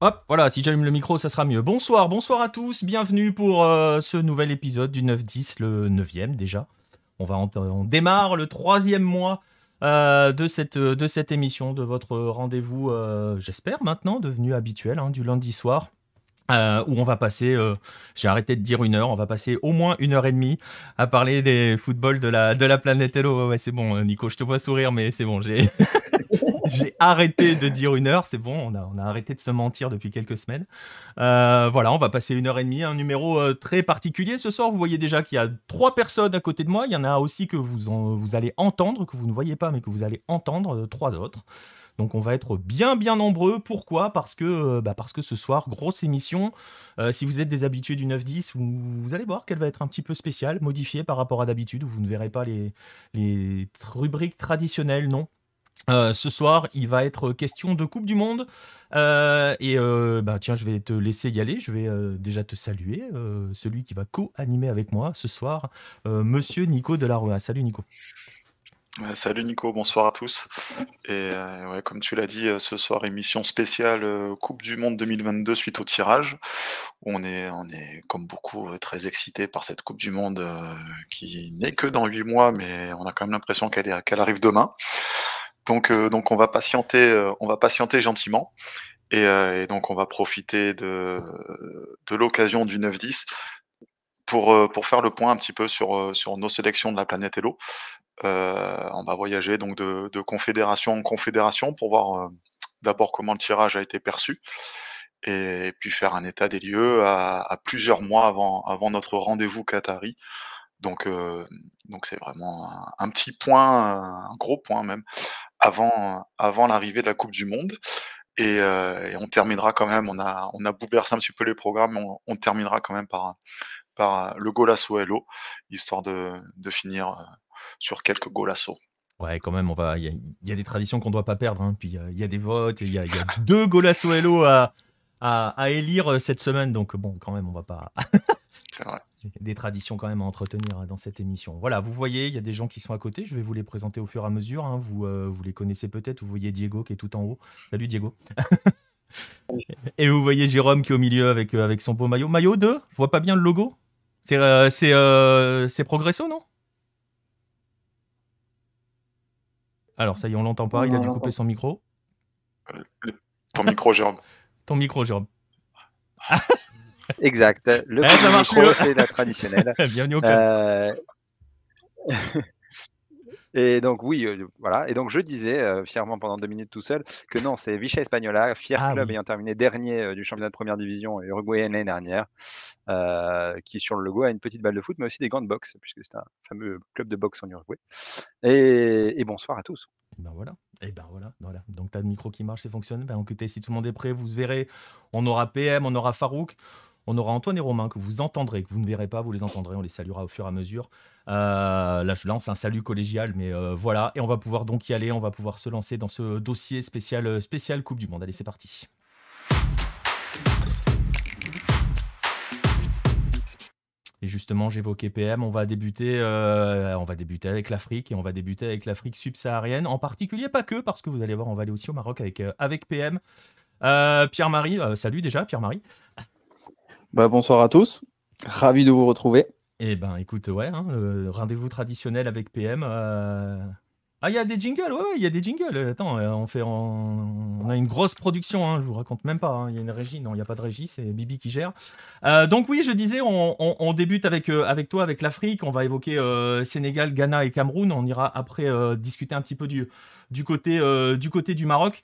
Hop, voilà, si j'allume le micro, ça sera mieux. Bonsoir, bonsoir à tous, bienvenue pour euh, ce nouvel épisode du 9-10, le 9e déjà. On, va on démarre le troisième mois euh, de, cette, euh, de cette émission, de votre rendez-vous, j'espère maintenant, devenu habituel, hein, du lundi soir. où on va passer, j'ai arrêté de dire une heure, on va passer au moins une heure et demie à parler des footballs de la, de la planète Hello. Ouais, c'est bon, Nico, je te vois sourire, mais c'est bon, j'ai. J'ai arrêté de dire une heure, c'est bon, on a, arrêté de se mentir depuis quelques semaines. Euh, voilà, on va passer une heure et demie, un numéro euh, très particulier ce soir. Vous voyez déjà qu'il y a trois personnes à côté de moi, il y en a aussi que vous, vous allez entendre, que vous ne voyez pas, mais que vous allez entendre, euh, trois autres. Donc on va être bien bien nombreux. Pourquoi Parce que bah, parce que ce soir, grosse émission. si vous êtes des habitués du 9-10, vous, vous, allez voir qu'elle va être un petit peu spéciale, modifiée par rapport à d'habitude, où vous ne verrez pas les, les rubriques traditionnelles, non. Euh, ce soir, il va être question de Coupe du Monde. Euh, et euh, bah, tiens, je vais te laisser y aller. Je vais euh, déjà te saluer. celui qui va co-animer avec moi ce soir, monsieur Nico Delaroa. Salut Nico. Salut Nico, bonsoir à tous. Et comme tu l'as dit, ce soir, émission spéciale Coupe du Monde 2022 suite au tirage. On est, on est comme beaucoup très excités par cette Coupe du Monde qui n'est que dans huit mois, mais on a quand même l'impression qu'elle arrive demain. Euh, donc, on va patienter, euh, on va patienter gentiment. Euh, et, donc on va profiter de, de l'occasion du 9-10 pour, pour faire le point un petit peu sur, sur nos sélections de la planète Hello. on va voyager donc de, confédération en confédération pour voir d'abord comment le tirage a été perçu et, puis faire un état des lieux à, plusieurs mois avant, avant notre rendez-vous Qatari. Donc, donc c'est vraiment un, petit point, un gros point même, avant, avant l'arrivée de la Coupe du Monde. Euh, et, on terminera quand même, on a, on a bouleversé un petit peu les programmes, on, terminera quand même par, par euh, le Golasso Hello, histoire de, de, finir euh, sur quelques Golasso. Ouais, quand même, on va. Il y, a des traditions qu'on ne doit pas perdre. Hein. Puis il y, a des votes, il y, a, deux Golasso Hello à, à, à, élire cette semaine. Donc bon, quand même, on va pas. C'est vrai. Des traditions quand même à entretenir hein, dans cette émission. Voilà, vous voyez, il y a des gens qui sont à côté. Je vais vous les présenter au fur et à mesure. Hein. Vous, euh, vous les connaissez peut-être. Vous voyez Diego qui est tout en haut. Salut Diego. et vous voyez Jérôme qui est au milieu avec, euh, avec son beau maillot. Maillot 2 Je vois pas bien le logo. C'est euh, Progresso, non Alors, ça y est, on l'entend pas. Il a dû couper son micro. Ton micro, Jérôme. Ton micro, Jérôme. Exact. Le eh, c'est la traditionnelle. Bienvenue au club. Euh, et donc oui, euh, voilà. Et donc je disais euh, fièrement pendant deux minutes tout seul que non, c'est Vichy Espagnola, fier ah club ayant terminé dernier du championnat de première division uruguayenne l'année dernière, qui sur le logo a une petite balle de foot, mais aussi des gants de boxe, puisque c'est un fameux club de boxe en Uruguay. Et, bonsoir à tous. Et ben voilà. Et ben voilà, Donc t'as le micro qui marche, et fonctionne. Ben si tout le monde est prêt, vous verrez, on aura PM, on aura Farouk. On aura Antoine et Romain que vous entendrez, que vous ne verrez pas, vous les entendrez, on les saluera au fur et à mesure. Euh, là, je lance un salut collégial, mais euh, voilà. Et on va pouvoir donc y aller, on va pouvoir se lancer dans ce dossier spécial, euh, spécial Coupe du Monde. Allez, c'est parti. Et justement, j'évoquais PM, on va débuter, on va débuter avec l'Afrique et on va débuter avec l'Afrique subsaharienne, en particulier pas que, parce que vous allez voir, on va aller aussi au Maroc avec, avec PM. Pierre-Marie, salut déjà Pierre-Marie. Bah, bonsoir à tous. Ravi de vous retrouver. Eh ben, écoute, ouais, hein, rendez-vous traditionnel avec PM. Euh, ah, il y a des jingles, ouais, il y a des jingles. Attends, euh, on fait, a une grosse production, hein, je vous raconte même pas. Hein, il y a une régie, non, il n'y a pas de régie, c'est Bibi qui gère. Euh, donc oui, je disais, on, débute avec avec toi, avec l'Afrique. On va évoquer Sénégal, Ghana et Cameroun. On ira après discuter un petit peu du du côté du côté du Maroc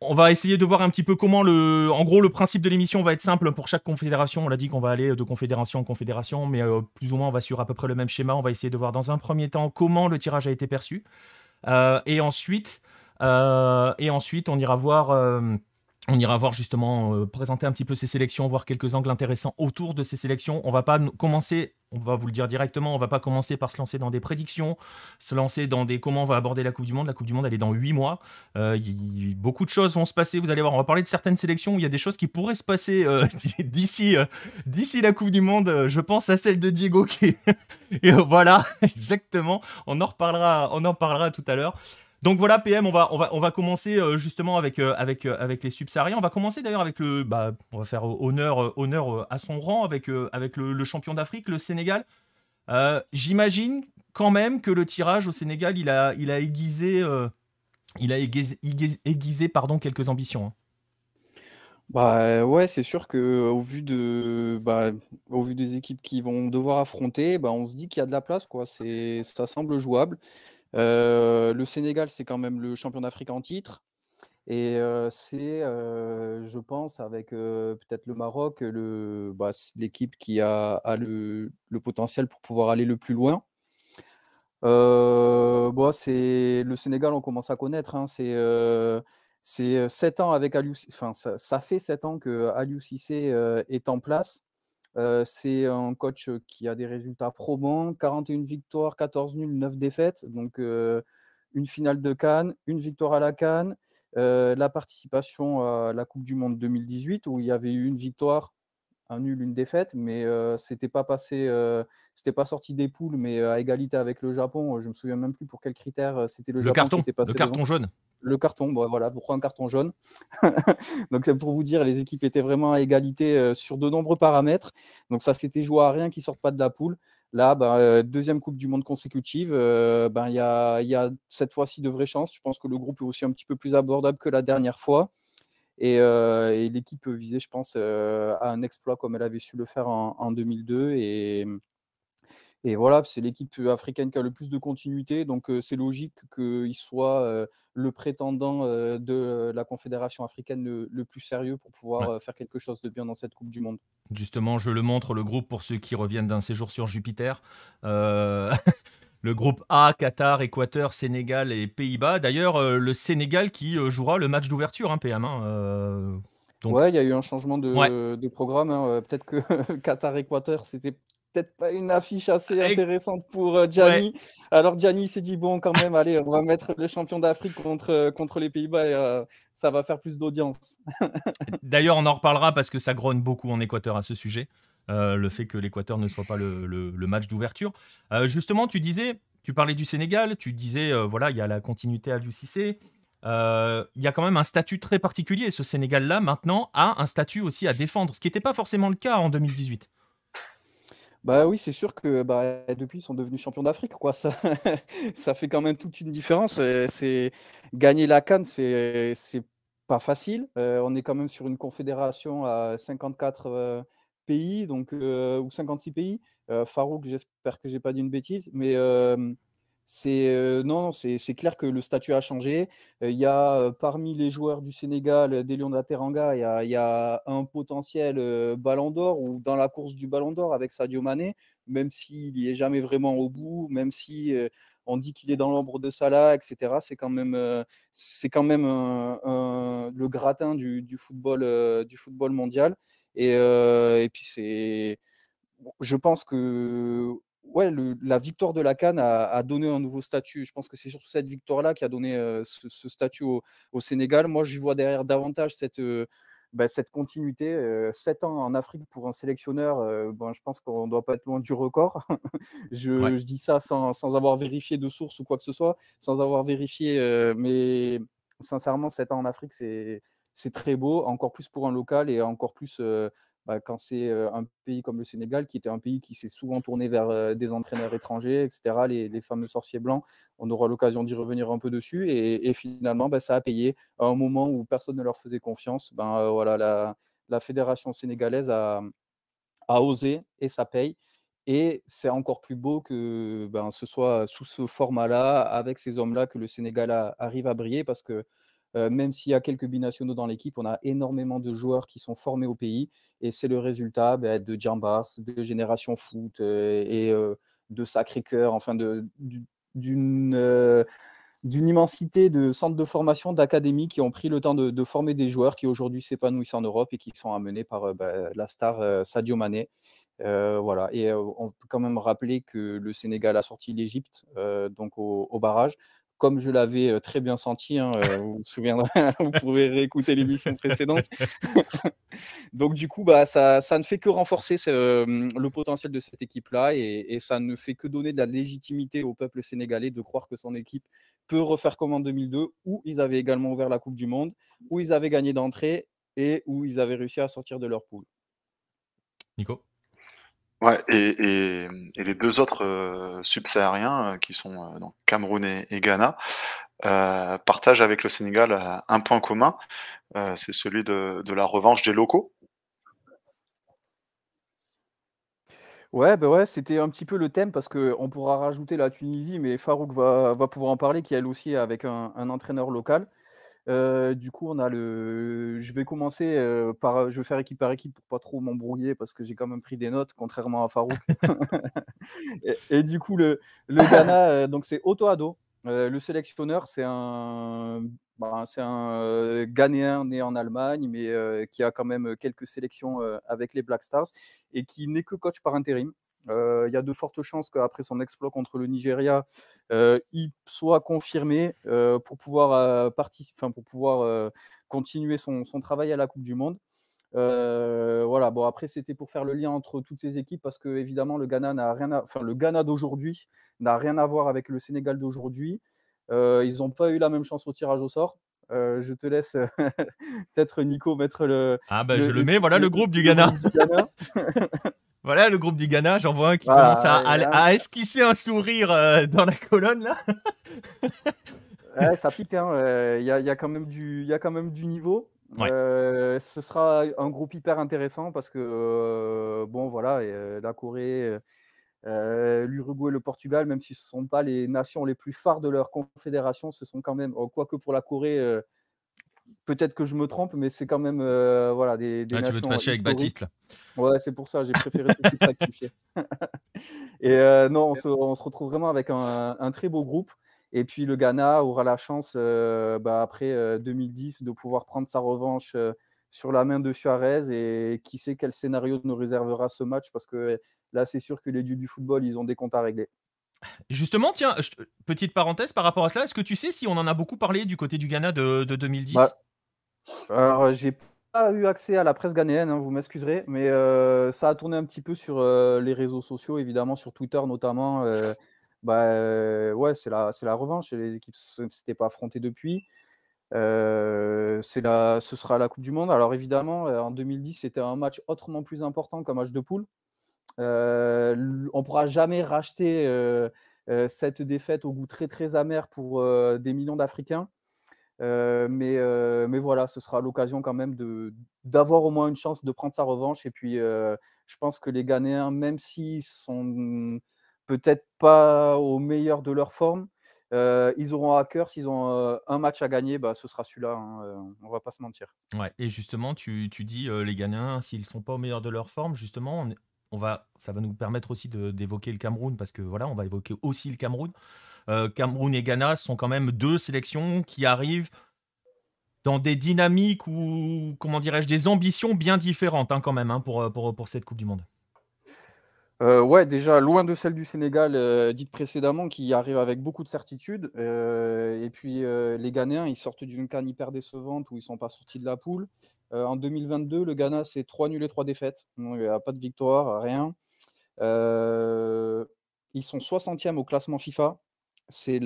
on va essayer de voir un petit peu comment le. En gros, le principe de l'émission va être simple pour chaque confédération. On l'a dit qu'on va aller de confédération en confédération, mais euh, plus ou moins on va sur à peu près le même schéma. On va essayer de voir dans un premier temps comment le tirage a été perçu, euh, et ensuite, euh, et ensuite on ira voir on ira voir justement euh, présenter un petit peu ces sélections, voir quelques angles intéressants autour de ces sélections. On va pas commencer, on va vous le dire directement, on va pas commencer par se lancer dans des prédictions, se lancer dans des comment on va aborder la Coupe du Monde. La Coupe du Monde, elle est dans 8 mois. Euh, beaucoup de choses vont se passer, vous allez voir. On va parler de certaines sélections où il y a des choses qui pourraient se passer euh, d'ici la Coupe du Monde. je pense à celle de Diego qui... Et voilà, exactement. On en reparlera, on en parlera tout à l'heure. Donc voilà, PM, on va, on va, commencer euh, justement avec, euh, avec, euh, avec les subsahariens. On va commencer d'ailleurs avec le. Bah, on va faire honneur, honneur à son rang avec, avec le, champion d'Afrique, le Sénégal. J'imagine quand même que le tirage au Sénégal, il a, il a aiguisé, il a aiguisé, pardon, quelques ambitions. Hein. Bah ouais, c'est sûr que au vu de bah, au vu des équipes qui vont devoir affronter, bah, on se dit qu'il y a de la place quoi. C'est ça semble jouable. Euh, le Sénégal, c'est quand même le champion d'Afrique en titre. Et euh, c'est, euh, je pense, avec peut-être le Maroc, le, bah, l'équipe qui a, le, potentiel pour pouvoir aller le plus loin. c'est le Sénégal, on commence à connaître. Hein, c'est, ans avec Aliou, ça, fait sept ans que Aliou est en place. Euh, c'est un coach qui a des résultats probants 41 victoires, 14 nuls, 9 défaites. Donc, une finale de Cannes, une victoire à la Cannes, la participation à la Coupe du Monde 2018 où il y avait eu une victoire, un nul, une défaite, mais c'était pas passé, c'était pas sorti des poules, mais à égalité avec le Japon. Je me souviens même plus pour quel critère c'était le, Japon Le carton jaune le carton, bon, voilà, pourquoi un carton jaune Donc pour vous dire, les équipes étaient vraiment à égalité euh, sur de nombreux paramètres. Donc ça c'était joué à rien qui ne sortent pas de la poule. Là, ben, euh, deuxième Coupe du Monde consécutive, euh, ben, il y, a, cette fois-ci de vraies chances. Je pense que le groupe est aussi un petit peu plus abordable que la dernière fois. Et, l'équipe visait, je pense, à un exploit comme elle avait su le faire en, en 2002. Et, et voilà, c'est l'équipe africaine qui a le plus de continuité, donc c'est logique qu'il soit le prétendant de la Confédération africaine le, plus sérieux pour pouvoir faire quelque chose de bien dans cette Coupe du Monde. Justement, je le montre, le groupe pour ceux qui reviennent d'un séjour sur Jupiter. Euh, le groupe A, Qatar, Équateur, Sénégal et Pays-Bas. D'ailleurs, euh, le Sénégal qui euh, jouera le match d'ouverture, hein, PM. 1 hein, donc... il y a eu un changement de, programme. Hein, peut-être que Qatar-Équateur, c'était peut-être pas une affiche assez intéressante pour euh, Gianni. Alors Gianni s'est dit bon quand même, allez, on va mettre le champion d'Afrique contre, euh, contre les Pays-Bas et euh, ça va faire plus d'audience. D'ailleurs, on en reparlera parce que ça grogne beaucoup en Équateur à ce sujet, le fait que l'Équateur ne soit pas le, le, match d'ouverture. justement, tu disais, tu parlais du Sénégal, tu disais voilà, il y a la continuité à l'UCC. Il y a quand même un statut très particulier. Ce Sénégal-là, maintenant, a un statut aussi à défendre, ce qui n'était pas forcément le cas en 2018. Bah oui, c'est sûr que bah, depuis, ils sont devenus champions d'Afrique. quoi. Ça, ça fait quand même toute une différence. C'est Gagner la Cannes, c'est pas facile. on est quand même sur une confédération à 54 pays donc, ou 56 pays. Farouk, j'espère que j'ai pas dit une bêtise, mais c'est euh, non, c'est clair que le statut a changé. Euh, il y a euh, parmi les joueurs du Sénégal, des Lions de la Teranga, il y, a, un potentiel Ballon d'Or ou dans la course du Ballon d'Or avec Sadio Mané, même s'il n'y est jamais vraiment au bout, même si on dit qu'il est dans l'ombre de Salah, etc. C'est quand même, c'est quand même le gratin du, football, du football mondial. Et, et puis c'est, je pense que ouais, la victoire de la Cannes a, donné un nouveau statut. Je pense que c'est surtout cette victoire-là qui a donné euh, ce, statut au, Sénégal. Moi, j'y vois derrière davantage cette, euh, bah, continuité. Euh, sept ans en Afrique pour un sélectionneur, bon, je pense qu'on ne doit pas être loin du record. je, dis ça sans, sans, avoir vérifié de source ou quoi que ce soit, sans avoir vérifié. mais sincèrement, sept ans en Afrique, c'est très beau, encore plus pour un local et encore plus bah, quand c'est un pays comme le Sénégal, qui était un pays qui s'est souvent tourné vers des entraîneurs étrangers, etc., les, fameux sorciers blancs, on aura l'occasion d'y revenir un peu dessus. Et, finalement, bah, ça a payé. À un moment où personne ne leur faisait confiance, ben, voilà, la, fédération sénégalaise a, a osé et ça paye. Et c'est encore plus beau que ben, ce soit sous ce format-là, avec ces hommes-là, que le Sénégal arrive à briller parce que euh, même s'il y a quelques binationaux dans l'équipe, on a énormément de joueurs qui sont formés au pays et c'est le résultat bah, de Jambars, de Génération Foot euh, et euh, de Sacré-Cœur, enfin d'une d'une immensité de centres de formation, d'académies qui ont pris le temps de, former des joueurs qui aujourd'hui s'épanouissent en Europe et qui sont amenés par ben, la star Sadio Mané. voilà, et on peut quand même rappeler que le Sénégal a sorti l'Égypte donc au barrage comme je l'avais euh, très bien senti. Hein, euh, vous vous souviendrez, hein, vous pouvez réécouter l'émission précédente. Donc du coup, bah, ça, ne fait que renforcer euh, le potentiel de cette équipe-là et, et, ça ne fait que donner de la légitimité au peuple sénégalais de croire que son équipe peut refaire comme en 2002, où ils avaient également ouvert la Coupe du Monde, où ils avaient gagné d'entrée et où ils avaient réussi à sortir de leur poule. Nico Ouais, et, les deux autres euh, subsahariens, euh, qui sont euh, donc Cameroun et, Ghana, partagent avec le Sénégal un point commun, c'est celui de, la revanche des locaux. Ouais, bah ouais, c'était un petit peu le thème parce qu'on pourra rajouter la Tunisie, mais Farouk va, pouvoir en parler, qui elle aussi avec un entraîneur local. Euh, du coup, on a le. Je vais commencer euh, par. Je vais faire équipe par équipe pour pas trop m'embrouiller parce que j'ai quand même pris des notes, contrairement à Farouk. et, du coup, le, le Ghana, euh, donc c'est Otto Ado. le sélectionneur, c'est un, ben, c'est un Ghanéen né en Allemagne, mais qui a quand même quelques sélections avec les Black Stars et qui n'est que coach par intérim. Euh, il y a de fortes chances qu'après son exploit contre le Nigeria, euh, il soit confirmé euh, pour pouvoir, pour pouvoir continuer son, travail à la Coupe du Monde. voilà, bon, après, c'était pour faire le lien entre toutes ces équipes parce que, évidemment, le Ghana n'a rien le Ghana d'aujourd'hui n'a rien à voir avec le Sénégal d'aujourd'hui. ils n'ont pas eu la même chance au tirage au sort. Euh, je te laisse euh, peut-être Nico mettre le. Ah bah je le, mets, voilà le groupe du Ghana. voilà le groupe du Ghana, j'en vois un qui commence à, esquisser un sourire euh, dans la colonne là. ça pique, il hein. y, a, quand même du, y a quand même du niveau. ce sera un groupe hyper intéressant parce que, bon voilà, la Corée euh, L'Uruguay et le Portugal, même si ce ne sont pas les nations les plus phares de leur confédération, ce sont quand même, oh, quoique pour la Corée, euh, peut-être que je me trompe, mais c'est quand même euh, voilà, des, ah, Tu veux te fâcher avec Baptiste là. Ouais, c'est pour ça, j'ai préféré tout de suite rectifier. et non, on se, retrouve vraiment avec un, très beau groupe. Et puis le Ghana aura la chance, bah, après 2010, de pouvoir prendre sa revanche sur la main de Suarez et qui sait quel scénario nous réservera ce match parce que Là, c'est sûr que les dieux du football, ils ont des comptes à régler. Justement, tiens, petite parenthèse par rapport à cela, est-ce que tu sais si on en a beaucoup parlé du côté du Ghana de, 2010 Alors, bah, Alors, j'ai pas eu accès à la presse ghanéenne, hein, vous m'excuserez, mais euh, ça a tourné un petit peu sur euh, les réseaux sociaux, évidemment, sur Twitter notamment. Euh, bah, euh ouais, c'est la, la revanche, les équipes ne s'étaient pas affrontées depuis. Euh, la, ce sera la Coupe du Monde. Alors évidemment, en 2010, c'était un match autrement plus important comme match de poule. Euh, on pourra jamais racheter euh, euh, cette défaite au goût très très amer pour des millions d'Africains. mais, mais voilà, ce sera l'occasion quand même d'avoir au moins une chance de prendre sa revanche. Et puis, je pense que les Ghanéens, même s'ils sont peut-être pas au meilleur de leur forme, ils auront à cœur, s'ils ont un match à gagner, bah, ce sera celui-là, hein, on va pas se mentir. Ouais, et justement, tu, dis les Ghanéens, s'ils sont pas au meilleur de leur forme, justement, on, on va, ça va nous permettre aussi d'évoquer le Cameroun, parce que voilà, on va évoquer aussi le Cameroun. Euh, Cameroun et Ghana sont quand même deux sélections qui arrivent dans des dynamiques ou, comment dirais-je, des ambitions bien différentes hein, quand même hein, pour, pour, cette Coupe du Monde. Euh, ouais, déjà loin de celle du Sénégal dites euh, dite précédemment, qui arrive avec beaucoup de certitude. et puis les Ghanéens, ils sortent d'une canne hyper décevante où ils sont pas sortis de la poule. Euh, en 2022, le Ghana, c'est 3 nuls et 3 défaites. il n'y a pas de victoire, rien. Euh, ils sont 60e au classement FIFA. C'est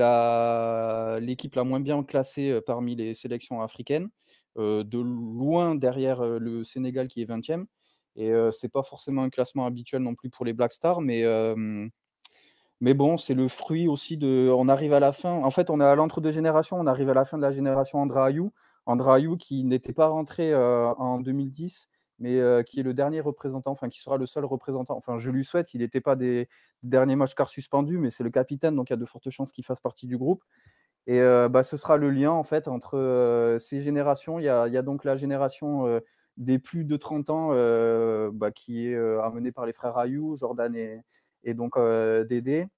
l'équipe la... moins bien classée euh, parmi les sélections africaines. de loin derrière le Sénégal qui est 20e. Et c'est pas forcément un classement habituel non plus pour les Black Stars, mais, mais bon, c'est le fruit aussi de. On arrive à la fin. En fait, on est à l'entre-deux générations, on arrive à la fin de la génération Andra Ayou. Ayou, qui n'était pas rentré euh, en 2010 mais euh, qui est le dernier représentant, enfin qui sera le seul représentant. Enfin, je lui souhaite, il n'était pas des derniers matchs car suspendu, mais c'est le capitaine, donc il y a de fortes chances qu'il fasse partie du groupe. Et euh, bah, ce sera le lien en fait entre ces générations. Il y, a, donc la génération des plus de 30 ans bah, qui est amenée par les frères Ayou, Jordan et, et donc Dédé.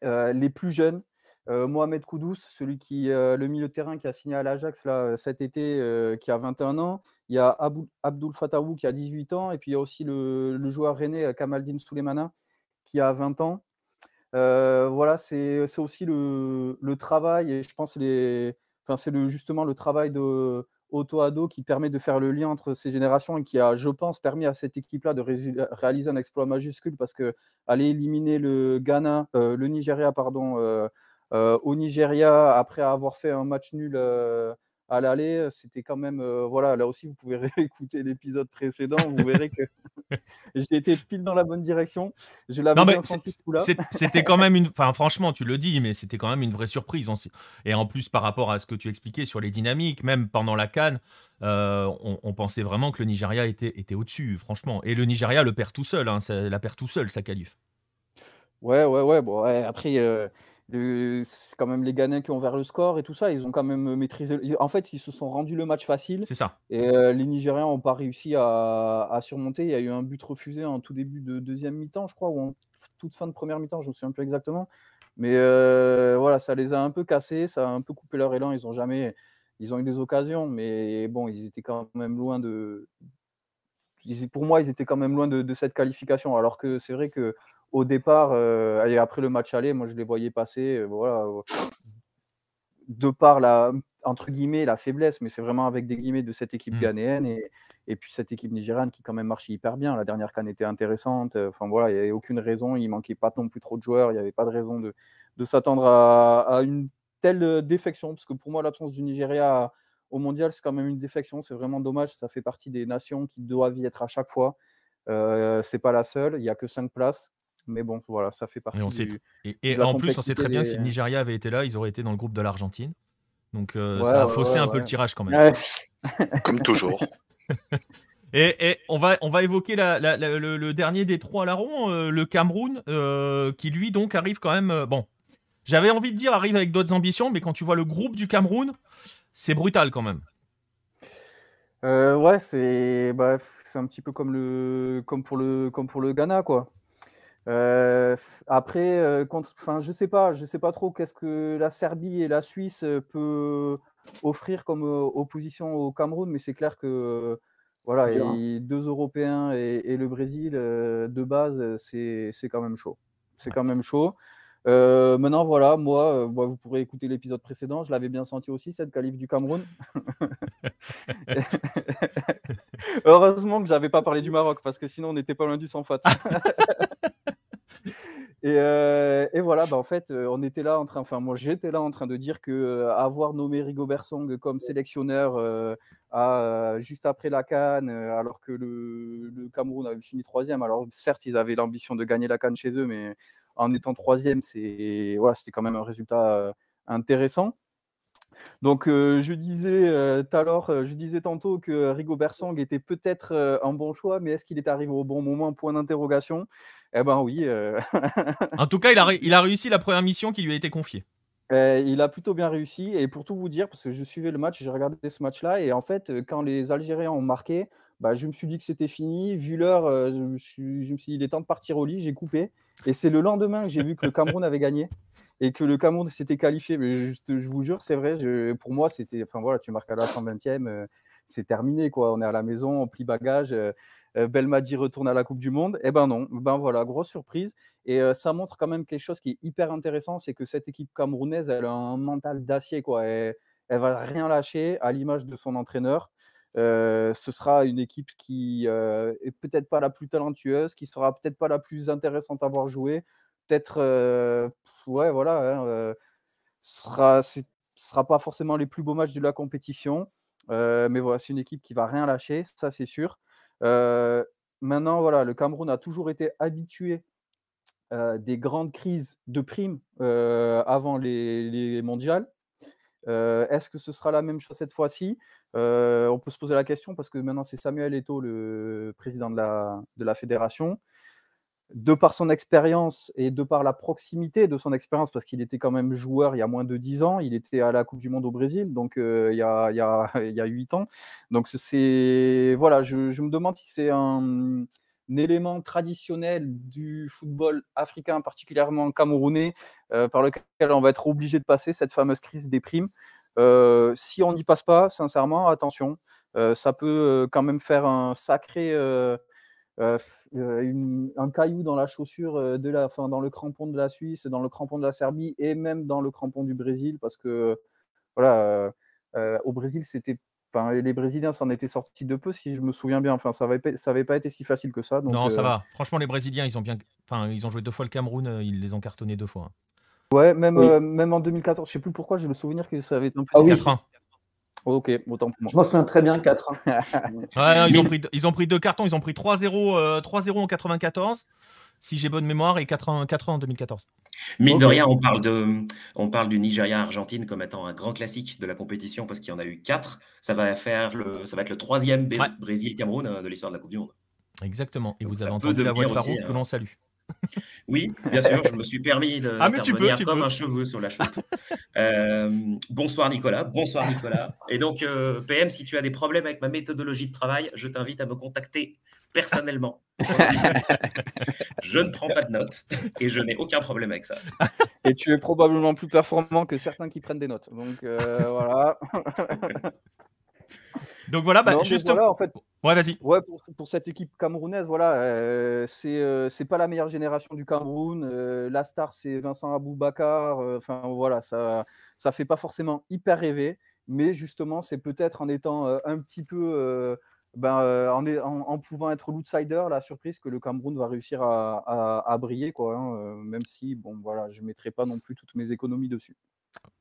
les plus jeunes, euh, Mohamed Koudous, celui qui euh, le milieu de terrain qui a signé à l'Ajax euh, cet été, qui a 21 ans. Il y a Abou Abdoul qui a 18 ans. Et puis il y a aussi le, joueur rené Kamaldine Souleymana qui a 20 ans. voilà, c'est aussi le, travail et je pense les, c'est le, justement le travail de Otto Ado qui permet de faire le lien entre ces générations et qui a, je pense, permis à cette équipe-là de réaliser un exploit majuscule parce que éliminer le Ghana, le Nigeria, pardon euh, au Nigeria, après avoir fait un match nul euh, à l'aller, euh, c'était quand même. voilà, là aussi, vous pouvez réécouter l'épisode précédent, vous verrez que j'étais pile dans la bonne direction. Je l'avais C'était quand même une. Enfin, franchement, tu le dis, mais c'était quand même une vraie surprise. Et en plus, par rapport à ce que tu expliquais sur les dynamiques, même pendant la Cannes, on, pensait vraiment que le Nigeria était, était au-dessus, franchement. Et le Nigeria le perd tout seul, hein, la perd tout seul, sa calife Ouais, ouais, ouais. Bon, après. C'est quand même les Ghanais qui ont vers le score et tout ça. Ils ont quand même euh, maîtrisé. En fait, ils se sont rendus le match facile. C'est ça. Et euh, les Nigériens n'ont pas réussi à, surmonter. Il y a eu un but refusé en tout début de deuxième mi-temps, je crois, ou en toute fin de première mi-temps, je ne me souviens plus exactement. Mais euh, voilà, ça les a un peu cassés, ça a un peu coupé leur élan. Ils ont jamais. Ils ont eu des occasions, mais bon, ils étaient quand même loin de, pour moi, ils étaient quand même loin de, cette qualification. Alors que c'est vrai que au départ, euh, après le match aller, moi je les voyais passer. Euh, voilà, euh, de par la entre guillemets la faiblesse, mais c'est vraiment avec des guillemets de cette équipe mm. ghanéenne et, et puis cette équipe nigériane qui quand même marchait hyper bien. La dernière canne était intéressante. Enfin voilà, il n'y avait aucune raison. Il manquait pas non plus trop de joueurs. Il n'y avait pas de raison de, de s'attendre à, à, une telle défection parce que pour moi l'absence du Nigeria au mondial, c'est quand même une défection. C'est vraiment dommage. Ça fait partie des nations qui doivent y être à chaque fois. Euh, c'est pas la seule. Il y a que cinq places. Mais bon, voilà, ça fait partie. Et, sait et, en plus, on sait très bien que si le Nigeria avait été là, ils auraient été dans le groupe de l'Argentine. Donc euh, ça a faussé un peu le tirage quand même. Comme toujours. et, on, va, on va évoquer le, dernier des trois larrons, euh, le Cameroun, qui lui donc arrive quand même. bon, j'avais envie de dire arrive avec d'autres ambitions, mais quand tu vois le groupe du Cameroun, c'est brutal quand même. Euh, ouais, bah, c'est un petit peu comme le comme pour le comme pour le Ghana quoi. Euh, après, euh, contre, enfin, je sais pas, je sais pas trop qu'est-ce que la Serbie et la Suisse peuvent offrir comme opposition au Cameroun, mais c'est clair que voilà, hein. deux Européens et, et, le Brésil de base, c'est quand même chaud. C'est quand même chaud. Euh, maintenant, voilà, euh, moi, vous pourrez écouter l'épisode précédent. Je l'avais bien senti aussi, cette calife du Cameroun. Heureusement que j'avais pas parlé du Maroc, parce que sinon, on n'était pas loin du sans faute. Euh, et, voilà, bah, en fait, on était là en train, enfin, moi, j'étais là en train de dire que avoir nommé Rigobert Song comme sélectionneur à, juste après la Cannes, alors que le, Cameroun avait fini troisième, alors certes, ils avaient l'ambition de gagner la Cannes chez eux, mais en étant troisième, c'est c'était quand même un résultat euh, intéressant. Donc euh, euh, je disais tantôt que rigo bersang était peut-être un bon choix, mais est-ce qu'il est arrivé au bon moment Point d'interrogation. Eh ben oui. en tout cas, il a réussi la première mission qui lui a été confiée. Eh, il a plutôt bien réussi. Et pour tout vous dire, parce que je suivais le match, j'ai regardé ce match-là. Et en fait, euh, quand les Algériens ont marqué, bah, je me suis dit que c'était fini. Vu l'heure, euh, je, me suis dit, il est temps de partir au lit. J'ai coupé. Et c'est le lendemain que j'ai vu que le Cameroun avait gagné et que le Cameroun s'était qualifié. Mais je, vous jure, c'est vrai. pour moi, c'était. Enfin voilà, tu marques à la 120e c'est terminé, quoi. On est à la maison, on plie bagages. Euh, euh, Belmadi retourne à la Coupe du Monde. Eh ben non, ben voilà, grosse surprise. Et euh, ça montre quand même quelque chose qui est hyper intéressant, c'est que cette équipe camerounaise, elle a un mental d'acier, quoi. Elle, elle va rien lâcher, à l'image de son entraîneur. ce sera une équipe qui est peut-être pas la plus talentueuse, qui sera peut-être pas la plus intéressante à voir jouer. Peut-être, ouais, voilà, hein, ce sera, sera pas forcément les plus beaux matchs de la compétition. Euh, mais voilà, c'est une équipe qui va rien lâcher, ça c'est sûr. Euh, maintenant, voilà, le Cameroun a toujours été habitué euh, des grandes crises de primes avant les, mondiales. Est-ce que ce sera la même chose cette fois-ci On peut se poser la question parce que maintenant c'est Samuel Eto, le président de la, de la fédération de par son expérience et de par la proximité de son expérience, parce qu'il était quand même joueur il y a moins de 10 ans, il était à la Coupe du Monde au Brésil, donc euh, il, y a, il, 8 ans. Donc c'est voilà, je, me demande si c'est un, élément traditionnel du football africain, particulièrement camerounais, euh, par lequel on va être obligé de passer cette fameuse crise des primes. Euh, si on n'y passe pas, sincèrement, attention, ça peut quand même faire un sacré euh, euh, un caillou dans la chaussure, euh, de la, enfin, dans le crampon de la Suisse, dans le crampon de la Serbie et même dans le crampon du Brésil, parce que voilà, au Brésil, c'était. Enfin, les Brésiliens s'en étaient sortis de peu, si je me souviens bien. Enfin, ça n'avait avait pas été si facile que ça. non, ça va. Franchement, les Brésiliens, ils ont bien, enfin, ils ont joué deux fois le Cameroun, ils les ont cartonnés deux fois. Hein. Ouais, même, même en 2014, je sais plus pourquoi, j'ai le souvenir que ça avait été un peu. Ah Ok, autant pour moi. Je m'en souviens très bien, 4. Hein. ils, ont pris, deux cartons, ils ont pris 3-0 euh, en 94, si j'ai bonne mémoire, et 4 en, 2014. Mine de rien, on parle, de, on parle du Nigeria-Argentine comme étant un grand classique de la compétition, parce qu'il y en a eu 4. Ça va, faire ça va être le troisième Brésil-Cameroun hein, de l'histoire de la Coupe du Monde. Exactement, et vous avez entendu la voix de Farouk que l'on salue. Oui, bien sûr, je me suis permis de ah, mais comme un cheveu sur la choupe. Euh, bonsoir Nicolas, bonsoir Nicolas. Et donc, euh, PM, si tu as des problèmes avec ma méthodologie de travail, je t'invite à me contacter personnellement. je ne prends pas de notes et je n'ai aucun problème avec ça. Et tu es probablement plus performant que certains qui prennent des notes. Donc euh, voilà. Donc voilà, vas-y. pour, cette équipe camerounaise, voilà, euh, euh, c'est pas la meilleure génération du Cameroun. Euh, la star, c'est Vincent Aboubakar. Enfin voilà, ça ça fait pas forcément hyper rêver, mais justement, c'est peut-être en étant un petit peu ben, euh, en, en, pouvant être l'outsider, la surprise que le Cameroun va réussir à, à, briller, quoi, hein, euh, même si bon, voilà, je ne mettrai pas non plus toutes mes économies dessus.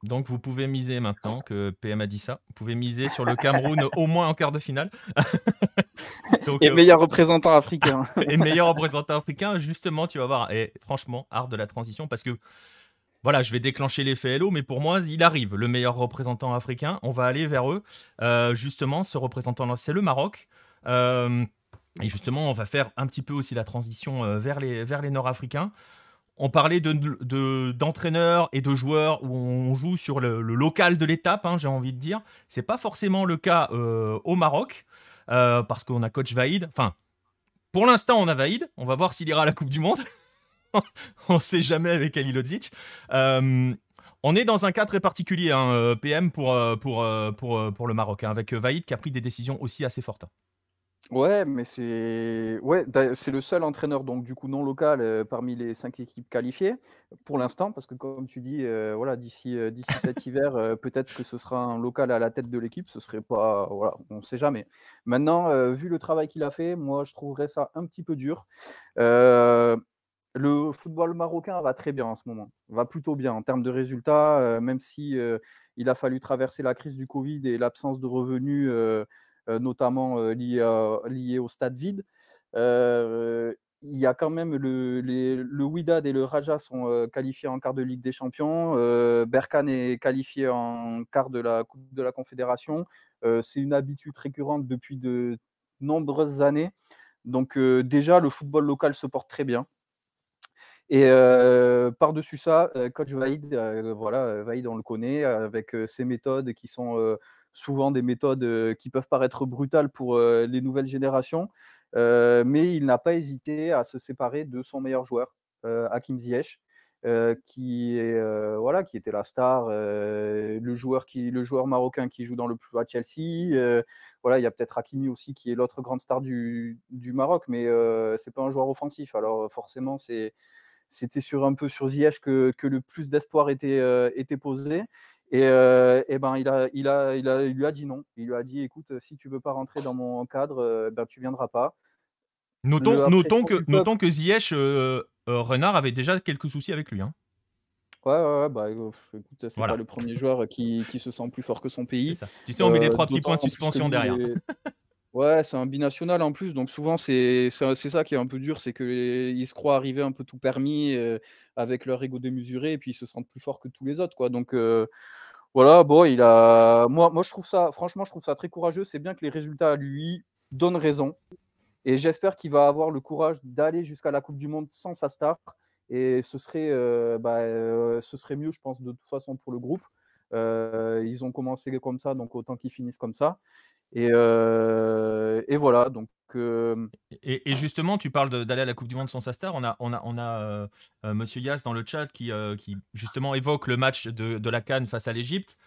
Donc vous pouvez miser maintenant que PM a dit ça, vous pouvez miser sur le Cameroun au moins en quart de finale. et euh, meilleur représentant africain. et meilleur représentant africain, justement, tu vas voir. Et franchement, art de la transition, parce que voilà, je vais déclencher l'effet Hello, mais pour moi, il arrive, le meilleur représentant africain. On va aller vers eux. Euh, justement, ce représentant, là c'est le Maroc. Euh, et justement, on va faire un petit peu aussi la transition euh, vers les, vers les Nord-Africains. On parlait d'entraîneurs et de joueurs où on joue sur le, local de l'étape, hein, j'ai envie de dire. C'est pas forcément le cas au Maroc, parce qu'on a coach Vaïd. Enfin, pour l'instant, on a Vaïd. On va voir s'il ira à la Coupe du Monde. on ne sait jamais avec Ali Euh, on est dans un cas très particulier, hein, euh, PM, pour, euh, pour, euh, pour, pour le Maroc, hein, avec Vaïd qui a pris des décisions aussi assez fortes. Ouais, mais c'est ouais, c'est le seul entraîneur donc du coup non local parmi les cinq équipes qualifiées pour l'instant, parce que comme tu dis, voilà, d'ici d'ici cet hiver, peut-être que ce sera un local à la tête de l'équipe, ce serait pas, voilà, on ne sait jamais. Maintenant, vu le travail qu'il a fait, moi je trouverais ça un petit peu dur le football marocain va très bien en ce moment, va plutôt bien en termes de résultats, même si il a fallu traverser la crise du Covid et l'absence de revenus, notamment liés, au stade vide. il y a quand même le, Widad et le Raja sont qualifiés en quart de Ligue des Champions. Berkane est qualifié en quart de la Coupe de la Confédération. C'est une habitude récurrente depuis de nombreuses années. Donc déjà, le football local se porte très bien. Et euh, par-dessus ça, euh, coach Vaïd, euh, voilà, on le connaît, avec ses méthodes qui sont souvent des méthodes qui peuvent paraître brutales pour les nouvelles générations, mais il n'a pas hésité à se séparer de son meilleur joueur, Hakim Ziyech. qui est voilà qui était la star le joueur qui le joueur marocain qui joue dans le plus à Chelsea voilà il y a peut-être Hakimi aussi qui est l'autre grande star du, du Maroc mais c'est pas un joueur offensif alors forcément c'est c'était sur un peu sur Ziyech que, que le plus d'espoir était, euh, était posé. Euh, et, ben, il, a, il, a, il, a, lui a dit non. Il lui a dit écoute, si tu veux pas rentrer dans mon cadre, euh, ben, tu viendras pas. Notons, notons que, notons que Ziyech, Renard avait déjà quelques soucis avec lui. Hein. Ouais, ouais, ouais, bah écoute, c'est pas le premier joueur qui, qui, se sent plus fort que son pays. Tu sais, on met les trois petits points de suspension derrière. Ouais, c'est un binational en plus, donc souvent c'est ça qui est un peu dur, c'est qu'ils se croient arriver un peu tout permis euh, avec leur ego démesuré et puis ils se sentent plus forts que tous les autres, quoi. Donc euh, voilà, bon, il a, moi, moi je trouve ça, franchement, je trouve ça très courageux. C'est bien que les résultats lui donnent raison et j'espère qu'il va avoir le courage d'aller jusqu'à la Coupe du Monde sans sa star et ce serait, euh, bah, ce serait mieux, je pense, de toute façon pour le groupe. Euh, ils ont commencé comme ça, donc autant qu'ils finissent comme ça. Et, euh, et, voilà. Donc, euh, et, justement, tu parles d'aller à la Coupe du Monde sans sa star. On a, on a, Monsieur Yass dans le chat qui, justement évoque le match de, la Cannes face à l'Égypte,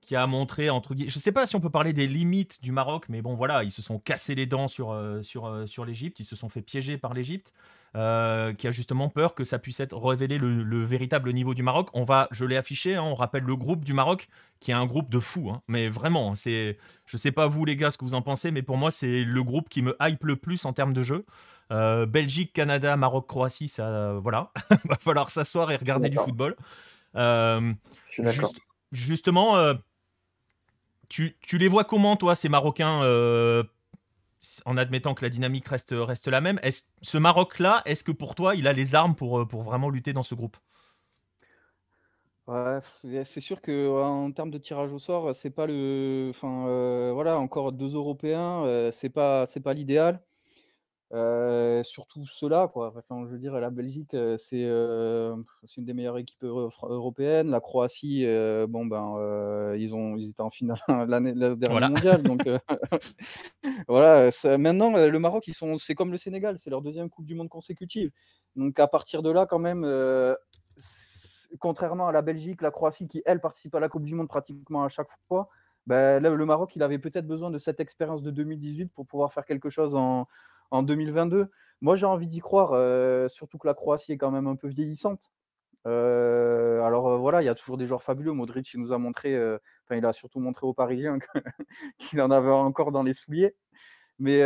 qui a montré entre guillemets. Je ne sais pas si on peut parler des limites du Maroc, mais bon, voilà, ils se sont cassés les dents sur, sur, sur l'Égypte, ils se sont fait piéger par l'Égypte. Euh, qui a justement peur que ça puisse être révélé le, véritable niveau du Maroc. On va, je l'ai affiché, hein, on rappelle le groupe du Maroc, qui est un groupe de fous. Hein. mais vraiment, c'est, je sais pas vous les gars ce que vous en pensez, mais pour moi c'est le groupe qui me hype le plus en termes de jeu. Euh, Belgique, Canada, Maroc, Croatie, ça, voilà, va falloir s'asseoir et regarder du football. Euh, justement. Tu, tu, les vois comment, toi, ces Marocains, en admettant que la dynamique reste, reste la même, est-ce, ce Maroc-là, est-ce que pour toi, il a les armes pour, euh, vraiment lutter dans ce groupe c'est sûr que en termes de tirage au sort, c'est pas le, enfin euh, voilà, encore deux Européens, euh, c'est pas c'est pas l'idéal surtout ceux-là, quoi. je veux dire, la Belgique, c'est une des meilleures équipes européennes. La Croatie, bon ben, ils ont, ils étaient en finale l'année dernière mondiale, donc voilà. maintenant, le Maroc, c'est comme le Sénégal, c'est leur deuxième Coupe du Monde consécutive. Donc à partir de là, quand même, contrairement à la Belgique, la Croatie, qui elle participe à la Coupe du Monde pratiquement à chaque fois. Bah, le Maroc, il avait peut-être besoin de cette expérience de 2018 pour pouvoir faire quelque chose en, 2022. Moi, j'ai envie d'y croire, euh, surtout que la Croatie est quand même un peu vieillissante. Euh, alors euh, voilà, il y a toujours des joueurs fabuleux. Modric, il nous a montré, enfin, il a surtout montré aux Parisiens qu'il en avait encore dans les souliers. Mais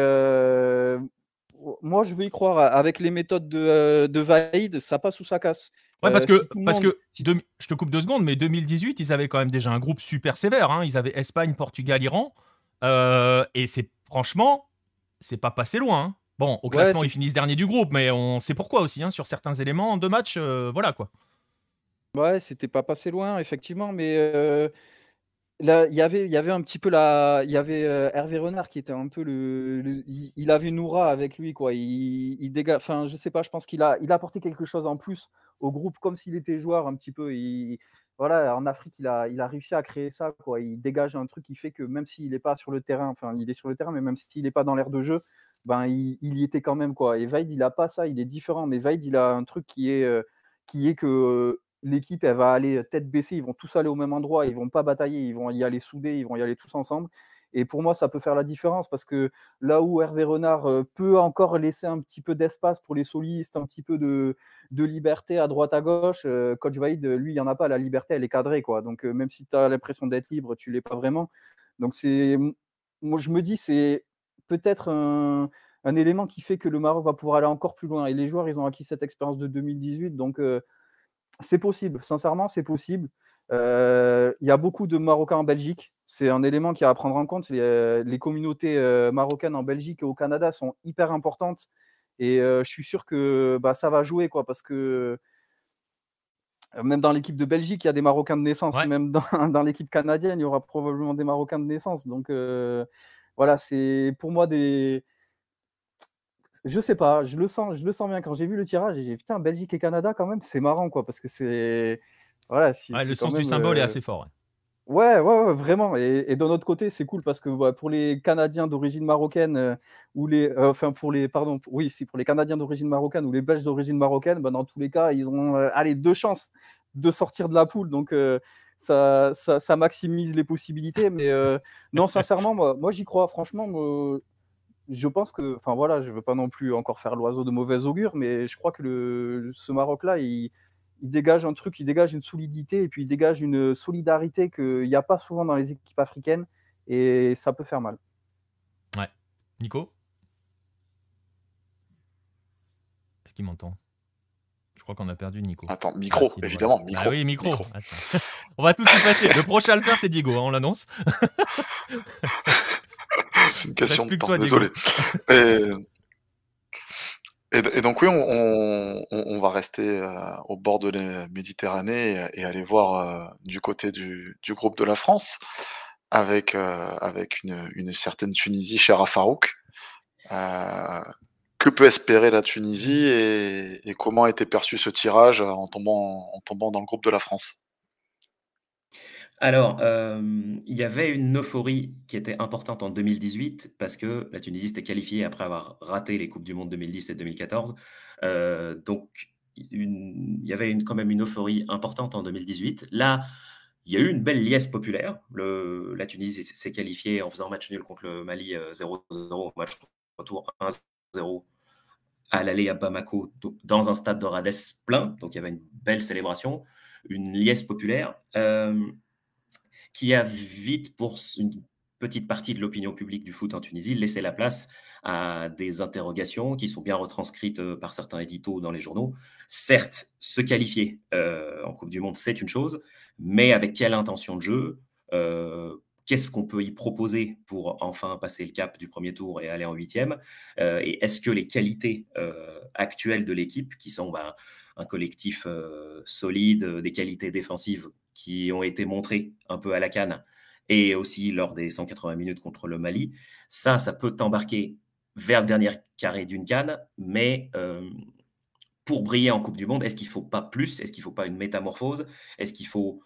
moi, je veux y croire. Avec les méthodes de, euh, de Vaïd, ça passe ou ça casse. Ouais, parce euh, que, parce que je te coupe deux secondes, mais 2018, ils avaient quand même déjà un groupe super sévère. Hein. Ils avaient Espagne, Portugal, Iran. Euh, et c'est franchement, c'est pas passé loin. Hein. Bon, au classement, ils finissent dernier du groupe, mais on sait pourquoi aussi. Hein, sur certains éléments, de match, voilà quoi. Ouais, c'était pas passé loin, effectivement, mais il y avait, y avait un petit peu la, il y avait euh, Hervé Renard qui était un peu le, il, avait Noura avec lui quoi. Il, dégage, enfin, je sais pas, je pense qu'il a, il a apporté quelque chose en plus au groupe comme s'il était joueur un petit peu. voilà, en Afrique, il a, il a réussi à créer ça quoi. Il dégage un truc qui fait que même s'il n'est pas sur le terrain, enfin, il est sur le terrain, mais même s'il n'est pas dans l'air de jeu, ben, il, y était quand même quoi. Et Vaid, il a pas ça, il est différent. Mais Vaid, il a un truc qui est, euh, qui est que l'équipe elle va aller euh, tête baissée, ils vont tous aller au même endroit, ils vont pas batailler, ils vont y aller soudés, ils vont y aller tous ensemble. Et pour moi, ça peut faire la différence parce que là où Hervé Renard euh, peut encore laisser un petit peu d'espace pour les solistes, un petit peu de, liberté à droite à gauche, euh, Coach Vaïd, lui, il n'y en a pas. La liberté, elle est cadrée. quoi. Donc, même si tu as l'impression d'être libre, tu l'es pas vraiment. Donc, c'est, moi, je me dis, c'est peut-être un, élément qui fait que le Maroc va pouvoir aller encore plus loin. Et les joueurs, ils ont acquis cette expérience de 2018. Donc, c'est possible, sincèrement, c'est possible. Euh, il y a beaucoup de Marocains en Belgique. C'est un élément qui a à prendre en compte. Les, euh, communautés euh, marocaines en Belgique et au Canada sont hyper importantes. Et je suis sûr que bah, ça va jouer, quoi, parce que même dans l'équipe de Belgique, il y a des Marocains de naissance. Même dans l'équipe canadienne, il y aura probablement des Marocains de naissance. Donc voilà, c'est pour moi des je sais pas, je le sens, je le sens bien. Quand j'ai vu le tirage, Et j'ai dit putain, Belgique et Canada quand même, c'est marrant quoi, parce que c'est voilà. ouais, le sens du symbole est euh, assez fort. Ouais, ouais, vraiment. Et, d'un autre côté, c'est cool parce que pour les Canadiens d'origine marocaine euh, ou les, euh, enfin pour les, pardon, oui, si pour les Canadiens d'origine marocaine ou les Belges d'origine marocaine, bah, dans tous les cas, ils ont allez deux chances de sortir de la poule, donc. Ça, ça, maximise les possibilités, mais non, sincèrement, moi, moi j'y crois. Franchement, moi, je pense que, enfin voilà, je veux pas non plus encore faire l'oiseau de mauvais augure, mais je crois que le, ce Maroc-là, il, dégage un truc, il dégage une solidité et puis il dégage une solidarité qu'il n'y a pas souvent dans les équipes africaines et ça peut faire mal. Ouais. Nico Est-ce qu'il m'entend je crois qu'on a perdu Nico. Attends, micro, ah, évidemment, bah. micro. Ah oui, micro. On va tous y passer. Le prochain à le faire, c'est Diego, hein, on l'annonce. c'est une question de temps, désolé. Et, donc oui, on, va rester euh, au bord de la Méditerranée et, aller voir euh, du côté du, groupe de la France avec, euh, avec une, certaine Tunisie chère à Farouk. que peut espérer la Tunisie et, comment a été perçu ce tirage en tombant, en tombant dans le groupe de la France alors, euh, il y avait une euphorie qui était importante en 2018 parce que la Tunisie s'était qualifiée après avoir raté les Coupes du Monde 2010 et 2014. Euh, donc, il y avait une, quand même une euphorie importante en 2018. Là, il y a eu une belle liesse populaire. la Tunisie s'est qualifiée en faisant match nul contre le Mali 0-0, euh, match retour 1-0 à l'aller à Bamako dans un stade de Rades plein. Donc, il y avait une belle célébration, une liesse populaire qui a vite, pour une petite partie de l'opinion publique du foot en Tunisie, laissé la place à des interrogations qui sont bien retranscrites euh, par certains éditos dans les journaux. Certes, se qualifier euh, en Coupe du Monde, c'est une chose, mais avec quelle intention de jeu euh, qu'est-ce qu'on peut y proposer pour enfin passer le cap du premier tour et aller en huitième Et est-ce que les qualités actuelles de l'équipe, qui sont bah, un collectif solide, des qualités défensives qui ont été montrés un peu à la canne et aussi lors des 180 minutes contre le Mali. Ça, ça peut t'embarquer vers le dernier carré d'une canne, mais euh, pour briller en Coupe du Monde, est-ce qu'il ne faut pas plus Est-ce qu'il ne faut pas une métamorphose Est-ce qu'il ne faut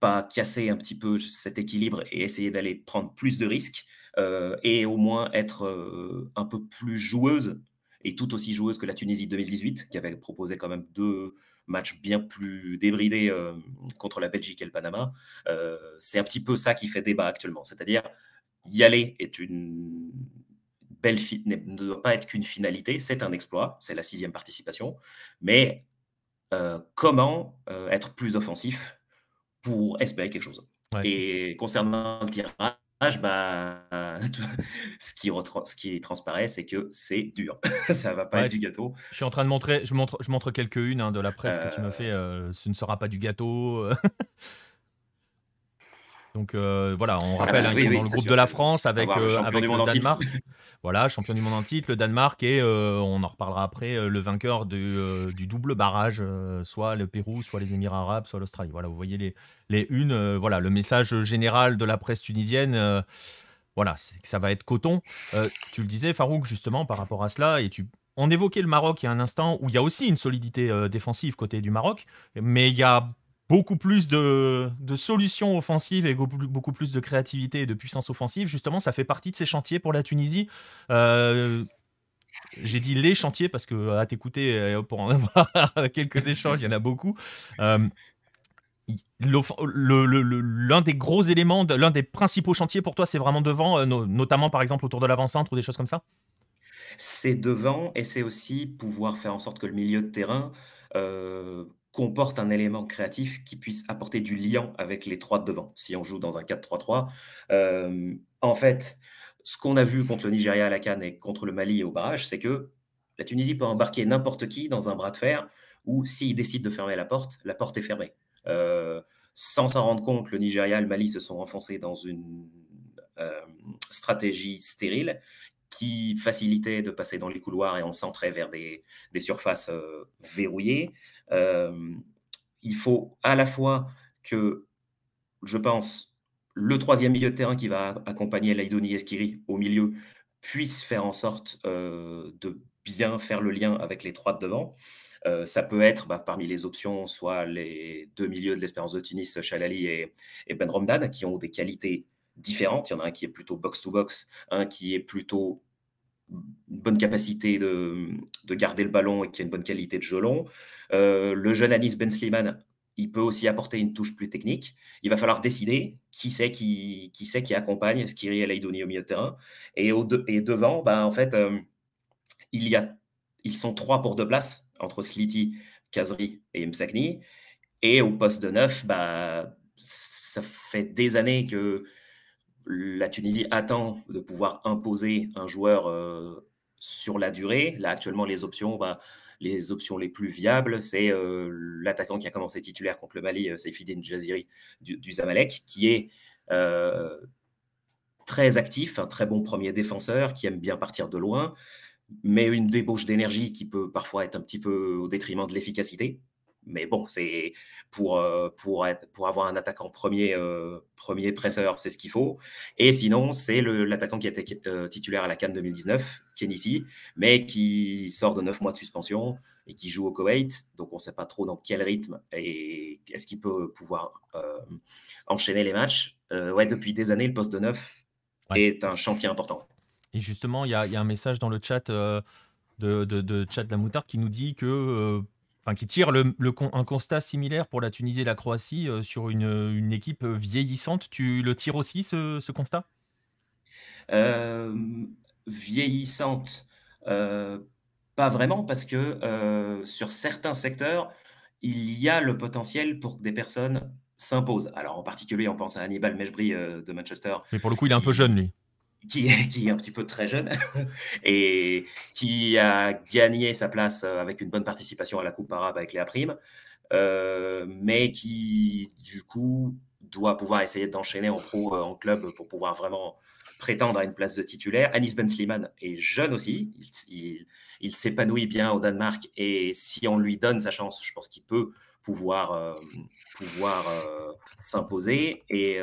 pas casser un petit peu cet équilibre et essayer d'aller prendre plus de risques euh, et au moins être euh, un peu plus joueuse et tout aussi joueuse que la Tunisie 2018, qui avait proposé quand même deux matchs bien plus débridés euh, contre la Belgique et le Panama. Euh, c'est un petit peu ça qui fait débat actuellement. C'est-à-dire, y aller est une belle ne doit pas être qu'une finalité, c'est un exploit, c'est la sixième participation, mais euh, comment être plus offensif pour espérer quelque chose. Et concernant le tirage, bah, ce, qui ce qui transparaît, c'est que c'est dur. ça va pas être du gâteau. Je suis en train de montrer, je montre, quelques-unes hein, de la presse que tu me euh. fais. Euh, ce ne sera pas du gâteau. Euh. Donc euh, voilà, on ah rappelle, bah hein, dans le groupe de la France avec, le euh, Danemark. voilà, champion du monde en titre, le Danemark et euh, on en reparlera après, le vainqueur du, double barrage, soit le Pérou, soit les Émirats arabes, soit l'Australie. Voilà, vous voyez les, les unes. voilà, le message général de la presse tunisienne. voilà, c'est que ça va être coton. tu le disais, Farouk, justement, par rapport à cela, et tu, on évoquait le Maroc il y a un instant où il y a aussi une solidité défensive côté du Maroc, mais il y a beaucoup plus de, solutions offensives et beaucoup plus de créativité et de puissance offensive. Justement, ça fait partie de ces chantiers pour la Tunisie. Euh, j'ai dit les chantiers parce que à t'écouter, pour en avoir quelques échanges, il y en a beaucoup. Euh, l'un des gros éléments, l'un des principaux chantiers pour toi, c'est vraiment devant, euh, notamment par exemple autour de l'avant-centre ou des choses comme ça C'est devant et c'est aussi pouvoir faire en sorte que le milieu de terrain comporte un élément créatif qui puisse apporter du lien avec les trois de devant, si on joue dans un 4-3-3. Euh, en fait, ce qu'on a vu contre le Nigeria à la Cannes et contre le Mali au barrage, c'est que la Tunisie peut embarquer n'importe qui dans un bras de fer ou s'il décide de fermer la porte, la porte est fermée. Euh, sans s'en rendre compte, le Nigeria et le Mali se sont enfoncés dans une euh, stratégie stérile qui facilitait de passer dans les couloirs et on s'entrait vers des, des surfaces verrouillées. Euh, il faut à la fois que, je pense, le troisième milieu de terrain qui va accompagner Laïdoni Eskiri au milieu puisse faire en sorte euh, de bien faire le lien avec les trois de devant. Euh, ça peut être bah, parmi les options, soit les deux milieux de l'Espérance de Tunis, Chalali et, Ben Romdan, qui ont des qualités différentes. Il y en a un qui est plutôt box to -box, un qui est plutôt une bonne capacité de, de, garder le ballon et qui a une bonne qualité de jeu long. Euh, le jeune Anis Ben Sliman, il peut aussi apporter une touche plus technique. Il va falloir décider qui c'est qui, qui, qui accompagne Skiri et Leidoni au milieu de terrain. Et, au et devant, bah, en fait, euh, il y a, ils sont trois pour deux places entre Sliti, Kazri et Msakni. Et au poste de neuf, bah, ça fait des années que la Tunisie attend de pouvoir imposer un joueur euh, sur la durée. Là, actuellement, les options, bah, les options les plus viables, c'est euh, l'attaquant qui a commencé titulaire contre le Mali, c'est euh, Seyfidine Jaziri du, Zamalek, qui est très actif, un très bon premier défenseur, qui aime bien partir de loin, mais une débauche d'énergie qui peut parfois être un petit peu au détriment de l'efficacité mais bon, c'est pour, euh, pour, pour avoir un attaquant premier, euh, premier presseur, c'est ce qu'il faut. Et sinon, c'est l'attaquant qui était été euh, titulaire à la Cannes 2019, qui est ici, mais qui sort de 9 mois de suspension et qui joue au Koweït. Donc, on ne sait pas trop dans quel rythme et est-ce qu'il peut pouvoir enchaîner les matchs. ouais, depuis des années, le poste de 9 est un chantier important. Et justement, il y, a, un message dans le chat de, de, de, Chat de la Moutarde qui nous dit que qui tire un constat similaire pour la Tunisie et la Croatie euh, sur une, équipe vieillissante. Tu le tires aussi, ce, constat euh, Vieillissante, euh, pas vraiment, parce que sur certains secteurs, il y a le potentiel pour que des personnes s'imposent. Alors en particulier, on pense à Hannibal Mejbri de Manchester. Mais pour le coup, il est un peu jeune, lui qui, qui est un petit peu très jeune et qui a gagné sa place euh, avec une bonne participation à la Coupe Arabe avec Léa Prime, euh, mais qui, du coup, doit pouvoir essayer d'enchaîner en pro, euh, en club, pour pouvoir vraiment prétendre à une place de titulaire. Anis Ben Sliman est jeune aussi, il, s'épanouit bien au Danemark et si on lui donne sa chance, je pense qu'il peut pouvoir, pouvoir s'imposer. Et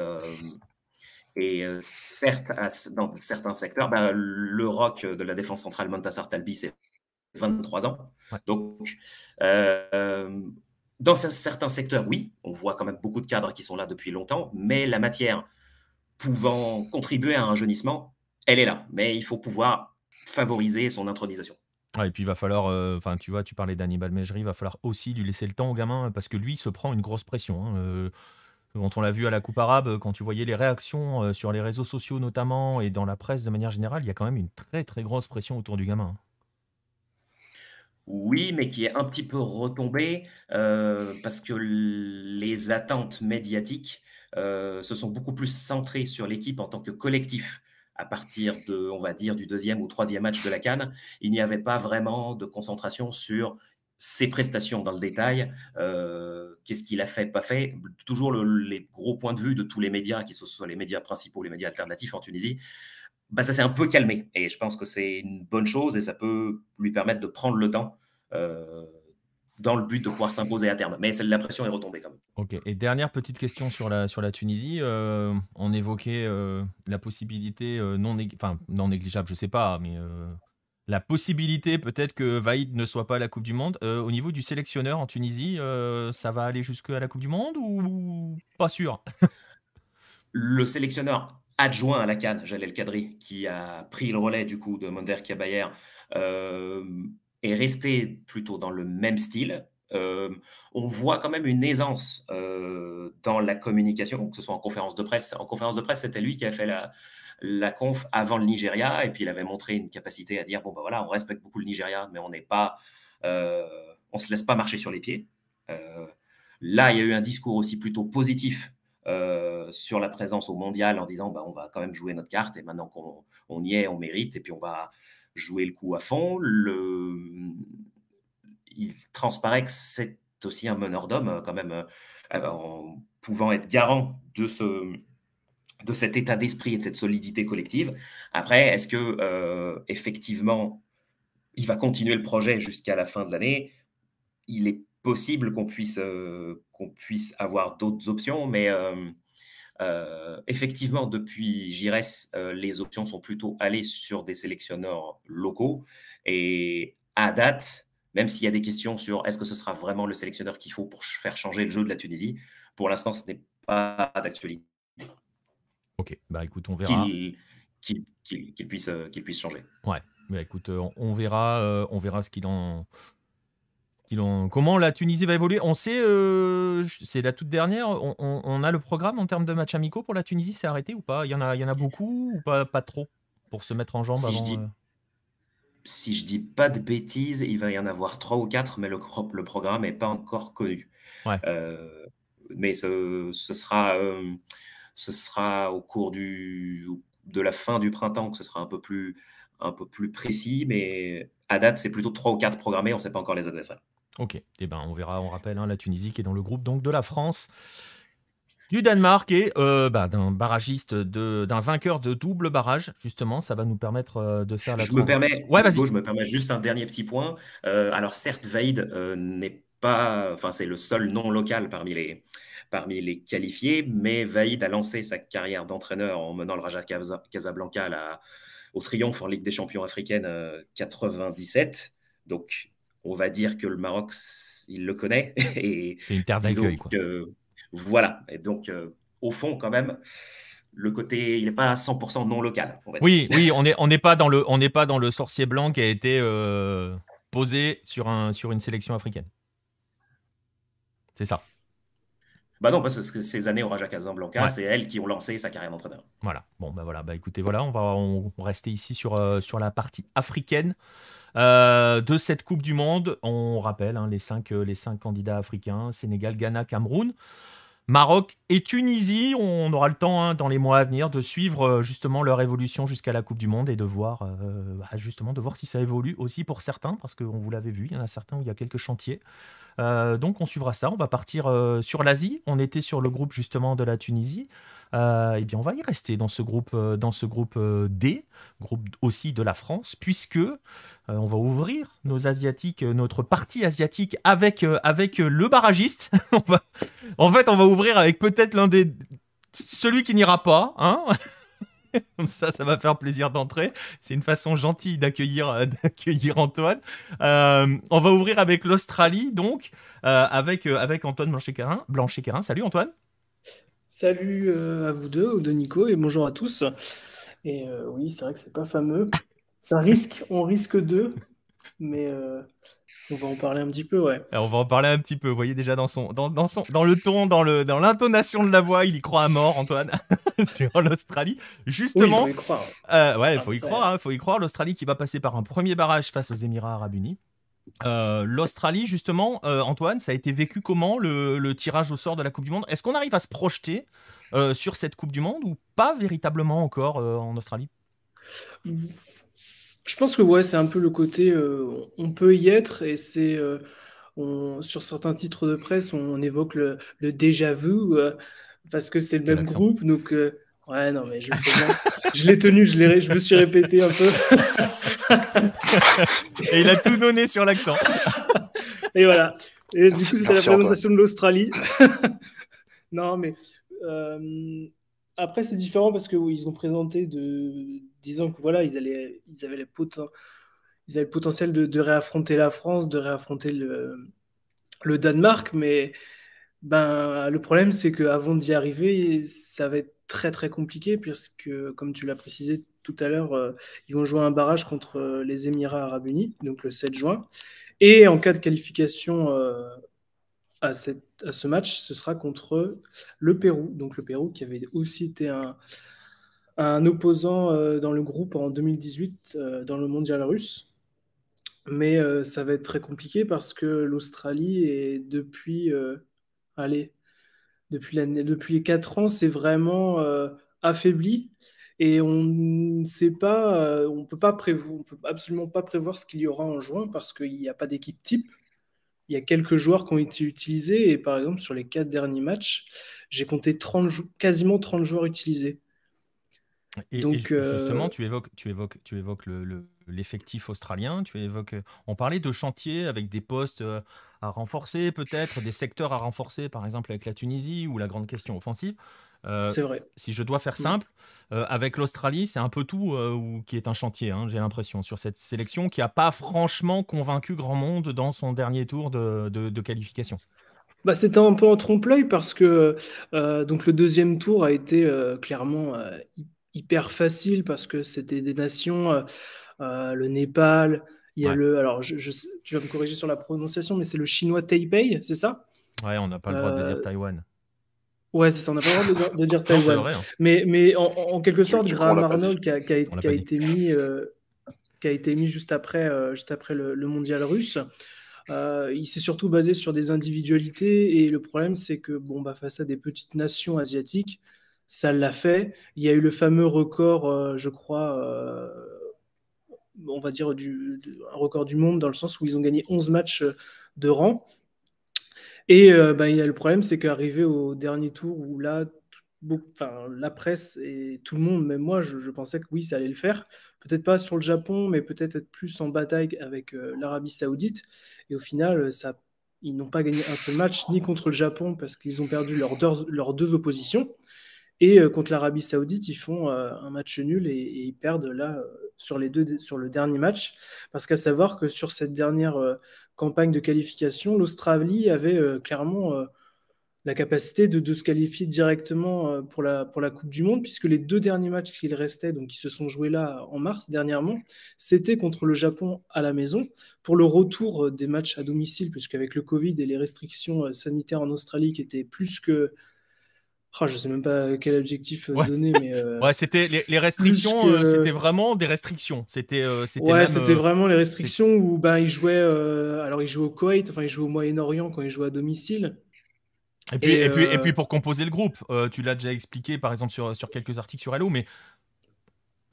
et euh, certes, dans certains secteurs, ben, le rock de la défense centrale Montassar Talbi, c'est 23 ans. Donc, euh, dans certains secteurs, oui, on voit quand même beaucoup de cadres qui sont là depuis longtemps, mais la matière pouvant contribuer à un jeunissement, elle est là. Mais il faut pouvoir favoriser son intronisation. et puis il va falloir, euh, enfin tu vois, tu parlais d'Anibal Mejri, il va falloir aussi lui laisser le temps au gamin parce que lui, il se prend une grosse pression. Hein, quand on l'a vu à la Coupe arabe, euh, quand tu voyais les réactions euh, sur les réseaux sociaux notamment et dans la presse de manière générale, il y a quand même une très très grosse pression autour du gamin. Oui, mais qui est un petit peu retombée euh, parce que les attentes médiatiques se sont beaucoup plus centrées sur l'équipe en tant que collectif à partir de, on va dire, du deuxième ou troisième match de la Cannes, il n'y avait pas vraiment de concentration sur ses prestations dans le détail, euh, qu'est-ce qu'il a fait, pas fait, toujours les gros points de vue de tous les médias, qui sont les médias principaux, les médias alternatifs en Tunisie, bah, ça s'est un peu calmé. Et je pense que c'est une bonne chose et ça peut lui permettre de prendre le temps euh, dans le but de pouvoir s'imposer à terme. Mais la pression est retombée quand même. Ok, et dernière petite question sur la, sur la Tunisie. Euh, on évoquait la possibilité non, non négligeable, je ne sais pas, mais la possibilité peut-être que Vaïd ne soit pas à la Coupe du Monde. Euh, au niveau du sélectionneur en Tunisie, euh, ça va aller jusqu'à la Coupe du Monde ou pas sûr Le sélectionneur adjoint à la Cannes, Jalel Kadri, qui a pris le relais du coup de Monder Kabayer, euh, est resté plutôt dans le même style. on voit quand même une aisance dans la communication, que ce soit en conférence de presse. En conférence de presse, c'était lui qui a fait la, la conf avant le Nigeria, et puis il avait montré une capacité à dire bon, ben voilà, on respecte beaucoup le Nigeria, mais on n'est pas. Euh, on se laisse pas marcher sur les pieds. Euh, là, il y a eu un discours aussi plutôt positif euh, sur la présence au mondial en disant bah, on va quand même jouer notre carte et maintenant qu'on on y est, on mérite et puis on va jouer le coup à fond. Il transparaît que c'est aussi un meneur d'homme euh, quand même, eh ben, en pouvant être garant de ce, de cet état d'esprit et de cette solidité collective. Après, est-ce que euh, effectivement il va continuer le projet jusqu'à la fin de l'année Il est possible qu'on puisse euh, puisse avoir d'autres options, mais euh, effectivement, depuis jrs, les options sont plutôt allées sur des sélectionneurs locaux. Et à date, même s'il y a des questions sur est-ce que ce sera vraiment le sélectionneur qu'il faut pour faire changer le jeu de la Tunisie, pour l'instant, ce n'est pas d'actualité. Ok, bah écoute, on verra. Qu'il qu euh, qu'il puisse, changer. Ouais, bah écoute, euh, on, verra, euh, on verra ce qu'il en. Ont... Comment la Tunisie va évoluer On sait, c'est la toute dernière, on, a le programme en termes de matchs amicaux pour la Tunisie, c'est arrêté ou pas il y, en a, il y en a beaucoup ou pas, pas trop pour se mettre en jambe si avant, je dis... Si je dis pas de bêtises, il va y en avoir trois ou quatre, mais le, le programme n'est pas encore connu. Ouais. mais ce sera ce sera au cours du, de la fin du printemps que ce sera un peu plus, un peu plus précis, mais à date, c'est plutôt trois ou quatre programmés, on ne sait pas encore les adversaires. Ok, et eh ben, on verra, on rappelle, hein, la Tunisie qui est dans le groupe donc de la France du Danemark et euh, ben, d'un barragiste, d'un vainqueur de double barrage. Justement, ça va nous permettre euh, de faire la. Je me permets. Ouais, vas Je me permets juste un dernier petit point. Euh, alors certes, Vaid n'est pas, enfin c'est le seul nom local parmi les parmi les qualifiés, mais Vaïd a lancé sa carrière d'entraîneur en menant le Raja Casablanca au triomphe en Ligue des champions africaine 97. Euh, donc, on va dire que le Maroc, il le connaît. C'est une terre d'accueil. Voilà. Et donc, euh, au fond, quand même, le côté, il n'est pas à 100% non local. Oui, oui, on n'est est pas, dans le, on n'est pas dans le sorcier blanc qui a été euh, posé sur, un, sur une sélection africaine. C'est ça. Bah non, parce que ces années au à Casablanca, c'est elles qui ont lancé sa carrière d'entraîneur. Voilà. Bon, ben voilà. Bah écoutez, voilà, on va rester ici sur, euh, sur la partie africaine. Euh, de cette Coupe du Monde, on rappelle hein, les, cinq, euh, les cinq candidats africains Sénégal, Ghana, Cameroun. Maroc et Tunisie. On aura le temps hein, dans les mois à venir de suivre justement leur évolution jusqu'à la Coupe du Monde et de voir bah, justement de voir si ça évolue aussi pour certains parce qu'on vous l'avait vu, il y en a certains où il y a quelques chantiers. Euh, donc on suivra ça, on va partir euh, sur l'Asie. On était sur le groupe justement de la Tunisie. et euh, eh bien, on va y rester dans ce groupe, dans ce groupe D, groupe aussi de la France, puisque on va ouvrir nos asiatiques, notre partie asiatique avec avec le barragiste. en fait, on va ouvrir avec peut-être l'un des celui qui n'ira pas, hein. Comme ça, ça va faire plaisir d'entrer. C'est une façon gentille d'accueillir euh, Antoine. Euh, on va ouvrir avec l'Australie, donc, euh, avec, avec Antoine Blanchet-Carin. Blanchet Salut Antoine. Salut à vous deux, de Nico, et bonjour à tous. Et oui, c'est vrai que c'est pas fameux. Ça risque, on risque deux, mais on va en parler un petit peu, ouais. Euh, on va en parler un petit peu. Vous voyez déjà dans son, dans, son, dans le ton, dans le, dans l'intonation de la voix, il y croit à mort, Antoine, sur l'Australie. Justement. Oui, il faut y croire. Euh, ouais, faut y croire. Hein, faut y croire. L'Australie qui va passer par un premier barrage face aux Émirats Arabes Unis. Euh, L'Australie, justement, Antoine, ça a été vécu comment le, tirage au sort de la Coupe du Monde Est-ce qu'on arrive à se projeter sur cette Coupe du Monde ou pas véritablement encore en Australie je pense que ouais, c'est un peu le côté, euh, on peut y être et c'est euh, sur certains titres de presse, on, évoque le, déjà vu euh, parce que c'est le même groupe. Donc ouais, non mais je l'ai tenu, je je me suis répété un peu. Et il a tout donné sur l'accent. Et voilà. Et du coup, c'était la présentation de l'Australie. non, mais après, c'est différent parce que ils ont présenté de, disant que voilà, ils, ils, avaient, ils avaient le potentiel de, réaffronter la France, de réaffronter le, le Danemark, mais ben, le problème c'est qu'avant d'y arriver, ça va être très très compliqué, puisque comme tu l'as précisé tout à l'heure, euh, ils vont jouer un barrage contre euh, les Émirats arabes unis, donc le 7 juin. Et en cas de qualification euh, à, à, ce match, ce sera contre le Pérou. Donc le Pérou qui avait aussi été un, un opposant euh, dans le groupe en 2018 euh, dans le mondial russe. Mais euh, ça va être très compliqué parce que l'Australie est depuis, allez, depuis, depuis 4 ans, c'est vraiment affaibli et on ne sait pas, on peut pas prévoir, on peut absolument pas prévoir ce qu'il y aura en juin parce qu'il n'y a pas d'équipe type. Il y a quelques joueurs qui ont été utilisés et par exemple sur les quatre derniers matchs, j'ai compté 30, quasiment 30 joueurs utilisés. Et, Donc, euh, justement, tu évoques, tu évoques, tu évoques l'effectif australien. Tu évoques. Euh, on parlait de chantier avec des postes euh, à renforcer, peut-être des secteurs à renforcer, par exemple avec la Tunisie ou la grande question offensive. c'est vrai. Si je dois faire mm. simple, avec l'Australie, c'est un peu tout qui est un chantier, hein, j'ai l'impression, sur cette sélection qui a pas franchement convaincu grand monde dans son dernier tour de, qualification. Bah, c'était un peu en trompe-l'œil parce que donc le deuxième tour a été clairement hyper facile parce que c'était des nations, euh, euh, le Népal, il y a le. Alors, tu vas me corriger sur la prononciation, mais c'est le chinois Taipei, c'est ça Ouais, on n'a pas le droit de dire euh, Taïwan. Ouais, c'est ça, on n'a pas le droit de, dire Taïwan. Hein. Mais, mais en, quelque sorte, Graham Arnold qui a, qui a été mis. qui a été mis juste après, juste après le, mondial russe. il s'est surtout basé sur des individualités et le problème c'est que bon bah face à des petites nations asiatiques, ça l'a fait. Il y a eu le fameux record, euh, je crois, euh, on va dire du, un record du monde dans le sens où ils ont gagné 11 matchs euh, de rang. Et bah, il y le problème, c'est qu'arrivé au dernier tour où là, la presse et tout le monde, même moi, je, pensais que oui, ça allait le faire. Peut-être pas sur le Japon, mais peut-être être plus en bataille avec l'Arabie Saoudite. Et au final, ça, ils n'ont pas gagné un seul match, ni contre le Japon, parce qu'ils ont perdu leurs deux oppositions et euh, contre l'Arabie Saoudite, ils font euh, un match nul et, ils perdent là euh, sur, les deux, sur le dernier match. Parce qu'à savoir que sur cette dernière campagne de qualification, l'Australie avait clairement la capacité de, se qualifier directement pour la, pour la Coupe du Monde, puisque les deux derniers matchs qu'il restait, donc qui se sont joués là en mars dernièrement, c'était contre le Japon à la maison. Pour le retour des matchs à domicile, puisqu'avec le Covid et les restrictions sanitaires en Australie qui étaient plus que je ah, je sais même pas quel objectif euh, donner, mais. Euh, ouais, c'était les, restrictions, euh, c'était vraiment des restrictions. C'était. c'était ouais, c'était vraiment les restrictions où ben, ils jouaient. alors, il au Koweït, enfin, il jouaient au Moyen-Orient quand il jouaient à domicile. Et puis, puis, et puis pour composer le groupe, tu l'as déjà expliqué par exemple sur, sur quelques articles sur Hello, mais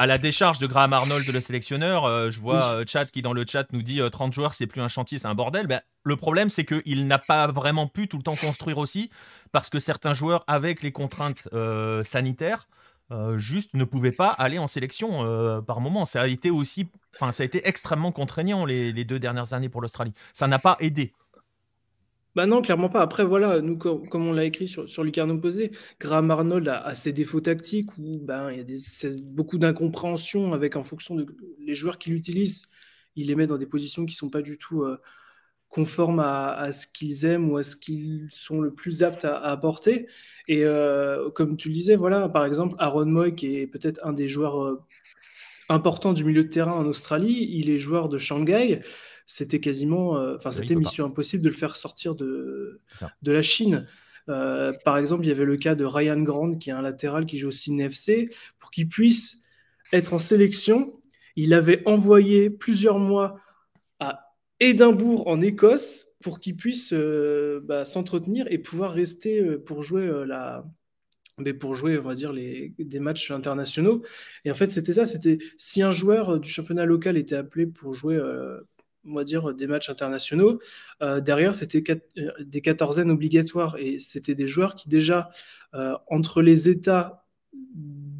à la décharge de Graham Arnold, le sélectionneur, euh, je vois euh, Chad qui dans le chat nous dit 30 euh, joueurs, c'est plus un chantier, c'est un bordel. Ben, le problème, c'est qu'il n'a pas vraiment pu tout le temps construire aussi, parce que certains joueurs, avec les contraintes sanitaires, juste ne pouvaient pas aller en sélection par moment. Ça a été aussi, enfin, ça a été extrêmement contraignant les deux dernières années pour l'Australie. Ça n'a pas aidé. Bah non, clairement pas. Après, voilà, nous, comme on l'a écrit sur, sur Lucarne Opposée, Graham Arnold a, ses défauts tactiques où ben, il y a beaucoup d'incompréhension avec en fonction des joueurs qu'il utilise. Il les met dans des positions qui ne sont pas du tout euh, conformes à, ce qu'ils aiment ou à ce qu'ils sont le plus aptes à, apporter. Et euh, comme tu le disais, voilà, par exemple, Aaron Moy, qui est peut-être un des joueurs euh, importants du milieu de terrain en Australie, il est joueur de Shanghai c'était quasiment, euh, enfin, c'était mission impossible de le faire sortir de, de la Chine. Euh, par exemple, il y avait le cas de Ryan Grant, qui est un latéral qui joue au FC. Pour qu'il puisse être en sélection, il avait envoyé plusieurs mois à Édimbourg, en Écosse, pour qu'il puisse euh, bah, s'entretenir et pouvoir rester pour jouer la, mais pour jouer, on va dire, des matchs internationaux. Et en fait, c'était ça, c'était si un joueur du championnat local était appelé pour jouer on va dire, des matchs internationaux. Euh, derrière, c'était euh, des quatorzaines obligatoires et c'était des joueurs qui déjà, euh, entre les États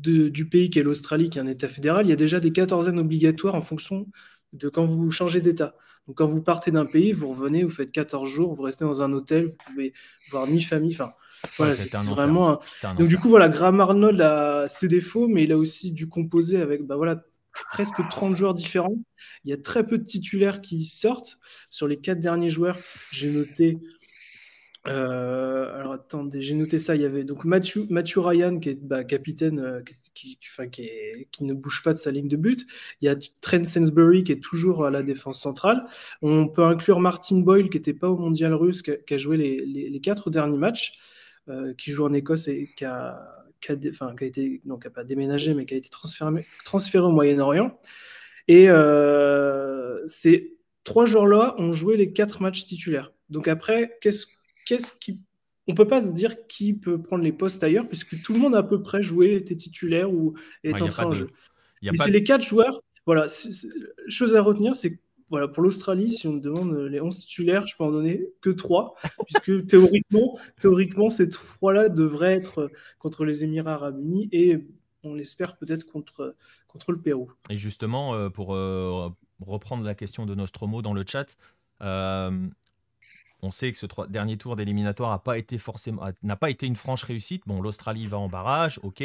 du pays qui est l'Australie, qui est un État fédéral, il y a déjà des quatorzaines obligatoires en fonction de quand vous changez d'État. Donc quand vous partez d'un pays, vous revenez, vous faites 14 jours, vous restez dans un hôtel, vous pouvez voir ni famille. Enfin, voilà, c'est vraiment. Donc du coup, voilà, Graham Arnold a ses défauts, mais il a aussi dû composer avec bah, voilà, presque 30 joueurs différents. Il y a très peu de titulaires qui sortent. Sur les quatre derniers joueurs, j'ai noté. Euh, alors attendez, j'ai noté ça. Il y avait donc Mathieu, Ryan qui est bah, capitaine, euh, qui, ne bouge pas de sa ligne de but. Il y a Trent Sainsbury qui est toujours à la défense centrale. On peut inclure Martin Boyle qui n'était pas au mondial russe, qui a, joué les, quatre derniers matchs, euh, qui joue en Écosse et qui a qui a, qui a été, non, qui a pas déménagé, mais qui a été transféré, au Moyen-Orient. Et euh, ces trois joueurs-là ont joué les quatre matchs titulaires. Donc après, qu'est-ce qu'est-ce qui on peut pas se dire qui peut prendre les postes ailleurs, puisque tout le monde a à peu près joué, était titulaire ou est entré en de... jeu. Mais c'est les quatre joueurs. Voilà, chose à retenir, c'est voilà, pour l'Australie, si on me demande euh, les 11 titulaires, je peux en donner que 3, puisque théoriquement, théoriquement ces trois-là devraient être euh, contre les Émirats arabes unis et on l'espère peut-être contre, euh, contre le Pérou. Et justement, pour reprendre la question de Nostromo dans le chat, on sait que ce dernier tour d'éliminatoire n'a pas été forcément n'a pas été une franche réussite. Bon, l'Australie va en barrage, ok.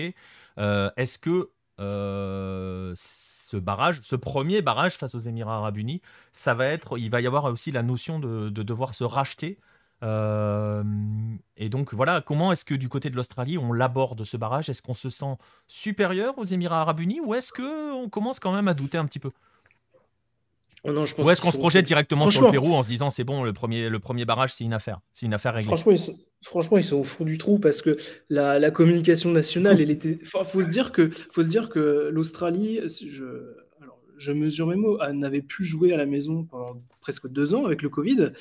Est-ce que euh, ce barrage, ce premier barrage face aux Émirats Arabes Unis, ça va être, il va y avoir aussi la notion de, devoir se racheter. Euh, et donc voilà, comment est-ce que du côté de l'Australie on l'aborde ce barrage Est-ce qu'on se sent supérieur aux Émirats Arabes Unis ou est-ce que on commence quand même à douter un petit peu Oh est-ce qu'on se projette directement sur le Pérou en se disant c'est bon, le premier, le premier barrage, c'est une affaire, c'est une affaire réglée. Franchement ils, sont, franchement, ils sont au fond du trou parce que la, la communication nationale, elle était. faut se dire que, faut se dire que l'Australie, je, je mesure mes mots, n'avait plus joué à la maison pendant presque deux ans avec le Covid.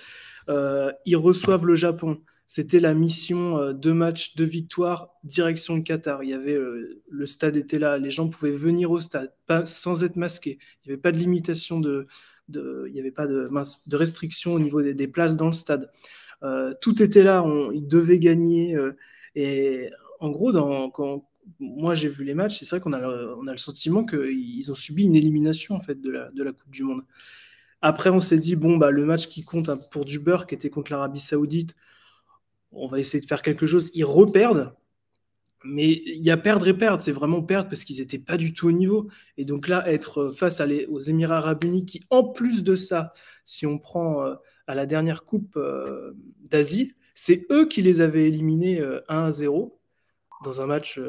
Euh, ils reçoivent le Japon. C'était la mission de euh, deux matchs, deux victoires, direction le Qatar. Il y avait euh, le stade était là, les gens pouvaient venir au stade, sans être masqués. Il n'y avait pas de limitation de il n'y avait pas de, restrictions au niveau des, places dans le stade. Euh, tout était là, on, ils devaient gagner. Euh, et en gros, quand, moi j'ai vu les matchs, c'est vrai qu'on a, on a le sentiment qu'ils ont subi une élimination en fait de la, Coupe du Monde. Après, on s'est dit, bon, bah, le match qui compte hein, pour du qui était contre l'Arabie Saoudite, on va essayer de faire quelque chose. Ils reperdent, mais il y a perdre et perdre, c'est vraiment perdre parce qu'ils n'étaient pas du tout au niveau. Et donc là, être face à aux Émirats arabes unis qui, en plus de ça, si on prend euh, à la dernière Coupe euh, d'Asie, c'est eux qui les avaient éliminés 1-0 euh, dans un match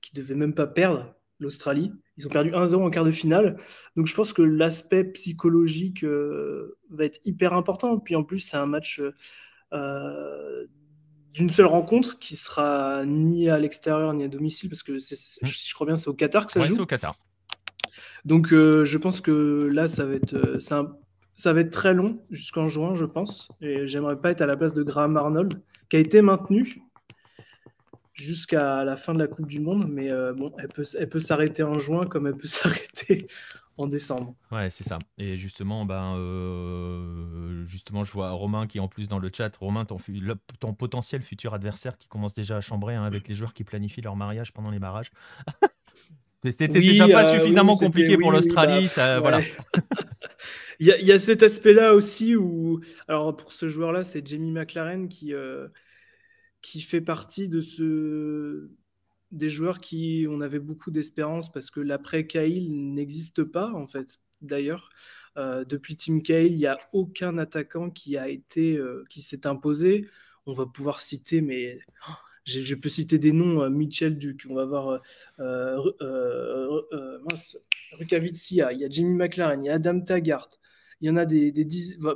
qui ne devait même pas perdre, l'Australie. Ils ont perdu 1-0 en quart de finale. Donc je pense que l'aspect psychologique va être hyper important. Puis en plus, c'est un match d'une seule rencontre qui sera ni à l'extérieur ni à domicile, parce que hmm. je, crois bien c'est au Qatar que ça ouais, joue. c'est au Qatar. Donc euh, je pense que là, euh, ça va être, très long jusqu'en juin, je pense. Et j'aimerais pas être à la place de Graham Arnold, qui a été maintenu jusqu'à la fin de la Coupe du Monde, mais euh, bon, elle peut s'arrêter en juin comme elle peut s'arrêter en décembre. Ouais, c'est ça. Et justement, ben, euh, justement, je vois Romain qui en plus dans le chat. Romain, ton, potentiel futur adversaire qui commence déjà à chambrer hein, avec les joueurs qui planifient leur mariage pendant les barrages. C'était déjà pas euh, suffisamment compliqué pour l'Australie, bah, ça, voilà. Il y, a cet aspect-là aussi où, alors pour ce joueur-là, c'est Jamie McLaren qui euh, qui fait partie de ce des joueurs qui on avait beaucoup d'espérance parce que l'après Kyle n'existe pas en fait d'ailleurs. Euh, depuis Team Kyle, il n'y a aucun attaquant qui a été euh, qui s'est imposé. On va pouvoir citer, mais oh, je, peux citer des noms. Michel euh, Mitchell Duke, on va voir Rukavitsia, il y a Jimmy McLaren, il y a Adam Taggart. Il y en a des,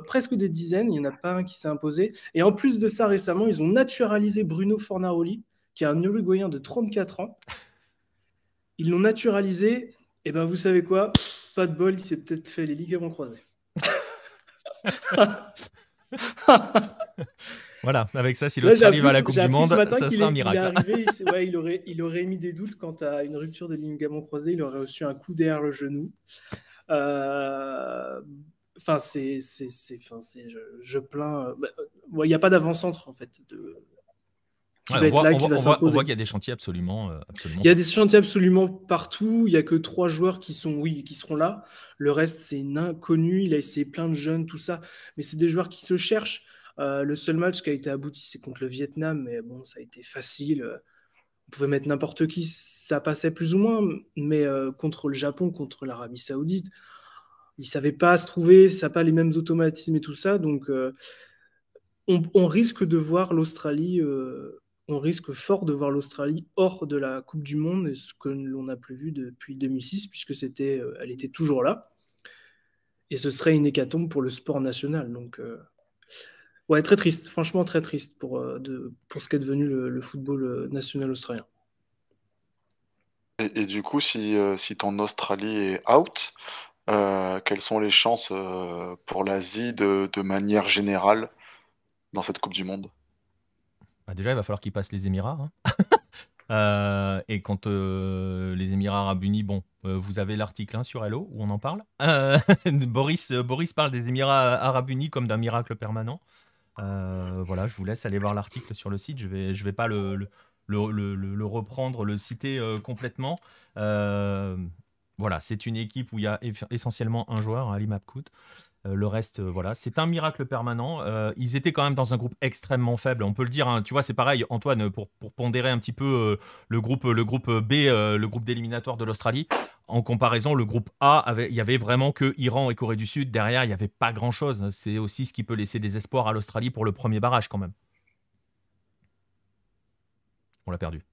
presque des dizaines, il n'y en a pas un qui s'est imposé. Et en plus de ça, récemment, ils ont naturalisé Bruno Fornaroli, qui est un Uruguayen de 34 ans. Ils l'ont naturalisé. Et ben vous savez quoi Pas de bol, il s'est peut-être fait les ligaments croisés. voilà, avec ça, si l'Australie va à la Coupe du Monde, ça sera un miracle. Il, aurait, il aurait mis des doutes quant à une rupture des ligaments croisés. Il aurait reçu un coup derrière le genou. Euh, enfin c'est je, je, plains euh, bah, euh, il n'y a pas d'avant-centre en fait de, on voit, qu'il y a des chantiers absolument, euh, Il y a des chantiers absolument partout. Il n'y a que trois joueurs qui sont, oui, qui seront là. Le reste, c'est une inconnue. Il a essayé plein de jeunes, tout ça. Mais c'est des joueurs qui se cherchent. Euh, le seul match qui a été abouti, c'est contre le Vietnam. Mais bon, ça a été facile. On pouvait mettre n'importe qui, ça passait plus ou moins. Mais euh, contre le Japon, contre l'Arabie Saoudite, ils savaient pas se trouver, ça n'a pas les mêmes automatismes et tout ça. Donc, on, on, risque de voir l'Australie on risque fort de voir l'Australie hors de la Coupe du Monde, ce que l'on n'a plus vu depuis 2006, puisque c'était, euh, elle était toujours là. Et ce serait une hécatombe pour le sport national. Donc, euh, ouais, très triste, franchement très triste pour, euh, de, pour ce qu'est devenu le, football national australien. Et, du coup, si, si ton Australie est out, quelles sont les chances pour l'Asie de manière générale dans cette Coupe du Monde bah, déjà, il va falloir qu'il passe les Émirats. Hein. Euh, et quand euh, les Émirats arabes unis, bon, euh, vous avez l'article hein, sur Hello où on en parle. Boris, Boris parle des Émirats arabes unis comme d'un miracle permanent. voilà, je vous laisse aller voir l'article sur le site. Je vais, je vais pas le, reprendre, le citer complètement. voilà, c'est une équipe où il y a essentiellement un joueur, hein, Ali Mapkout. Euh, le reste, euh, voilà, c'est un miracle permanent. Euh, ils étaient quand même dans un groupe extrêmement faible, on peut le dire. Hein. Tu vois, c'est pareil, Antoine, pour, pondérer un petit peu le groupe, le groupe B, le groupe d'éliminatoire de l'Australie. En comparaison, le groupe A, il y avait vraiment que Iran et Corée du Sud. Derrière, il n'y avait pas grand-chose. C'est aussi ce qui peut laisser des espoirs à l'Australie pour le premier barrage quand même. On l'a perdu.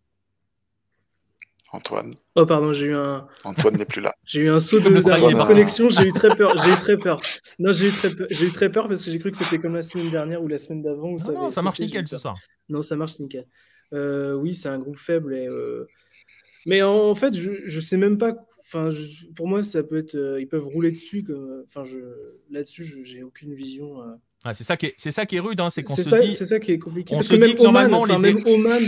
Antoine. Oh pardon, j'ai eu un. Antoine n'est plus là. j'ai eu un saut de, de connexion. J'ai eu très peur. J'ai eu très peur. Non, j'ai eu très peur. J'ai eu très peur parce que j'ai cru que c'était comme la semaine dernière ou la semaine d'avant. Non, ça, marche nickel ce ça. Non, ça marche nickel. oui, c'est un groupe faible euh, Mais en, fait, je, je sais même pas pour moi, ça peut être, euh, ils peuvent rouler dessus. Comme, enfin, je, là-dessus, j'ai aucune vision. Euh. Ah, c'est ça qui est, c'est ça qui est rude, hein, c'est ça, dit. C'est ça qui est compliqué. Parce que même Oman, normalement, les... même Oman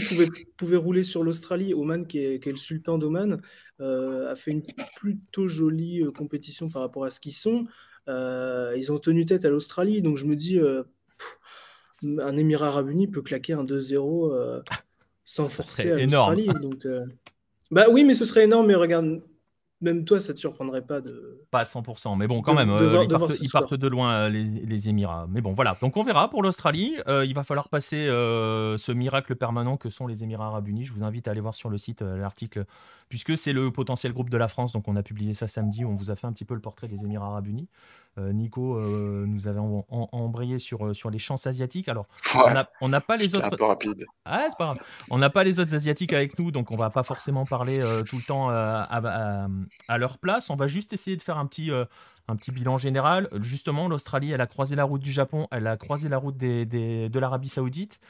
pouvait, rouler sur l'Australie. Oman, qui est, qui est, le sultan d'Oman, euh, a fait une plutôt jolie compétition par rapport à ce qu'ils sont. ils ont tenu tête à l'Australie, donc je me dis, un Émirat arabe uni peut claquer un 2-0 ah, sans forcer à l'Australie. donc, bah oui, mais ce serait énorme. Mais regarde, même toi, ça te surprendrait pas de. Pas à 100%, mais bon, quand même, euh, ils, partent, de loin, euh, les, Émirats. Mais bon, voilà. Donc, on verra pour l'Australie. Euh, il va falloir passer ce miracle permanent que sont les Émirats Arabes Unis. Je vous invite à aller voir sur le site l'article, puisque c'est le potentiel groupe de la France. Donc, on a publié ça samedi. On vous a fait un petit peu le portrait des Émirats Arabes Unis. Euh, Nico euh, nous avait embrayé sur, euh, sur les chances asiatiques. Alors, on n'a pas les autres. Un peu rapide. Ah, c'est pas On n'a pas les autres asiatiques avec nous, donc on va pas forcément parler tout le temps à, leur place. On va juste essayer de faire un petit un petit bilan général. Justement, l'Australie, elle a croisé la route du Japon, elle a croisé la route des, des, de l'Arabie Saoudite.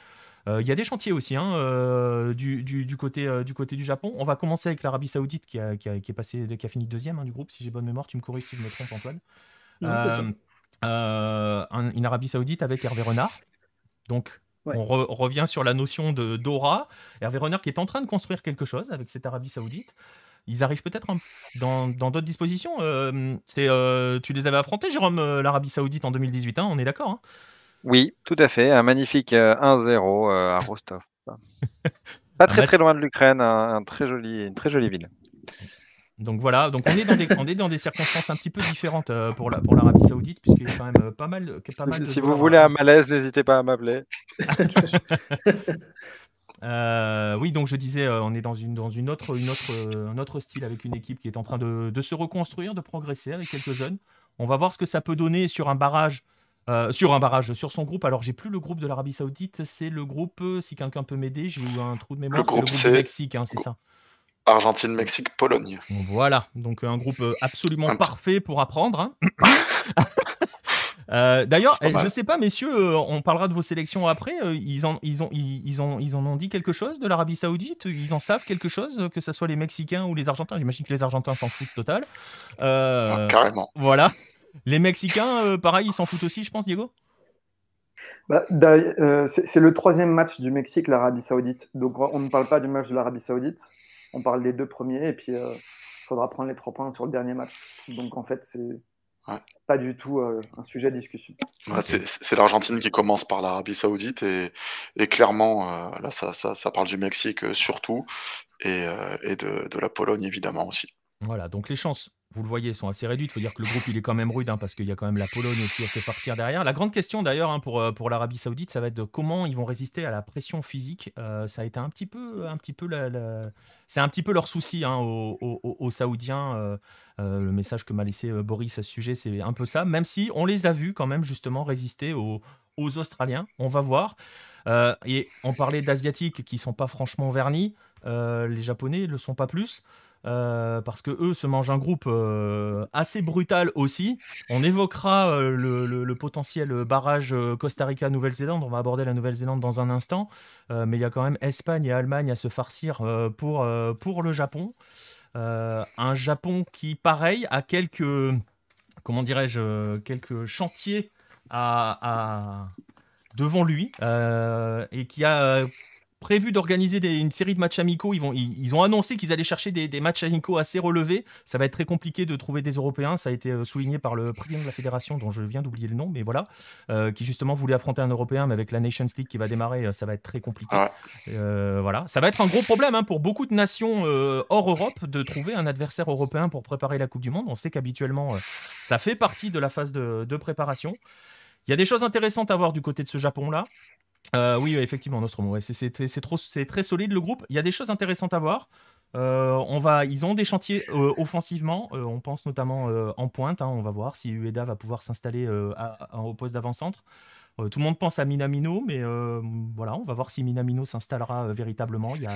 Il y a des chantiers aussi hein, du, du, côté, du côté du Japon. On va commencer avec l'Arabie Saoudite qui a, qui, qui, est passé, qui fini deuxième hein, du groupe, si j'ai bonne mémoire. Tu me corriges si je me trompe, Antoine. Euh, euh, un, une Arabie Saoudite avec Hervé Renard. Donc, On revient sur la notion de d'aura. Hervé Renard qui est en train de construire quelque chose avec cette Arabie Saoudite. Ils arrivent peut-être dans d'autres dispositions. Euh, euh, tu les avais affrontés, Jérôme, l'Arabie Saoudite en 2018, hein, on est d'accord hein Oui, tout à fait. Un magnifique 1-0 à Rostov. Pas très très loin de l'Ukraine, un, très joli, une très jolie ville. Donc voilà, donc on est dans des, on est dans des circonstances un petit peu différentes euh, pour la, pour l'Arabie Saoudite puisqu'il y a quand même euh, pas mal, Si, vous voulez un malaise, n'hésitez pas à m'appeler. Euh, oui, donc je disais, on est dans une, dans une autre, une autre, un autre style avec une équipe qui est en train de, se reconstruire, de progresser avec quelques jeunes. On va voir ce que ça peut donner sur un barrage, sur un barrage, sur son groupe. Alors j'ai plus le groupe de l'Arabie Saoudite, c'est le groupe. Si quelqu'un peut m'aider, j'ai eu un trou de mémoire. c'est le groupe du Mexique, hein, c'est ça. Argentine, Mexique, Pologne. Voilà, donc euh, un groupe euh, absolument parfait pour apprendre. Hein. Euh, d'ailleurs, eh, je ne sais pas, messieurs, on parlera de vos sélections après. Ils en, ils ont, ils, ont, ils en ont dit quelque chose de l'Arabie Saoudite Ils en savent quelque chose, que ce soit les Mexicains ou les Argentins J'imagine que les Argentins s'en foutent total. Ah, carrément. Voilà. Les Mexicains, pareil, ils s'en foutent aussi, je pense, Diego bah, C'est le troisième match du Mexique, l'Arabie Saoudite. Donc, on ne parle pas du match de l'Arabie Saoudite on parle des deux premiers et puis il euh, faudra prendre les trois points sur le dernier match. Donc en fait, c'est pas du tout euh, un sujet de discussion. c'est l'Argentine qui commence par l'Arabie Saoudite et, clairement, euh, là, ça, parle du Mexique surtout et, de, la Pologne évidemment aussi. Voilà, donc les chances vous le voyez, sont assez réduites. Il faut dire que le groupe, il est quand même rude, hein, parce qu'il y a quand même la Pologne aussi assez farcière farcir derrière. La grande question, d'ailleurs, hein, pour, euh, pour l'Arabie Saoudite, ça va être de comment ils vont résister à la pression physique. Euh, ça a été un petit peu, un petit peu, la, c'est un petit peu leur souci hein, aux, aux, Saoudiens. Euh, le message que m'a laissé Boris à ce sujet, c'est un peu ça. Même si on les a vus quand même justement résister aux, Australiens. On va voir. et on parlait d'asiatiques qui sont pas franchement vernis. les Japonais ne le sont pas plus. Euh, parce que eux se mangent un groupe euh, assez brutal aussi. On évoquera euh, le, potentiel barrage Costa Rica-Nouvelle-Zélande. On va aborder la Nouvelle-Zélande dans un instant, mais il y a quand même Espagne et Allemagne à se farcir pour, pour le Japon. un Japon qui, pareil, a quelques comment dirais-je quelques chantiers à, devant lui et qui a prévu d'organiser une série de matchs amicaux. Ils, vont, ils, ont annoncé qu'ils allaient chercher des, matchs amicaux assez relevés. Ça va être très compliqué de trouver des Européens. Ça a été euh, souligné par le président de la fédération, dont je viens d'oublier le nom, mais voilà, euh, qui justement voulait affronter un Européen, mais avec la Nations League qui va démarrer, euh, ça va être très compliqué. voilà, ça va être un gros problème hein, pour beaucoup de nations hors Europe de trouver un adversaire européen pour préparer la Coupe du Monde. On sait qu'habituellement, ça fait partie de la phase de, de préparation. Il y a des choses intéressantes à voir du côté de ce Japon-là. Euh, oui, effectivement, Nostromo. c'est très solide le groupe. Il y a des choses intéressantes à voir. Euh, on va, ils ont des chantiers euh, offensivement. on pense notamment en pointe. Hein, on va voir si Ueda va pouvoir s'installer au poste d'avant-centre. Euh, tout le monde pense à Minamino, mais euh, voilà, on va voir si Minamino s'installera euh, véritablement. Il y,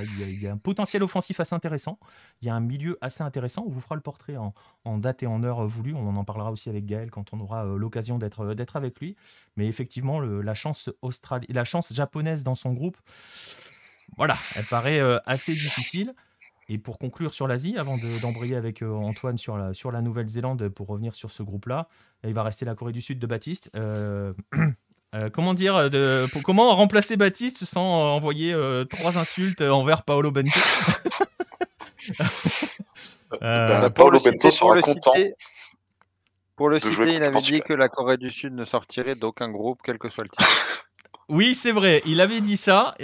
a, un potentiel offensif assez intéressant. Il y a un milieu assez intéressant. On vous fera le portrait en, date et en heure voulue. On en parlera aussi avec Gaël quand on aura l'occasion d'être avec lui. Mais effectivement, la chance la chance japonaise dans son groupe, voilà, elle paraît assez difficile. Et pour conclure sur l'Asie, avant d'embrayer avec Antoine sur la, Nouvelle-Zélande, pour revenir sur ce groupe-là, il va rester la Corée du Sud de Baptiste. Euh, comment dire euh, pour, Comment remplacer Baptiste sans euh, envoyer trois insultes envers Paolo Bento bah, Paolo Bento pour le citer, il avait dit que la Corée du Sud ne sortirait d'aucun groupe, quel que soit le titre. oui, c'est vrai, il avait dit ça.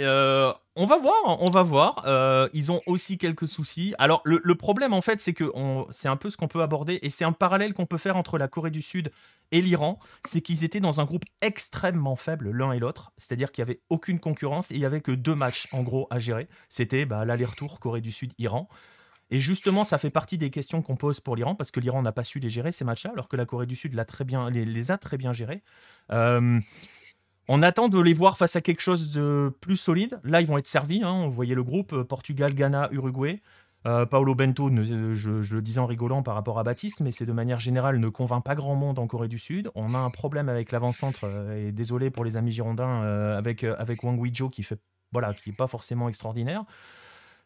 On va voir, hein, on va voir. Euh, ils ont aussi quelques soucis. Alors le, problème en fait, c'est que c'est un peu ce qu'on peut aborder et c'est un parallèle qu'on peut faire entre la Corée du Sud et l'Iran, c'est qu'ils étaient dans un groupe extrêmement faible l'un et l'autre, c'est-à-dire qu'il n'y avait aucune concurrence et il n'y avait que deux matchs en gros à gérer. C'était bah, l'aller-retour Corée du Sud-Iran. Et justement, ça fait partie des questions qu'on pose pour l'Iran, parce que l'Iran n'a pas su les gérer, ces matchs-là, alors que la Corée du Sud très bien, les, a très bien gérés. Euh, on attend de les voir face à quelque chose de plus solide. Là, ils vont être servis. Hein. On voyait le groupe euh, Portugal, Ghana, Uruguay. Euh, Paulo Paolo Bento, euh, je, le disais en rigolant par rapport à Baptiste, mais c'est de manière générale ne convainc pas grand monde en Corée du Sud. On a un problème avec l'avant-centre, et désolé pour les amis girondins, avec, avec Wang Wijo qui fait voilà, qui est pas forcément extraordinaire.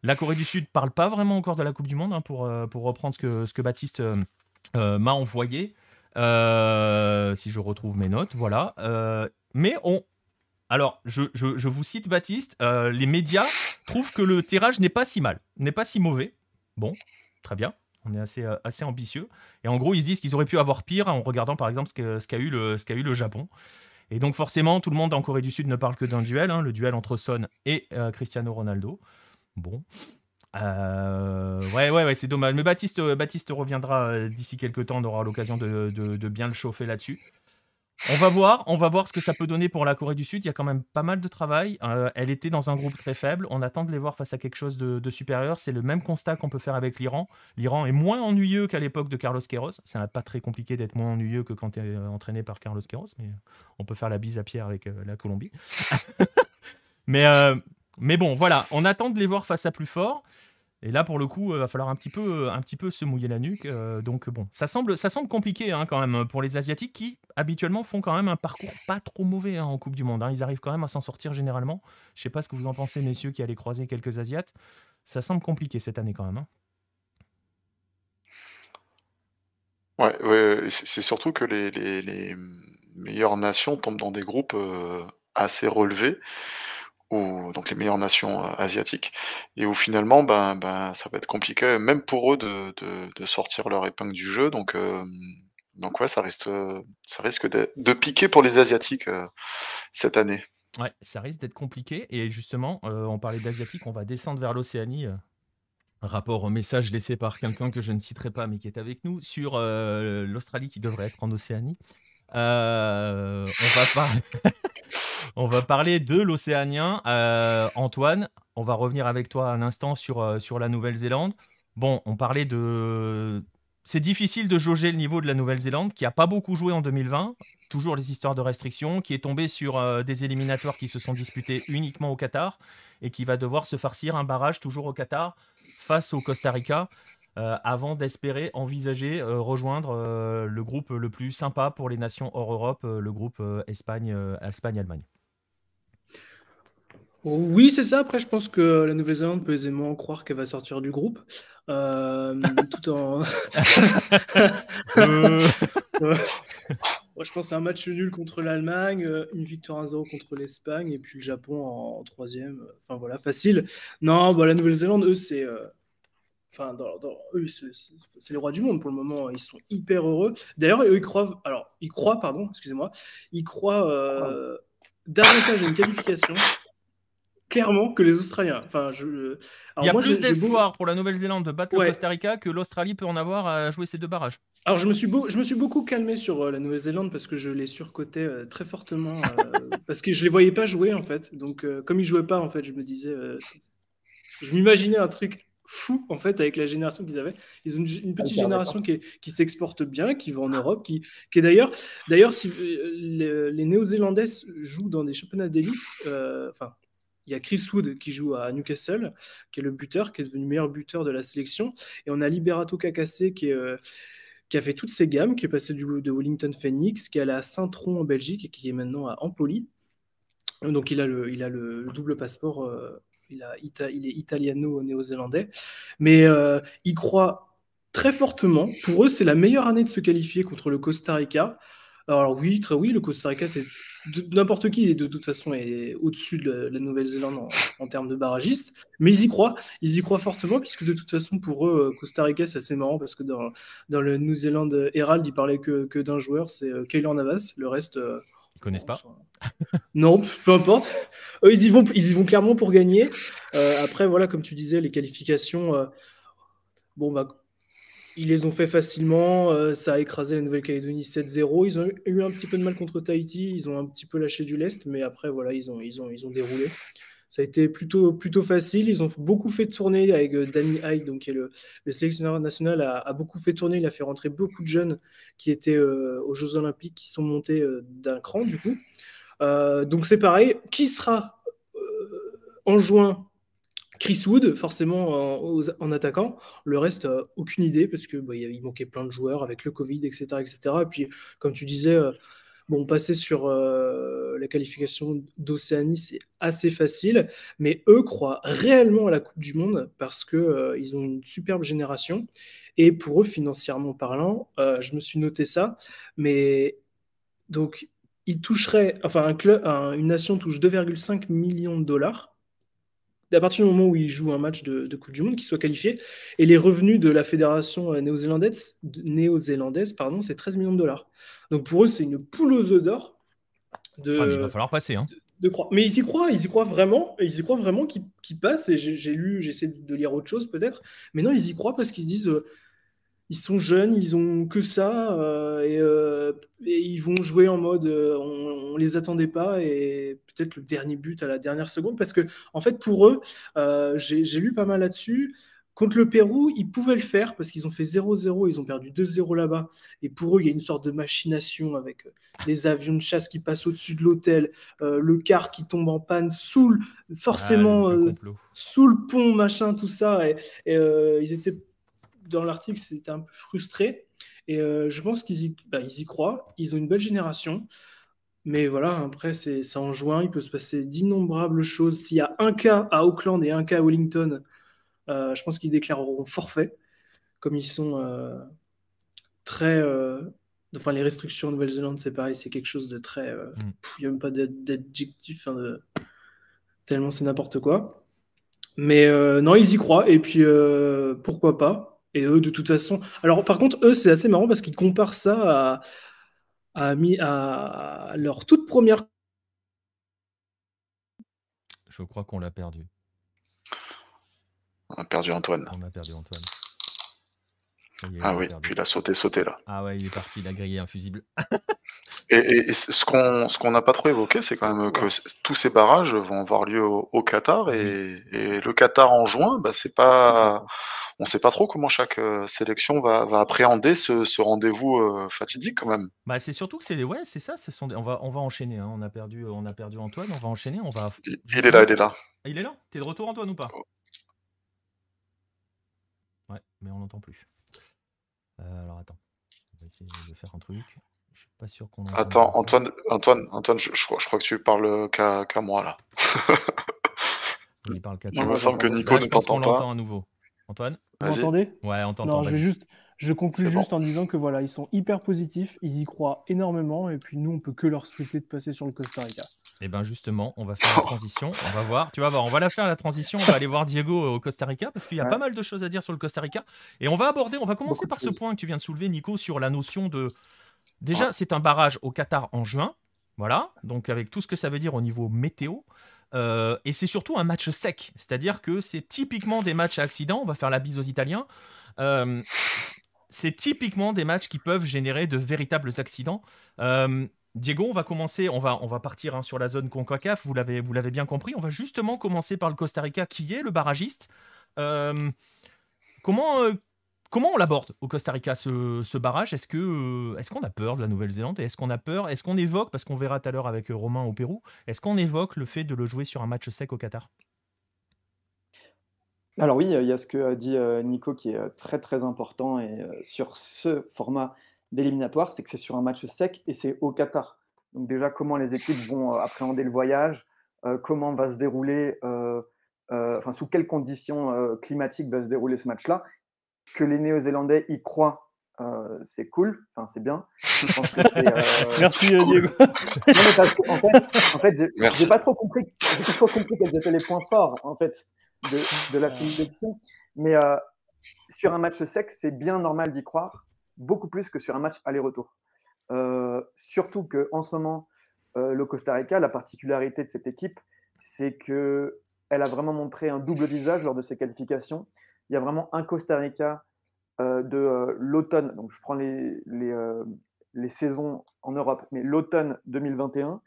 La Corée du Sud parle pas vraiment encore de la Coupe du Monde, hein, pour, pour reprendre ce que, Baptiste m'a envoyé. si je retrouve mes notes, voilà. Mais on. Alors, je, vous cite Baptiste, euh, les médias trouvent que le tirage n'est pas si mal, n'est pas si mauvais. Bon, très bien, on est assez, euh, assez ambitieux. Et en gros, ils se disent qu'ils auraient pu avoir pire en regardant par exemple ce qu'a eu, le, Japon. Et donc forcément, tout le monde en Corée du Sud ne parle que d'un duel, hein, le duel entre Son et euh, Cristiano Ronaldo. Bon. ouais, ouais, ouais, c'est dommage. Mais Baptiste, Baptiste reviendra d'ici quelques temps, on aura l'occasion de, bien le chauffer là-dessus. On va voir, on va voir ce que ça peut donner pour la Corée du Sud. Il y a quand même pas mal de travail. Euh, elle était dans un groupe très faible. On attend de les voir face à quelque chose de, supérieur. C'est le même constat qu'on peut faire avec l'Iran. L'Iran est moins ennuyeux qu'à l'époque de Carlos Queiroz. C'est pas très compliqué d'être moins ennuyeux que quand tu es euh, entraîné par Carlos Queiroz, mais euh, on peut faire la bise à Pierre avec la Colombie. mais bon, voilà, on attend de les voir face à plus fort. Et là, pour le coup, il euh, va falloir un petit peu, euh, un petit peu se mouiller la nuque. Euh, donc bon, ça semble, ça semble compliqué hein, quand même pour les Asiatiques qui habituellement font quand même un parcours pas trop mauvais hein, en Coupe du Monde. Hein. Ils arrivent quand même à s'en sortir généralement. Je ne sais pas ce que vous en pensez, messieurs, qui allez croiser quelques Asiates. Ça semble compliqué cette année quand même. Ouais, c'est surtout que les, meilleures nations tombent dans des groupes assez relevés donc les meilleures nations euh, asiatiques, et où finalement, ben, ben, ça va être compliqué, même pour eux, de, sortir leur épingle du jeu. Donc, euh, donc ouais, ça, reste, ça risque de, piquer pour les Asiatiques euh, cette année. Ouais, ça risque d'être compliqué. Et justement, on parlait d'Asiatiques, on va descendre vers l'Océanie. Rapport au message laissé par quelqu'un que je ne citerai pas, mais qui est avec nous, sur l'Australie qui devrait être en Océanie. Euh, on, va parler de l'Océanien. Euh, Antoine, on va revenir avec toi un instant sur, euh, sur la Nouvelle-Zélande. Bon, on parlait de... C'est difficile de jauger le niveau de la Nouvelle-Zélande, qui n'a pas beaucoup joué en 2020, toujours les histoires de restrictions, qui est tombée sur des éliminatoires qui se sont disputés uniquement au Qatar, et qui va devoir se farcir un barrage toujours au Qatar face au Costa Rica. Euh, avant d'espérer envisager euh, rejoindre euh, le groupe le plus sympa pour les nations hors Europe, le groupe Espagne, Allemagne. Oh, oui, c'est ça. Après, je pense que la Nouvelle-Zélande peut aisément croire qu'elle va sortir du groupe, tout en. je pense à un match nul contre l'Allemagne, une victoire à 0 contre l'Espagne et puis le Japon en, troisième. Enfin voilà, facile. Non, bah, la Nouvelle-Zélande, eux, c'est Enfin, c'est les rois du monde pour le moment. Ils sont hyper heureux. D'ailleurs, ils croient. Alors, ils croient, pardon, excusez-moi. Ils croient euh, davantage à une qualification, clairement, que les Australiens. Enfin, je. Il y a plus d'espoir pour la Nouvelle-Zélande de battre Costa Rica que l'Australie peut en avoir à jouer ces deux barrages. Alors, je me suis, je me suis beaucoup calmé sur euh, la Nouvelle-Zélande parce que je les surcotais euh, très fortement euh, parce que je les voyais pas jouer en fait. Donc, comme ils jouaient pas en fait, je me disais, je m'imaginais un truc fou en fait avec la génération qu'ils avaient. Ils ont une, petite ah, génération qui, s'exporte bien, qui va en ah. Europe, qui, est d'ailleurs, d'ailleurs, si euh, les, Néo-Zélandais jouent dans des championnats d'élite, euh, enfin, il y a Chris Wood qui joue à Newcastle, qui est le buteur, qui est devenu meilleur buteur de la sélection, et on a Liberato Kakase qui euh, qui a fait toutes ses gammes, qui est passé du, de Wellington Phoenix, qui est allé à Saint-Tron en Belgique et qui est maintenant à Empoli. Donc il a le, il a double passeport il, est italiano-néo-zélandais, mais euh, il croit très fortement. Pour eux, c'est la meilleure année de se qualifier contre le Costa Rica. Alors oui, très oui, le Costa Rica, c'est n'importe qui, de toute façon, est au-dessus de la, Nouvelle-Zélande en, termes de barragistes. Mais ils y croient, ils y croient fortement, puisque de toute façon, pour eux, euh, Costa Rica, c'est assez marrant, parce que dans, le New Zealand Herald, ils parlaient que, d'un joueur, c'est euh, Keylor Navas. Le reste connaissent pas Non, peu importe. ils y vont, ils vont clairement pour gagner. Euh, après, voilà, comme tu disais, les qualifications, euh, bon, bah, ils les ont fait facilement. Euh, ça a écrasé la Nouvelle-Calédonie 7-0. Ils ont eu un petit peu de mal contre Tahiti. Ils ont un petit peu lâché du lest, mais après, voilà, ils ont, ils ont, ils ont déroulé. Ça a été plutôt, plutôt facile. Ils ont beaucoup fait tourner avec euh, Danny Hyde, donc, qui est le, sélectionneur national, a, beaucoup fait tourner. Il a fait rentrer beaucoup de jeunes qui étaient euh, aux Jeux Olympiques, qui sont montés euh, d'un cran, du coup. donc c'est pareil. Qui sera en juin Chris Wood, forcément en, attaquant. Le reste, aucune idée, parce que bah, manquait plein de joueurs avec le Covid, etc. etc. Et puis, comme tu disais, Bon, passer sur euh, la qualification d'Océanie, c'est assez facile, mais eux croient réellement à la Coupe du Monde parce qu'ils euh, ils ont une superbe génération. Et pour eux, financièrement parlant, euh, je me suis noté ça, mais donc ils toucheraient, enfin un club, une nation touche 2,5 millions de dollars à partir du moment où il joue un match de, Coupe du Monde, qu'ils soit qualifié. Et les revenus de la fédération euh, néo-zélandaise, néo pardon, c'est 13 millions de dollars. Donc pour eux, c'est une poule aux œufs d'or. Ah, il va falloir passer. Hein. De, Mais ils y croient, ils y croient vraiment, ils y croient vraiment qu'ils passent. Et j'ai lu, j'essaie de lire autre chose peut-être, mais non, ils y croient parce qu'ils se disent, euh, ils sont jeunes, ils ont que ça, euh, euh, et, ils vont jouer en mode euh, on, les attendait pas, et peut-être le dernier but à la dernière seconde, parce que en fait pour eux, j'ai lu pas mal là-dessus. Contre le Pérou, ils pouvaient le faire parce qu'ils ont fait 0-0, ils ont perdu 2-0 là-bas. Et pour eux, il y a une sorte de machination avec les avions de chasse qui passent au-dessus de l'hôtel, le car qui tombe en panne sous ah, le, forcément sous le pont, machin, tout ça. et ils étaient dans l'article, c'était un peu frustré. Et euh, je pense qu'ils y, bah, y croient. Ils ont une belle génération. Mais voilà, après, c'est en juin, il peut se passer d'innombrables choses. S'il y a un cas à Auckland et un cas à Wellington, euh, je pense qu'ils déclareront forfait, comme ils sont euh, très. enfin, les restrictions en Nouvelle-Zélande, c'est pareil, c'est quelque chose de très. Mm. Il n'y a même pas d'adjectif, hein, de... tellement c'est n'importe quoi. Mais non, ils y croient, et puis pourquoi pas et eux, de toute façon. Alors, par contre, eux, c'est assez marrant parce qu'ils comparent ça à, à, à leur toute première. Je crois qu'on l'a perdu. On a perdu Antoine. On a perdu Antoine. ah oui, puis il a sauté, sauté là. Ah ouais, il est parti, il a grillé un fusible. Et, ce qu'on ce qu'on n'a pas trop évoqué, c'est quand même que tous ces barrages vont avoir lieu au, Qatar et, le Qatar en juin, bah, c'est pas on ne sait pas trop comment chaque euh, sélection va, va, appréhender ce, rendez-vous euh, fatidique quand même. Bah c'est surtout que c'est ouais c'est ça, ce sont on va on va enchaîner. Hein. On a perdu euh, on a perdu Antoine, on va enchaîner, on va. Il, est là, il est là. il est là. T'es de retour Antoine ou pas oh. Ouais, mais on l'entend plus. alors attends, je vais essayer de faire un truc. Je suis pas sûr qu'on. Attends, Antoine, Antoine, Antoine, je, crois, que tu parles qu'à moi là. Il me semble que Nico ne t'entend pas. à nouveau. Antoine, vous m'entendez Ouais, on t'entend. je vais juste. Je conclue juste en disant que voilà, ils sont hyper positifs, ils y croient énormément, et puis nous, on peut que leur souhaiter de passer sur le Costa Rica. Et eh bien justement, on va faire la transition, on va voir, tu vas voir, on va la faire la transition, on va aller voir Diego au Costa Rica, parce qu'il y a pas mal de choses à dire sur le Costa Rica, et on va aborder, on va commencer par ce point que tu viens de soulever, Nico, sur la notion de, Déjà, ah. c'est un barrage au Qatar en juin. Voilà, donc avec tout ce que ça veut dire au niveau météo. Euh, et c'est surtout un match sec, c'est-à-dire que c'est typiquement des matchs à accident. On va faire la bise aux Italiens. Euh, c'est typiquement des matchs qui peuvent générer de véritables accidents. Euh, Diego, on va commencer, on va, on va partir hein, sur la zone CONCACAF, vous l'avez, vous l'avez bien compris. On va justement commencer par le Costa Rica, qui est le barragiste. comment, Comment on l'aborde au Costa Rica ce, barrage Est-ce que euh, est-ce qu'on a peur de la Nouvelle-Zélande Est-ce qu'on a peur Est-ce qu'on évoque parce qu'on verra tout à l'heure avec euh, Romain au Pérou Est-ce qu'on évoque le fait de le jouer sur un match sec au Qatar Alors oui, euh, il y a ce que dit Nico qui est très très important et sur ce format d'éliminatoire, c'est que c'est sur un match sec et c'est au Qatar. Donc déjà comment les équipes vont appréhender le voyage, comment va se dérouler enfin, sous quelles conditions climatiques va se dérouler ce match-là, que les Néo-Zélandais y croient, euh, c'est cool, enfin c'est bien. Merci cool. en fait, j'ai pas trop compris, étaient les points forts en fait de, de la ah. sélection, mais euh, sur un match sec, c'est bien normal d'y croire, beaucoup plus que sur un match aller-retour. Euh, surtout que en ce moment, le Costa Rica, la particularité de cette équipe, c'est que elle a vraiment montré un double visage lors de ses qualifications il y a vraiment un Costa Rica euh, de euh, l'automne, donc je prends les, les, euh, les, saisons en Europe, mais l'automne 2021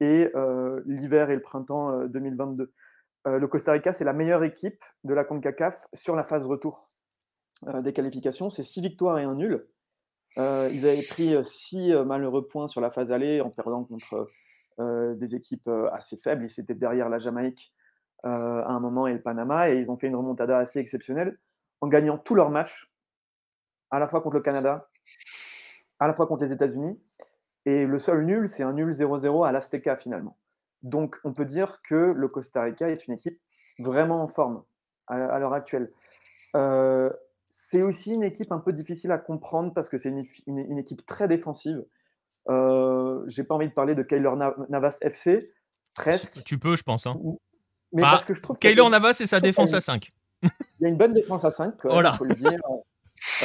et l'hiver et le printemps 2022. le Costa Rica, c'est la meilleure équipe de la CONCACAF sur la phase retour des qualifications. C'est six victoires et un nul. ils avaient pris six malheureux points sur la phase aller en perdant contre des équipes assez faibles. Ils étaient derrière la Jamaïque euh, à un moment et le Panama. Et ils ont fait une remontada assez exceptionnelle en gagnant tous leurs matchs, à la fois contre le Canada, à la fois contre les États-Unis. Et le seul nul, c'est un nul 0-0 à l'Azteca finalement. Donc on peut dire que le Costa Rica est une équipe vraiment en forme à, l'heure actuelle. Euh, c'est aussi une équipe un peu difficile à comprendre parce que c'est une, une, équipe très défensive. Euh, J'ai pas envie de parler de Kyler Navas FC, presque. Tu peux, je pense. Hein mais parce que je trouve Navas et sa défense à 5. Il y a une bonne défense à 5, quoi, faut euh,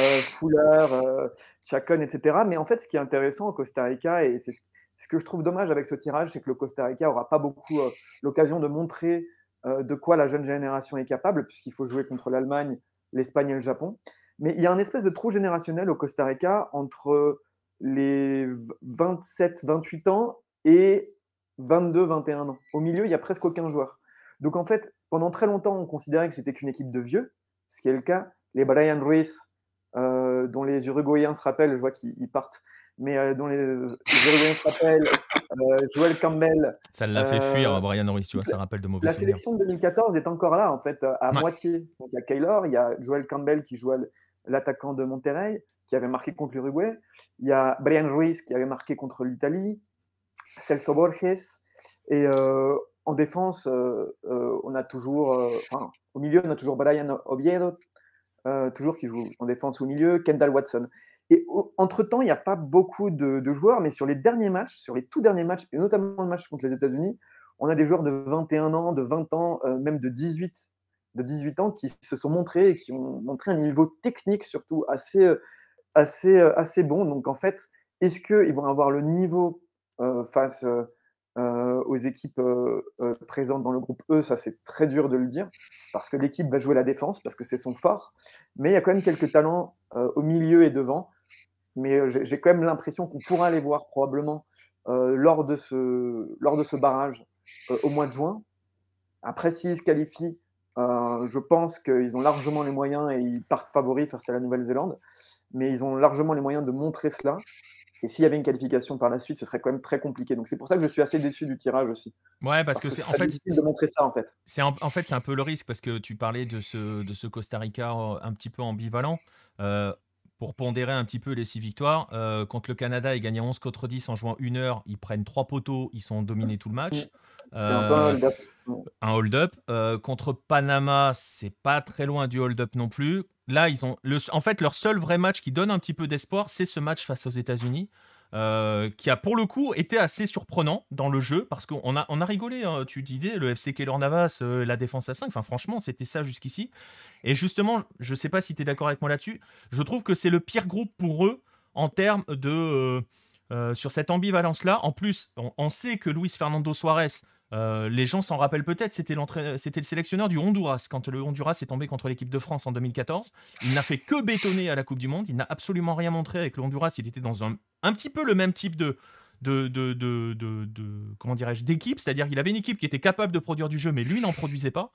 euh, Fuller, euh, Chacon, etc. Mais en fait, ce qui est intéressant au Costa Rica, et c'est ce, que je trouve dommage avec ce tirage, c'est que le Costa Rica n'aura pas beaucoup l'occasion de montrer de quoi la jeune génération est capable, puisqu'il faut jouer contre l'Allemagne, l'Espagne et le Japon. Mais il y a un espèce de trou générationnel au Costa Rica entre les 27-28 ans et 22-21 ans. Au milieu, il n'y a presque aucun joueur. Donc en fait, pendant très longtemps, on considérait que c'était qu'une équipe de vieux, ce qui est le cas. Les Brian Ruiz, euh, dont les Uruguayens se rappellent, je vois qu'ils partent, mais euh, dont les, Uruguayens se rappellent, euh, Joel Campbell. Ça l'a fait fuir, Brian Ruiz, tu vois, ça rappelle de mauvais La sélection de 2014 est encore là, en fait, à moitié. Donc il y a Kaylor, il y a Joel Campbell qui joue l'attaquant de Monterrey, qui avait marqué contre l'Uruguay. Il y a Brian Ruiz qui avait marqué contre l'Italie, Celso Borges. Et en défense, euh, euh, on a toujours, euh, enfin, au milieu, on a toujours Brian Oviedo, toujours qui joue en défense au milieu, Kendall Watson. Et entre-temps, il n'y a pas beaucoup de, joueurs, mais sur les derniers matchs, sur les tout derniers matchs, et notamment le match contre les États-Unis, on a des joueurs de 21 ans, de 20 ans, même de 18, de 18 ans qui se sont montrés et qui ont montré un niveau technique surtout assez, assez, assez bon. Donc en fait, est-ce qu'ils vont avoir le niveau face, euh, aux équipes euh, euh, présentes dans le groupe E, ça c'est très dur de le dire, parce que l'équipe va jouer la défense, parce que c'est son fort, mais il y a quand même quelques talents au milieu et devant, mais j'ai quand même l'impression qu'on pourra les voir probablement lors, de ce, lors de ce barrage au mois de juin. Après, s'ils se qualifient, je pense qu'ils ont largement les moyens et ils partent favoris face à la Nouvelle-Zélande, mais ils ont largement les moyens de montrer cela. Et s'il y avait une qualification par la suite, ce serait quand même très compliqué. Donc c'est pour ça que je suis assez déçu du tirage aussi. Ouais, parce, que, c'est en fait difficile de montrer ça en fait. C'est en, fait c'est un peu le risque parce que tu parlais de ce de ce Costa Rica euh, un petit peu ambivalent. Euh, pour pondérer un petit peu les six victoires, euh, contre le Canada, ils gagnent 11 contre 10 en jouant une heure, ils prennent trois poteaux, ils sont dominés tout le match. Mm un hold-up. Euh, euh, contre Panama, c'est pas très loin du hold-up non plus. Là, ils ont le, en fait leur seul vrai match qui donne un petit peu d'espoir, c'est ce match face aux États-Unis. Euh, qui a pour le coup été assez surprenant dans le jeu parce qu'on a, on a rigolé. Hein. tu disais le FC Keller Navas, la défense à 5. Enfin, franchement, c'était ça jusqu'ici. Et justement, je sais pas si tu es d'accord avec moi là-dessus. Je trouve que c'est le pire groupe pour eux en termes de. sur cette ambivalence-là. En plus, on, on, sait que Luis Fernando Suarez euh, les gens s'en rappellent peut-être, c'était, le sélectionneur du Honduras quand le Honduras est tombé contre l'équipe de France en 2014. Il n'a fait que bétonner à la Coupe du Monde, il n'a absolument rien montré avec le Honduras, il était dans un, un petit peu le même type de, de, comment dirais-je d'équipe, c'est-à-dire qu'il avait une équipe qui était capable de produire du jeu, mais lui n'en produisait pas.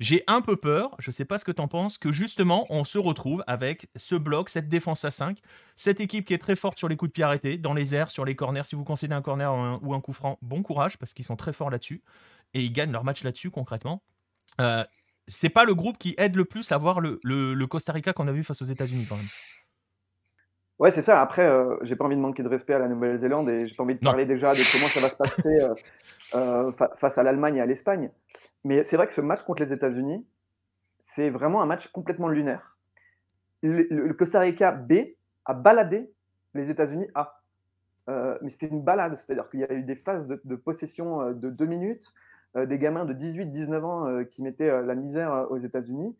J'ai un peu peur, je ne sais pas ce que tu en penses, que justement on se retrouve avec ce bloc, cette défense à 5, cette équipe qui est très forte sur les coups de pied arrêtés, dans les airs, sur les corners. Si vous concédez un corner ou un, coup franc, bon courage parce qu'ils sont très forts là-dessus et ils gagnent leur match là-dessus concrètement. Euh, c'est pas le groupe qui aide le plus à voir le, le Costa Rica qu'on a vu face aux États-Unis quand même. Ouais, c'est ça. Après, euh, j'ai pas envie de manquer de respect à la Nouvelle-Zélande et j'ai pas envie de parler déjà de comment ça va se passer euh, euh, face à l'Allemagne et à l'Espagne. Mais c'est vrai que ce match contre les États-Unis, c'est vraiment un match complètement lunaire. Le, Costa Rica B a baladé les États-Unis A. mais c'était une balade, c'est-à-dire qu'il y a eu des phases de, de possession de deux minutes, des gamins de 18-19 ans qui mettaient la misère aux États-Unis.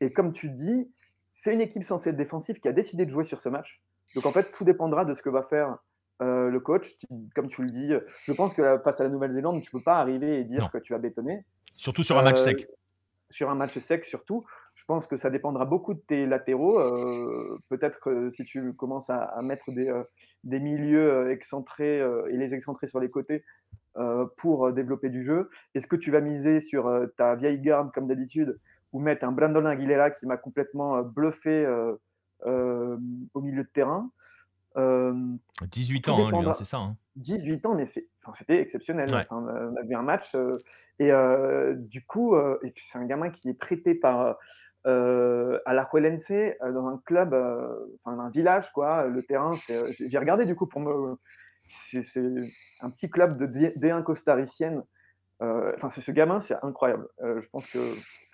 Et comme tu dis, c'est une équipe censée être défensive qui a décidé de jouer sur ce match donc en fait, tout dépendra de ce que va faire euh, le coach. Comme tu le dis, je pense que face à la Nouvelle-Zélande, tu ne peux pas arriver et dire que tu vas bétonner. Surtout sur un match euh, sec. Sur un match sec, surtout. Je pense que ça dépendra beaucoup de tes latéraux. Euh, peut-être que si tu commences à, mettre des, des, milieux excentrés et les excentrer sur les côtés, pour développer du jeu Est-ce que tu vas miser sur ta vieille garde comme d'habitude ou mettre un Brandon Aguilera qui m'a complètement bluffé euh, au milieu de terrain. 18 euh, ans, hein, c'est ça. 18 hein. ans, mais c'était exceptionnel. on a vu un match. Euh, et du coup, et c'est un gamin qui est traité par à la euh, dans un club, un village, quoi. Le terrain, j'ai regardé du coup pour me. C'est un petit club de D1 costaricienne euh, enfin, c'est ce gamin, c'est incroyable. Euh, je pense que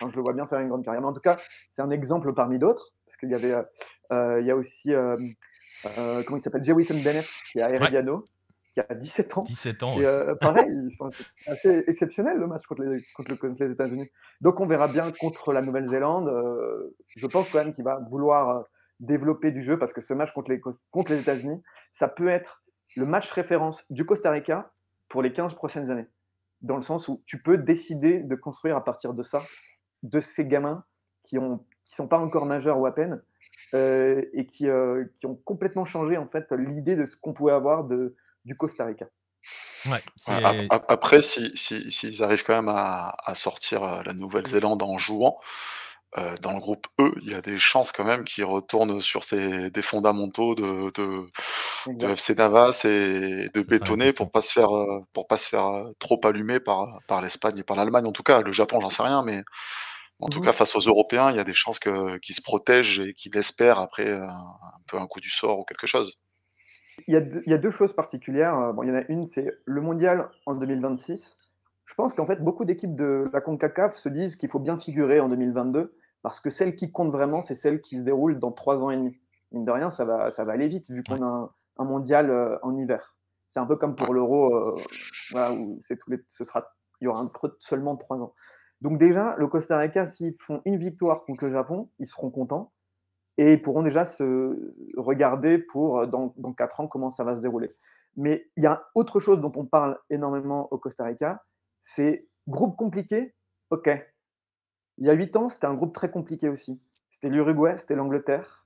je le vois bien faire une grande carrière. Mais en tout cas, c'est un exemple parmi d'autres, parce qu'il y avait, euh, il y a aussi, comment il s'appelle, Jewison Bennett, qui est à Herediano. qui a 17 ans. 17 ans. pareil, c'est assez exceptionnel le match contre les, contre, les États-Unis. Donc on verra bien contre la Nouvelle-Zélande. je pense quand même qu'il va vouloir développer du jeu parce que ce match contre les, contre les États-Unis, ça peut être le match référence du Costa Rica pour les 15 prochaines années dans le sens où tu peux décider de construire à partir de ça, de ces gamins qui ne qui sont pas encore majeurs ou à peine, euh, et euh, qui, ont complètement changé en fait l'idée de ce qu'on pouvait avoir de, du Costa Rica. Après, s'ils si, arrivent quand même à, à sortir euh, la Nouvelle-Zélande en jouant, euh, dans le groupe E, il y a des chances quand même qu'ils retournent sur des fondamentaux de, de, FC Navas et de bétonner euh, pour pas se faire pour pas se faire trop allumer par, par l'Espagne et par l'Allemagne. En tout cas, le Japon, j'en sais rien, mais en tout mmh cas, face aux Européens, il y a des chances qu'ils se protègent et qu'ils espèrent après euh, un, peu un coup du sort ou quelque chose. Il y a deux, il y a deux choses particulières. Bon, il y en a une, c'est le mondial en 2026. Je pense qu'en fait, beaucoup d'équipes de la CONCACAF se disent qu'il faut bien figurer en 2022 parce que celle qui compte vraiment, c'est celle qui se déroule dans trois ans et demi. Mine de rien, ça va, ça va aller vite, vu qu'on a un, mondial euh, en hiver. C'est un peu comme pour l'euro, euh, où c'est tous les, ce sera, il y aura seulement trois ans. Donc déjà, le Costa Rica, s'ils font une victoire contre le Japon, ils seront contents et ils pourront déjà se regarder pour euh, dans, dans quatre ans comment ça va se dérouler. Mais il y a autre chose dont on parle énormément au Costa Rica, c'est groupe compliqué, ok, il y a huit ans, c'était un groupe très compliqué aussi. C'était l'Uruguay, c'était l'Angleterre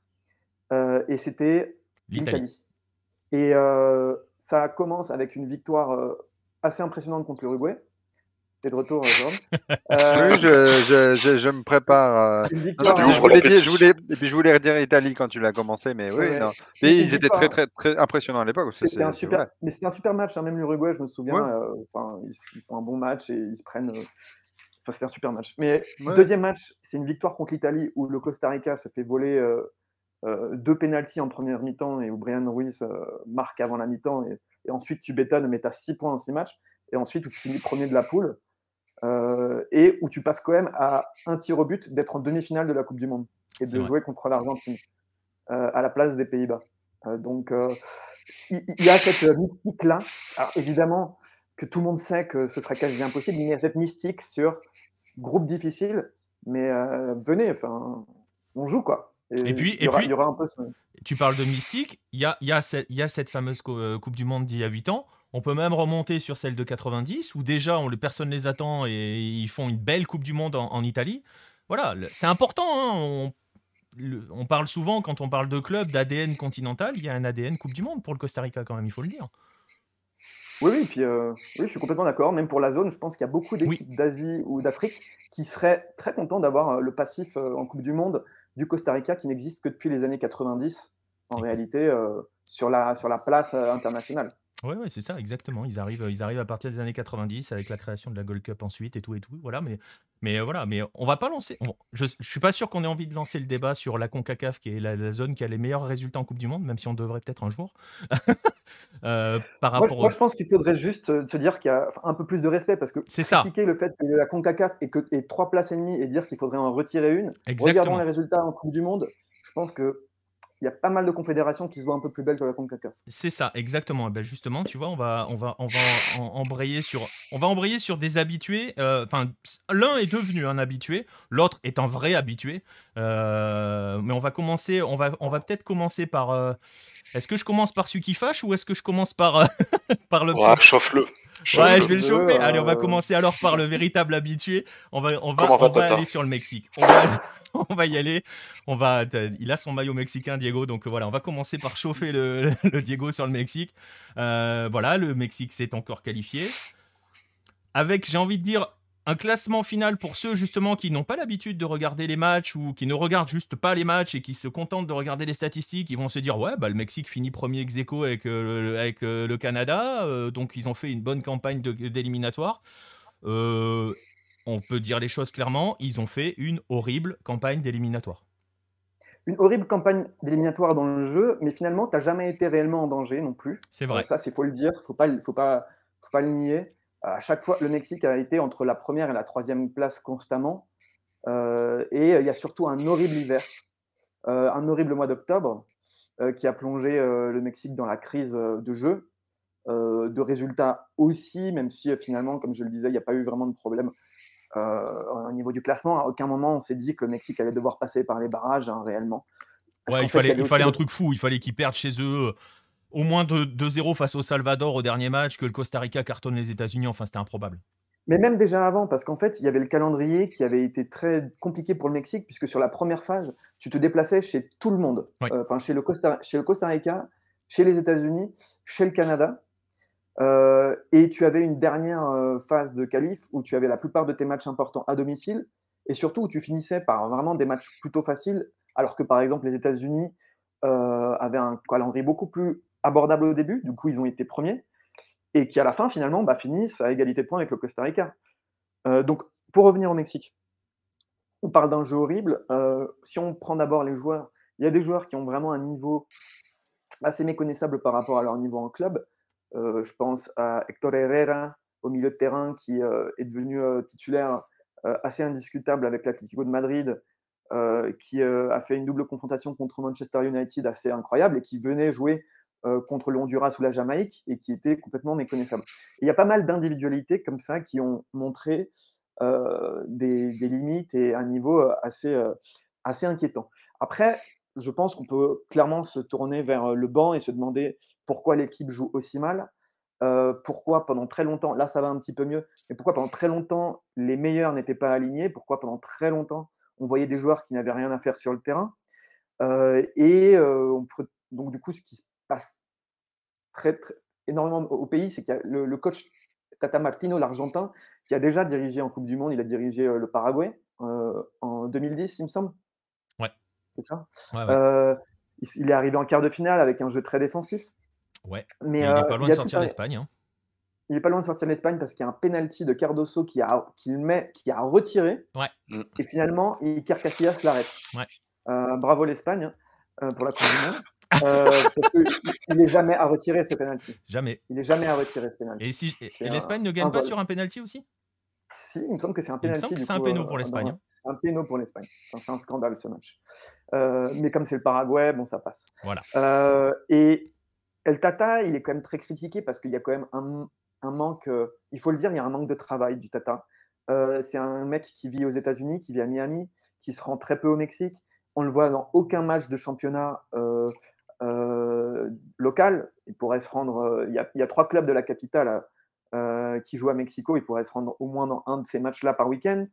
euh, et c'était l'Italie. Et euh, ça commence avec une victoire euh, assez impressionnante contre l'Uruguay. T'es de retour, je, me prépare. je, voulais et puis je voulais redire l'Italie quand tu l'as commencé, mais oui, ils étaient très, très, très impressionnants à l'époque. C'était un super, mais c'était un super match. Hein, même l'Uruguay, je me souviens, ils, font un bon match et ils se prennent, Enfin, c'était un super match. Mais le deuxième match, c'est une victoire contre l'Italie où le Costa Rica se fait voler euh, euh, deux pénalties en première mi-temps et où Brian Ruiz euh, marque avant la mi-temps. Et, ensuite, tu Tubeta ne met à 6 points en 6 matchs. Et ensuite, où tu finis premier de la poule et où tu passes quand même à un tir au but d'être en demi-finale de la Coupe du Monde et de jouer contre l'Argentine à la place des Pays-Bas. donc, il y, a cette mystique-là. Alors, évidemment que tout le monde sait que ce serait quasi impossible, mais il y a cette mystique sur groupe difficile, mais euh, venez, enfin, on joue quoi. Et, puis, et puis, un peu Tu parles de mystique, il y a, il a cette, fameuse euh, Coupe du Monde d'il y a 8 ans. On peut même remonter sur celle de 90, où déjà on, personne ne les attend et ils font une belle Coupe du Monde en, Italie. Voilà, c'est important. Hein, on, on parle souvent, quand on parle de club, d'ADN continental, il y a un ADN Coupe du Monde pour le Costa Rica quand même, il faut le dire. Oui, oui, puis, euh, oui, je suis complètement d'accord. Même pour la zone, je pense qu'il y a beaucoup d'équipes d'Asie ou d'Afrique qui seraient très contents d'avoir euh, le passif euh, en Coupe du Monde du Costa Rica qui n'existe que depuis les années 90, en réalité, sur, la, sur la place internationale. Oui, c'est ça, exactement. Ils arrivent, euh, ils arrivent à partir des années 90 avec la création de la Gold Cup ensuite et tout et tout. Voilà, mais, mais euh, voilà, mais on va pas lancer. je, ne suis pas sûr qu'on ait envie de lancer le débat sur la Concacaf, qui est la, zone qui a les meilleurs résultats en Coupe du Monde, même si on devrait peut-être un jour. Euh, par rapport. je pense qu'il faudrait juste se dire qu'il y a un peu plus de respect parce que c'est ça. critiquer le fait que la Concacaf ait que ait trois places et demie et dire qu'il faudrait en retirer une. Exactement. Regardons les résultats en Coupe du Monde. Je pense que il y a pas mal de confédérations qui se voient un peu plus belles que la CONCACAF. C'est ça, exactement. Ben, justement, tu vois, on va, on va, on va embrayer sur, on va embrayer sur des habitués. Euh, enfin, l'un est devenu un habitué, l'autre est un vrai habitué. Euh, mais on va commencer, on va, on va peut-être commencer par. Euh, est-ce que je commence par celui qui fâche ou est-ce que je commence par par le chauffe-le ouais, je vais le chauffer. Allez, on va commencer alors par le véritable habitué. On va, on va, aller sur le Mexique. On va, y aller. On va, il a son maillot mexicain, Diego. Donc voilà, on va commencer par chauffer le, Diego sur le Mexique. Euh, voilà, le Mexique s'est encore qualifié. Avec, j'ai envie de dire, un classement final pour ceux justement qui n'ont pas l'habitude de regarder les matchs ou qui ne regardent juste pas les matchs et qui se contentent de regarder les statistiques. Ils vont se dire ouais bah le Mexique finit premier ex avec, euh, euh, le, Canada, euh, donc ils ont fait une bonne campagne d'éliminatoire. on peut dire les choses clairement, ils ont fait une horrible campagne d'éliminatoire. Une horrible campagne d'éliminatoire dans le jeu, mais finalement, tu n'as jamais été réellement en danger non plus. C'est vrai. ça, c'est faut le dire, il pas, faut pas, faut pas le nier à chaque fois, le Mexique a été entre la première et la troisième place constamment. Euh, et euh, il y a surtout un horrible hiver, euh, un horrible mois d'octobre, qui a plongé le Mexique dans la crise de jeu, de résultats aussi, même si finalement, comme je le disais, il n'y a pas eu vraiment de problème au niveau du classement. À aucun moment, on s'est dit que le Mexique allait devoir passer par les barrages hein, réellement. il, fallait, il fallait, un truc fou. Il fallait qu'ils perdent chez eux au moins 2-0 face au Salvador au dernier match, que le Costa Rica cartonne les États-Unis, enfin c'était improbable. Mais même déjà avant, parce qu'en fait, il y avait le calendrier qui avait été très compliqué pour le Mexique, puisque sur la première phase, tu te déplaçais chez tout le monde, euh, enfin chez, le Costa, chez le Costa Rica, chez les États-Unis, chez le Canada. Euh, et tu avais une dernière euh, phase de qualif où tu avais la plupart de tes matchs importants à domicile, et surtout où tu finissais par vraiment des matchs plutôt faciles, alors que par exemple les États-Unis avaient un calendrier beaucoup plus abordables au début, du coup ils ont été premiers, et qui à la fin finalement bah, finissent à égalité de points avec le Costa Rica. Euh, donc pour revenir au Mexique, on parle d'un jeu horrible. Euh, si on prend d'abord les joueurs, il y a des joueurs qui ont vraiment un niveau assez méconnaissable par rapport à leur niveau en club. Euh, je pense à Hector Herrera au milieu de terrain qui est devenu titulaire assez indiscutable avec l'Atlético de Madrid, qui a fait une double confrontation contre Manchester United assez incroyable et qui venait jouer euh, contre le Honduras ou la Jamaïque et qui était complètement méconnaissables. il y a pas mal d'individualités comme ça qui ont montré euh, des, limites et un niveau euh, assez, assez inquiétant. Après, je pense qu'on peut clairement se tourner vers le banc et se demander pourquoi l'équipe joue aussi mal. pourquoi pendant très longtemps, là ça va un petit peu mieux, mais pourquoi pendant très longtemps les meilleurs n'étaient pas alignés, pourquoi pendant très longtemps on voyait des joueurs qui n'avaient rien à faire sur le terrain. et on donc du coup, ce qui se passe très, très énormément au pays, c'est qu'il y a le, coach Tata Martino, l'Argentin, qui a déjà dirigé en Coupe du Monde, il a dirigé euh, le Paraguay euh, en 2010, il me semble. Ouais. C'est ça euh, il, est arrivé en quart de finale avec un jeu très défensif. Ouais. Mais, il n'est hein. pas loin de sortir l'Espagne. Il n'est pas loin de sortir l'Espagne parce qu'il y a un penalty de Cardoso qui a, qui met, qui a retiré. Ouais. Mm. Et finalement, Iker Casillas l'arrête. Ouais. bravo l'Espagne hein, pour la Coupe du Monde euh, parce qu'il n'est jamais à retirer ce penalty. Jamais. Il n'est jamais à retirer ce penalty. Et, l'Espagne ne gagne pas sur un penalty aussi Si, il me semble que c'est un penalty. Il me semble que euh, ah bah c'est un péno pour l'Espagne. un péno pour l'Espagne. c'est un scandale ce match. Euh, mais comme c'est le Paraguay, bon, ça passe. Voilà. Euh, et El Tata, il est quand même très critiqué parce qu'il y a quand même un, manque, il faut le dire, il y a un manque de travail du Tata. c'est un mec qui vit aux États-Unis, qui vit à Miami, qui se rend très peu au Mexique. On le voit dans aucun match de championnat. Euh, local. Il pourrait se rendre. Euh, il y, a, trois clubs de la capitale euh, qui jouent à Mexico. Il pourrait se rendre au moins dans un de ces matchs-là par week-end.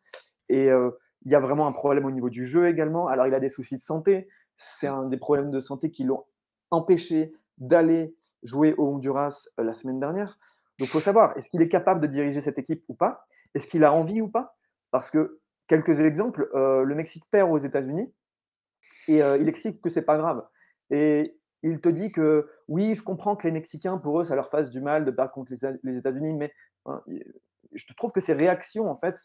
Et il y a vraiment un problème au niveau du jeu également. Alors, il a des soucis de santé. C'est un des problèmes de santé qui l'ont empêché d'aller jouer au Honduras la semaine dernière. Donc, il faut savoir, est-ce qu'il est capable de diriger cette équipe ou pas Est-ce qu'il a envie ou pas Parce que, quelques exemples, le Mexique perd aux États-Unis et il explique que c'est pas grave. Et il te dit que oui, je comprends que les Mexicains, pour eux, ça leur fasse du mal de battre contre les, États-Unis, mais hein, je trouve que ces réactions, en fait,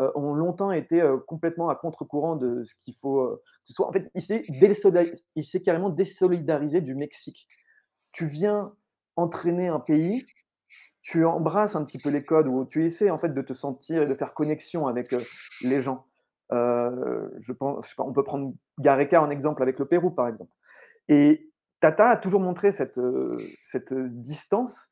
euh, ont longtemps été complètement à contre-courant de ce qu'il faut En fait, il s'est carrément désolidarisé du Mexique. Tu viens entraîner un pays, tu embrasses un petit peu les codes ou tu essaies en fait de te sentir et de faire connexion avec les gens. je pense, on peut prendre Gareca en exemple avec le Pérou, par exemple. Et Tata a toujours montré cette, euh, cette euh, distance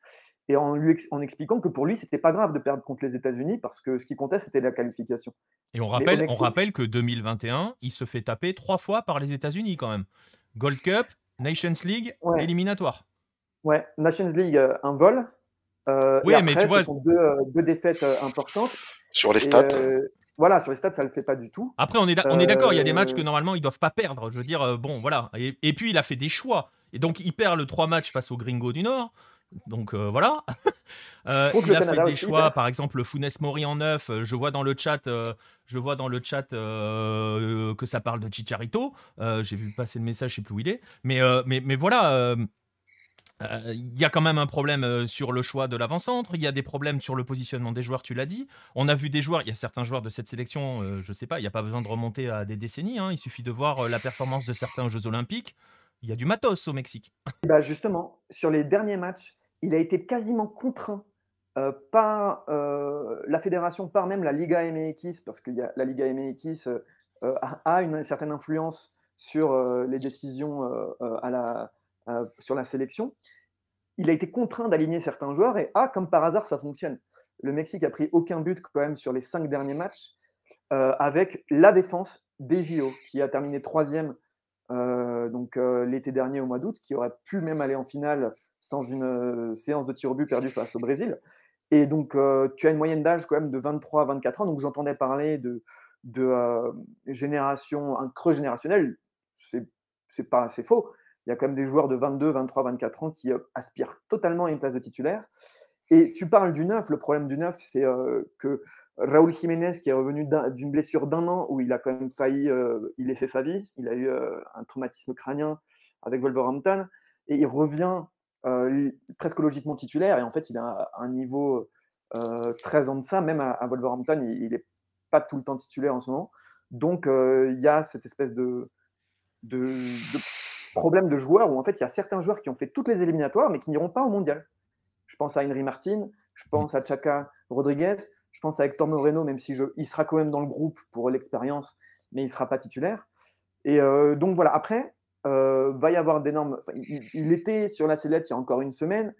et en, lui en expliquant que pour lui, c'était pas grave de perdre contre les États-Unis parce que ce qui comptait, c'était la qualification. Et on rappelle, on rappelle que 2021, il se fait taper trois fois par les États-Unis quand même. Gold Cup, Nations League, éliminatoire. Ouais, Nations League, euh, un vol. oui, après, mais tu vois. deux, défaites importantes. Sur les stats. Voilà, sur les stats, ça ne le fait pas du tout. Après, on est, on est d'accord, il y a des matchs que euh, normalement, ils doivent pas perdre. Je veux dire, euh, bon, voilà. Et, puis, il a fait des choix. Et donc, il perd le 3 matchs face au Gringo du Nord. Donc euh, voilà. il a fait des choix, par exemple le Funes Mori en neuf. Je vois dans le chat, je vois dans le chat que ça parle de Chicharito. J'ai vu passer le message, je sais plus où il est. Mais mais, mais voilà. Euh, il y a quand même un problème euh, sur le choix de l'avant-centre, il y a des problèmes sur le positionnement des joueurs, tu l'as dit. On a vu des joueurs, il y a certains joueurs de cette sélection, je euh, je sais pas, il n'y a pas besoin de remonter à des décennies, hein. il suffit de voir la performance de certains aux Jeux Olympiques. Il y a du matos au Mexique. Bah justement, sur les derniers matchs, il a été quasiment contraint par la fédération, par même la Liga MX, parce que y a, la Liga MX a, une certaine influence sur les décisions à la euh, sur la sélection, il a été contraint d'aligner certains joueurs et ah, comme par hasard, ça fonctionne. Le Mexique a pris aucun but quand même sur les cinq derniers matchs euh, avec la défense des JO qui a terminé troisième euh, donc l'été dernier au mois d'août, qui aurait pu même aller en finale sans une séance de tir au but perdue face au Brésil. Et donc, tu as une moyenne d'âge quand même de 23 à 24 ans. Donc, j'entendais parler de, de génération, un creux générationnel. C'est pas assez faux, il y a quand même des joueurs de 22, 23, 24 ans qui euh, aspirent totalement à une place de titulaire. Et tu parles du neuf. Le problème du neuf, c'est euh, que Raúl Jiménez, qui est revenu d'une blessure d'un an où il a quand même failli il euh, laisser sa vie, il a eu un traumatisme crânien avec Wolverhampton, et il revient presque logiquement titulaire. Et en fait, il a un niveau très en ça même à, Wolverhampton, il n'est pas tout le temps titulaire en ce moment. Donc, il y a cette espèce de, de, de problème de joueurs où en fait il y a certains joueurs qui ont fait toutes les éliminatoires mais qui n'iront pas au mondial. Je pense à Henry Martin, je mm. pense à Chaka Rodriguez, je pense à Hector Moreno, même si je, il sera quand même dans le groupe pour l'expérience, mais il ne sera pas titulaire. Et euh, donc voilà, après, euh, va y avoir d'énormes. il, était sur la sellette il y a encore une semaine.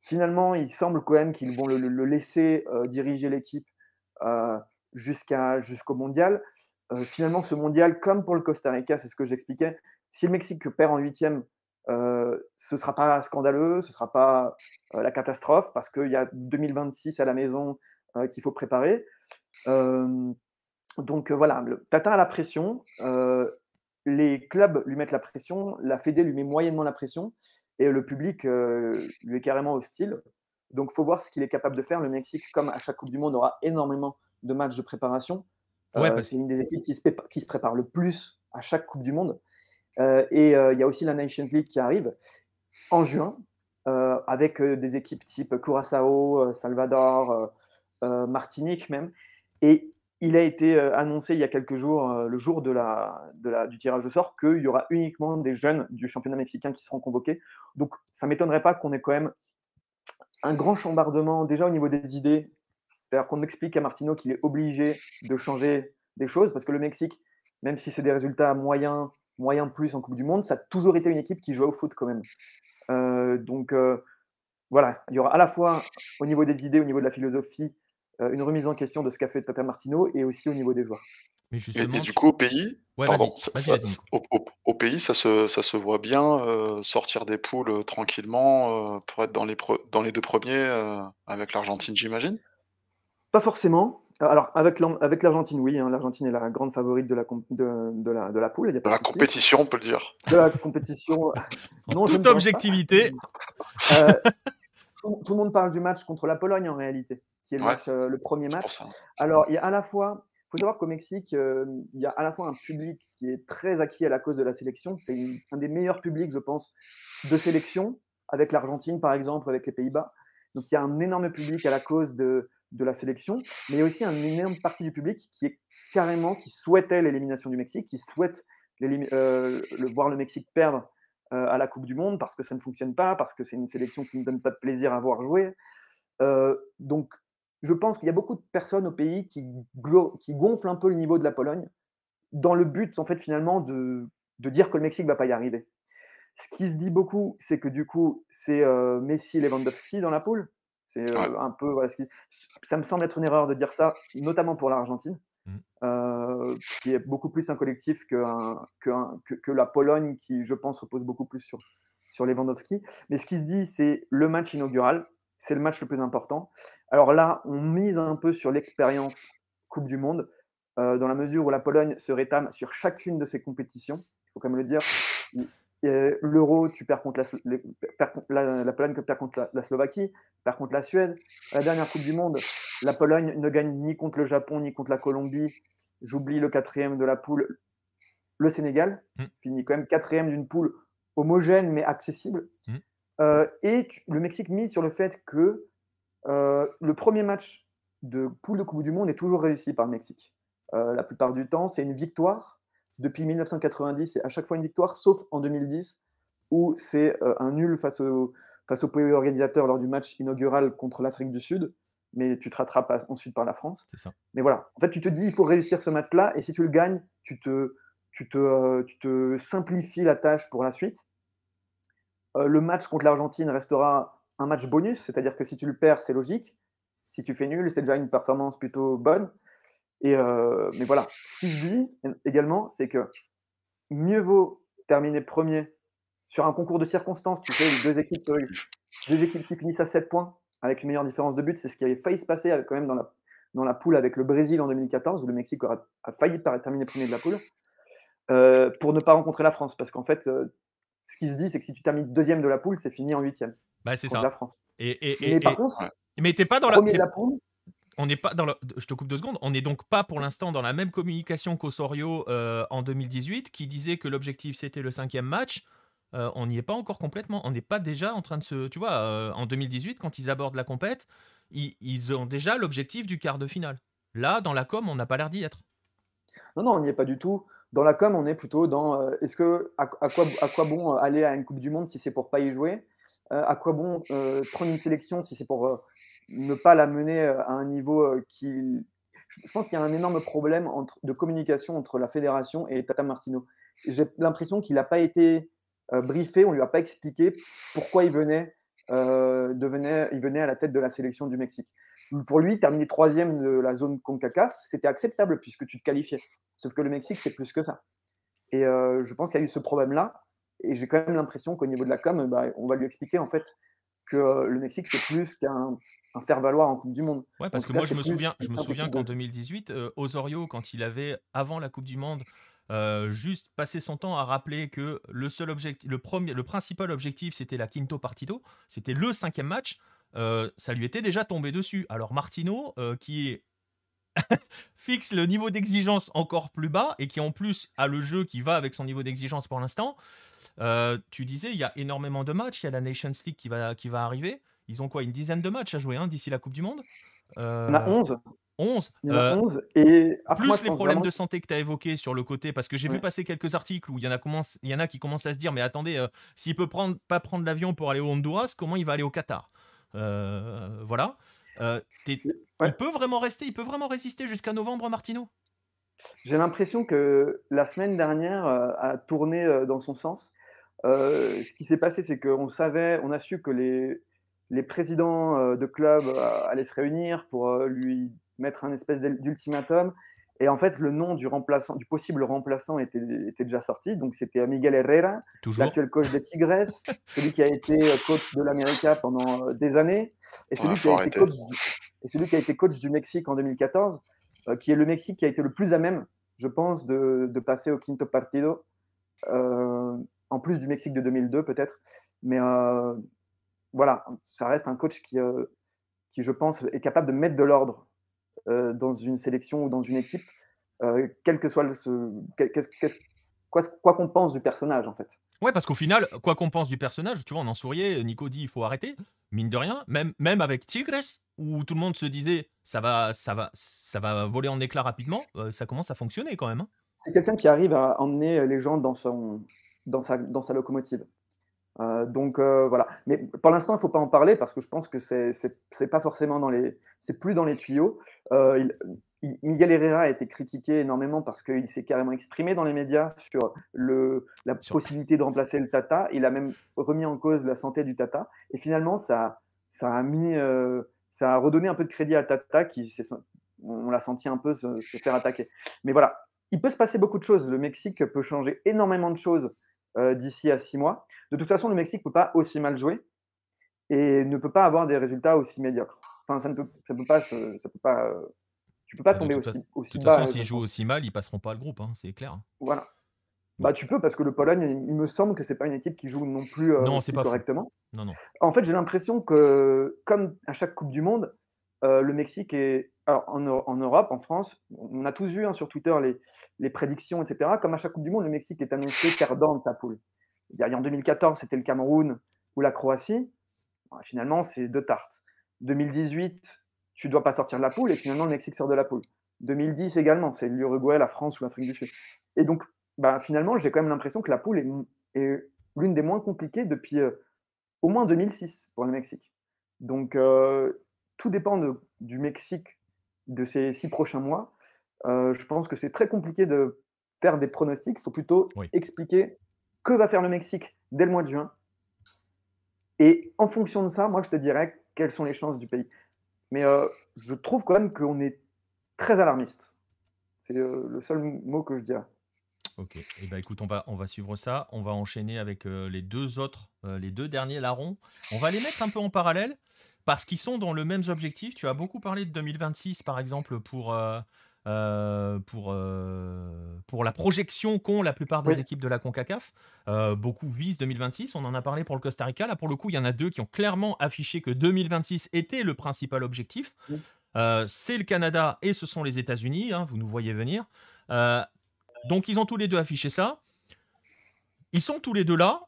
Finalement, il semble quand même qu'ils vont le, laisser euh, diriger l'équipe jusqu'à, jusqu'au mondial. finalement, ce mondial, comme pour le Costa Rica, c'est ce que j'expliquais, si le Mexique perd en huitième, euh, ce ne sera pas scandaleux, ce ne sera pas euh, la catastrophe, parce qu'il y a 2026 à la maison euh, qu'il faut préparer. donc voilà, Tata a la pression, les clubs lui mettent la pression, la Fédé lui met moyennement la pression, et le public lui est carrément hostile. Donc il faut voir ce qu'il est capable de faire. Le Mexique, comme à chaque Coupe du Monde, aura énormément de matchs de préparation. Ouais, C'est une des équipes qui se, qui se prépare le plus à chaque Coupe du Monde. Euh, et euh, il y a aussi la Nations League qui arrive en juin euh, avec des équipes type Curaçao, Salvador, Martinique même. Et il a été annoncé il y a quelques jours, le jour de du tirage au sort, qu'il y aura uniquement des jeunes du championnat mexicain qui seront convoqués. Donc ça ne m'étonnerait pas qu'on ait quand même un grand chambardement déjà au niveau des idées. C'est-à-dire qu'on explique à Martino qu'il est obligé de changer des choses parce que le Mexique, même si c'est des résultats moyens moyen de plus en Coupe du Monde, ça a toujours été une équipe qui jouait au foot quand même. Euh, donc euh, voilà, il y aura à la fois au niveau des idées, au niveau de la philosophie, euh, une remise en question de ce qu'a fait Tata Martino et aussi au niveau des joueurs. Mais justement, et, du coup, au pays, ça, au, pays, ça se, ça se voit bien sortir des poules tranquillement pour être dans les, dans les deux premiers avec l'Argentine, j'imagine Pas forcément. Euh, alors, avec l'Argentine, oui. Hein, L'Argentine est la grande favorite de la, de, la, poule. de la compétition, on peut le dire. De la compétition. non, Toute objectivité. Euh, tout, le monde parle du match contre la Pologne, en réalité, qui est le, euh, premier match. Hein. Alors, il y a à la fois. Il faut savoir qu'au Mexique, il y a à la fois un public qui est très acquis à la cause de la sélection. C'est un des meilleurs publics, je pense, de sélection, avec l'Argentine, par exemple, avec les Pays-Bas. Donc, il y a un énorme public à la cause de de la sélection, mais il y a aussi une énorme partie du public qui est carrément, qui souhaitait l'élimination du Mexique, qui souhaite euh, voir le Mexique perdre euh, à la Coupe du Monde parce que ça ne fonctionne pas, parce que c'est une sélection qui ne donne pas de plaisir à voir jouer. Euh, donc, je pense qu'il y a beaucoup de personnes au pays qui, qui, gonflent un peu le niveau de la Pologne dans le but, en fait, finalement, de, de dire que le Mexique ne va pas y arriver. Ce qui se dit beaucoup, c'est que du coup, c'est Messi Lewandowski dans la poule. C'est un peu ça me semble être une erreur de dire ça, notamment pour l'Argentine, mmh. qui est beaucoup plus un collectif que, que, la Pologne, qui je pense repose beaucoup plus sur sur Lewandowski. Mais ce qui se dit, c'est le match inaugural, c'est le match le plus important. Alors là, on mise un peu sur l'expérience Coupe du Monde, dans la mesure où la Pologne se rétame sur chacune de ses compétitions. Il faut quand même le dire. Euh, l'euro, tu perds contre, la, les, tu la, Pologne, perds contre la, Slovaquie, perds contre la Suède. la dernière Coupe du Monde, la Pologne ne gagne ni contre le Japon, ni contre la Colombie. J'oublie le quatrième de la poule, le Sénégal, mm. finit quand même quatrième d'une poule homogène mais accessible. Mm. Euh, et le Mexique mise sur le fait que euh, le premier match de poule de Coupe du Monde est toujours réussi par le Mexique. la plupart du temps, c'est une victoire depuis 1990, c'est à chaque fois une victoire, sauf en 2010, où c'est euh, un nul face au, face au pays organisateur lors du match inaugural contre l'Afrique du Sud, mais tu te rattrapes ensuite par la France. C'est ça. Mais voilà, en fait, tu te dis, il faut réussir ce match-là, et si tu le gagnes, tu te, tu te, euh, tu te simplifies la tâche pour la suite. Euh, le match contre l'Argentine restera un match bonus, c'est-à-dire que si tu le perds, c'est logique. Si tu fais nul, c'est déjà une performance plutôt bonne. Euh, mais voilà, ce qui se dit également, c'est que mieux vaut terminer premier sur un concours de circonstances, tu sais, deux équipes, euh, deux équipes qui finissent à 7 points avec une meilleure différence de but, c'est ce qui avait failli se passer quand même dans la, dans la poule avec le Brésil en 2014, où le Mexique a failli terminer premier de la poule, euh, pour ne pas rencontrer la France. Parce qu'en fait, ce qui se dit, c'est que si tu termines deuxième de la poule, c'est fini en huitième. Bah, c'est ça. La France. Et, mais par contre, mais t'es pas dans la poule on n'est pas dans je te coupe deux secondes, on n'est donc pas pour l'instant dans la même communication qu'Osorio euh, en 2018 qui disait que l'objectif c'était le cinquième match. Euh, on n'y est pas encore complètement. On n'est pas déjà en train de se. Tu vois, euh, en 2018, quand ils abordent la compète, ils, ont déjà l'objectif du quart de finale. Là, dans la com, on n'a pas l'air d'y être. Non, non, on n'y est pas du tout. Dans la com, on est plutôt dans est-ce que à, quoi, à quoi bon aller à une Coupe du Monde si c'est pour pas y jouer À quoi bon prendre une sélection si c'est pour ne pas la mener euh, à un niveau euh, qui. Je pense qu'il y a un énorme problème de communication entre la fédération et Tata Martino. J'ai l'impression qu'il n'a pas été euh, briefé, on ne lui a pas expliqué pourquoi il venait, devenait, il venait à la tête de la sélection du Mexique. Pour lui, terminer troisième de la zone CONCACAF, c'était acceptable puisque tu te qualifiais. Sauf que le Mexique, c'est plus que ça. Et je pense qu'il y a eu ce problème-là. Et j'ai quand même l'impression qu'au niveau de la com, bah, on va lui expliquer en fait que le Mexique, c'est plus qu'un faire valoir en Coupe du Monde. Ouais, parce que moi je me, souviens, je me souviens qu'en 2018, euh, Osorio, quand il avait avant la Coupe du Monde euh, juste passé son temps à rappeler que le seul objectif, le premier, le principal objectif, c'était la quinto partido, c'était le cinquième match. Euh, ça lui était déjà tombé dessus. Alors Martino, qui fixe le niveau d'exigence encore plus bas et qui en plus a le jeu qui va avec son niveau d'exigence pour l'instant. tu disais, il y a énormément de matchs, il y a la Nations League qui va, qui va arriver. Ils ont quoi Une dizaine de matchs à jouer hein, d'ici la Coupe du Monde On a 11. Euh, 11. Il a 11 euh, et ah, plus les problèmes de santé que tu as évoqués sur le côté, parce que j'ai vu passer quelques articles où il y, en a commence, y en a qui commencent à se dire mais attendez, s'il euh, s'il peut prendre, pas prendre l'avion pour aller au Honduras, comment il va aller au Qatar Voilà. Il peut vraiment rester, il peut vraiment résister jusqu'à novembre, Martino J'ai l'impression que la semaine dernière a tourné dans son sens. ce qui s'est passé, c'est qu'on savait, on a su que les, les présidents euh, de clubs euh, allaient se réunir pour euh, lui mettre un espèce d'ultimatum. Et en fait, le nom du remplaçant, du possible remplaçant était, déjà sorti. Donc, c'était Miguel Herrera, l'actuel coach des Tigres, celui qui a été coach de l'América pendant des années, et celui, qui a été coach du, Mexique en 2014, qui est le Mexique qui a été le plus à même, je pense, de, passer au quinto partido, en plus du Mexique de 2002 peut-être. Mais voilà, ça reste un coach qui, euh, qui, je pense, est capable de mettre de l'ordre euh, dans une sélection ou dans une équipe, euh, quel que soit ce, quoi qu'on pense du personnage, en fait. Ouais, parce qu'au final, quoi qu'on pense du personnage, tu vois, on en souriait, Nico dit il faut arrêter, mine de rien, même, même avec Tigres, où tout le monde se disait ça va, ça va, ça va voler en éclats rapidement, ça commence à fonctionner quand même. Hein. C'est quelqu'un qui arrive à emmener les gens dans, son, dans, dans sa locomotive. Euh, donc euh, voilà. Mais pour l'instant, il ne faut pas en parler parce que je pense que c'est pas forcément dans les, c'est plus dans les tuyaux. Euh, Miguel Herrera a été critiqué énormément parce qu'il s'est carrément exprimé dans les médias sur le, la possibilité de remplacer le Tata. Il a même remis en cause la santé du Tata. Et finalement, ça, a mis, ça a redonné un peu de crédit à Tata qui, on l'a senti un peu se, faire attaquer. Mais voilà, il peut se passer beaucoup de choses. Le Mexique peut changer énormément de choses. d'ici à six mois de toute façon, le Mexique ne peut pas aussi mal jouer et ne peut pas avoir des résultats aussi médiocres. Enfin, ça ne peut, pas, peut pas. Euh, tu peux pas tomber aussi, bas. De toute façon, euh, s'ils jouent aussi mal, ils ne passeront pas le groupe, hein, c'est clair. Voilà. Bah, tu peux parce que le Pologne, il me semble que ce n'est pas une équipe qui joue non plus euh, non, pas correctement. Non, non. En fait, j'ai l'impression que, comme à chaque Coupe du Monde, euh, le Mexique est alors, en, Europe, en France, on a tous vu hein, sur Twitter les, prédictions, etc. Comme à chaque Coupe du Monde, le Mexique est annoncé perdant de sa poule en 2014, c'était le Cameroun ou la Croatie. Finalement, c'est deux tartes. 2018, tu ne dois pas sortir de la poule et finalement, le Mexique sort de la poule. 2010 également, c'est l'Uruguay, la France ou l'Afrique du Sud. Et donc, bah, finalement, j'ai quand même l'impression que la poule est, l'une des moins compliquées depuis euh, au moins 2006 pour le Mexique. Donc, euh, tout dépend du Mexique de ces six prochains mois. Euh, je pense que c'est très compliqué de faire des pronostics. Il faut plutôt expliquer que va faire le Mexique dès le mois de juin. Et en fonction de ça, moi, je te dirais quelles sont les chances du pays. Mais euh, je trouve quand même qu'on est très alarmiste. C'est euh, le seul mot que je dirais. Ok. Et eh ben, écoute, on va, suivre ça. On va enchaîner avec euh, les deux autres, les deux derniers larrons. On va les mettre un peu en parallèle parce qu'ils sont dans le même objectif. Tu as beaucoup parlé de 2026, par exemple, pour euh, pour, euh, pour la projection qu'ont la plupart des équipes de la CONCACAF. Euh, beaucoup visent 2026, on en a parlé pour le Costa Rica. Là, pour le coup, il y en a deux qui ont clairement affiché que 2026 était le principal objectif. c'est le Canada et ce sont les États-Unis, hein, vous nous voyez venir. donc, ils ont tous les deux affiché ça. Ils sont tous les deux là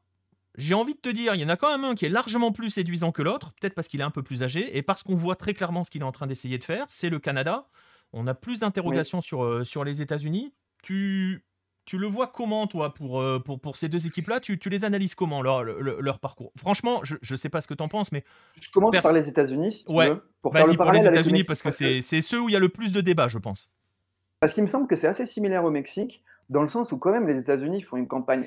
j'ai envie de te dire, il y en a quand même un qui est largement plus séduisant que l'autre, peut-être parce qu'il est un peu plus âgé, et parce qu'on voit très clairement ce qu'il est en train d'essayer de faire, c'est le Canada, on a plus d'interrogations sur, euh, sur les États-Unis. Tu, tu le vois comment, toi, pour, euh, pour, ces deux équipes-là tu, les analyses comment, leur, leur, parcours Franchement, je ne sais pas ce que tu en penses, mais. Je commence par les États-Unis. Si ouais. Vas-y, pour les États-Unis, parce que c'est ceux où il y a le plus de débats, je pense. Parce qu'il me semble que c'est assez similaire au Mexique, dans le sens où, quand même, les États-Unis font une campagne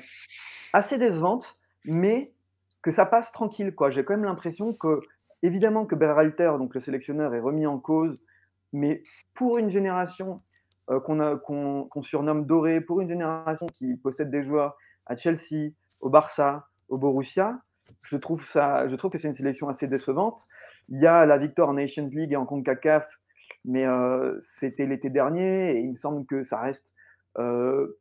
assez décevante, mais que ça passe tranquille. quoi. J'ai quand même l'impression que, évidemment, que Berhalter, donc le sélectionneur, est remis en cause mais pour une génération euh, qu'on surnomme dorée, pour une génération qui possède des joueurs à Chelsea, au Barça, au Borussia, je trouve, ça, je trouve que c'est une sélection assez décevante. Il y a la victoire en Nations League et en CONCACAF, mais euh, c'était l'été dernier et il me semble que ça reste euh,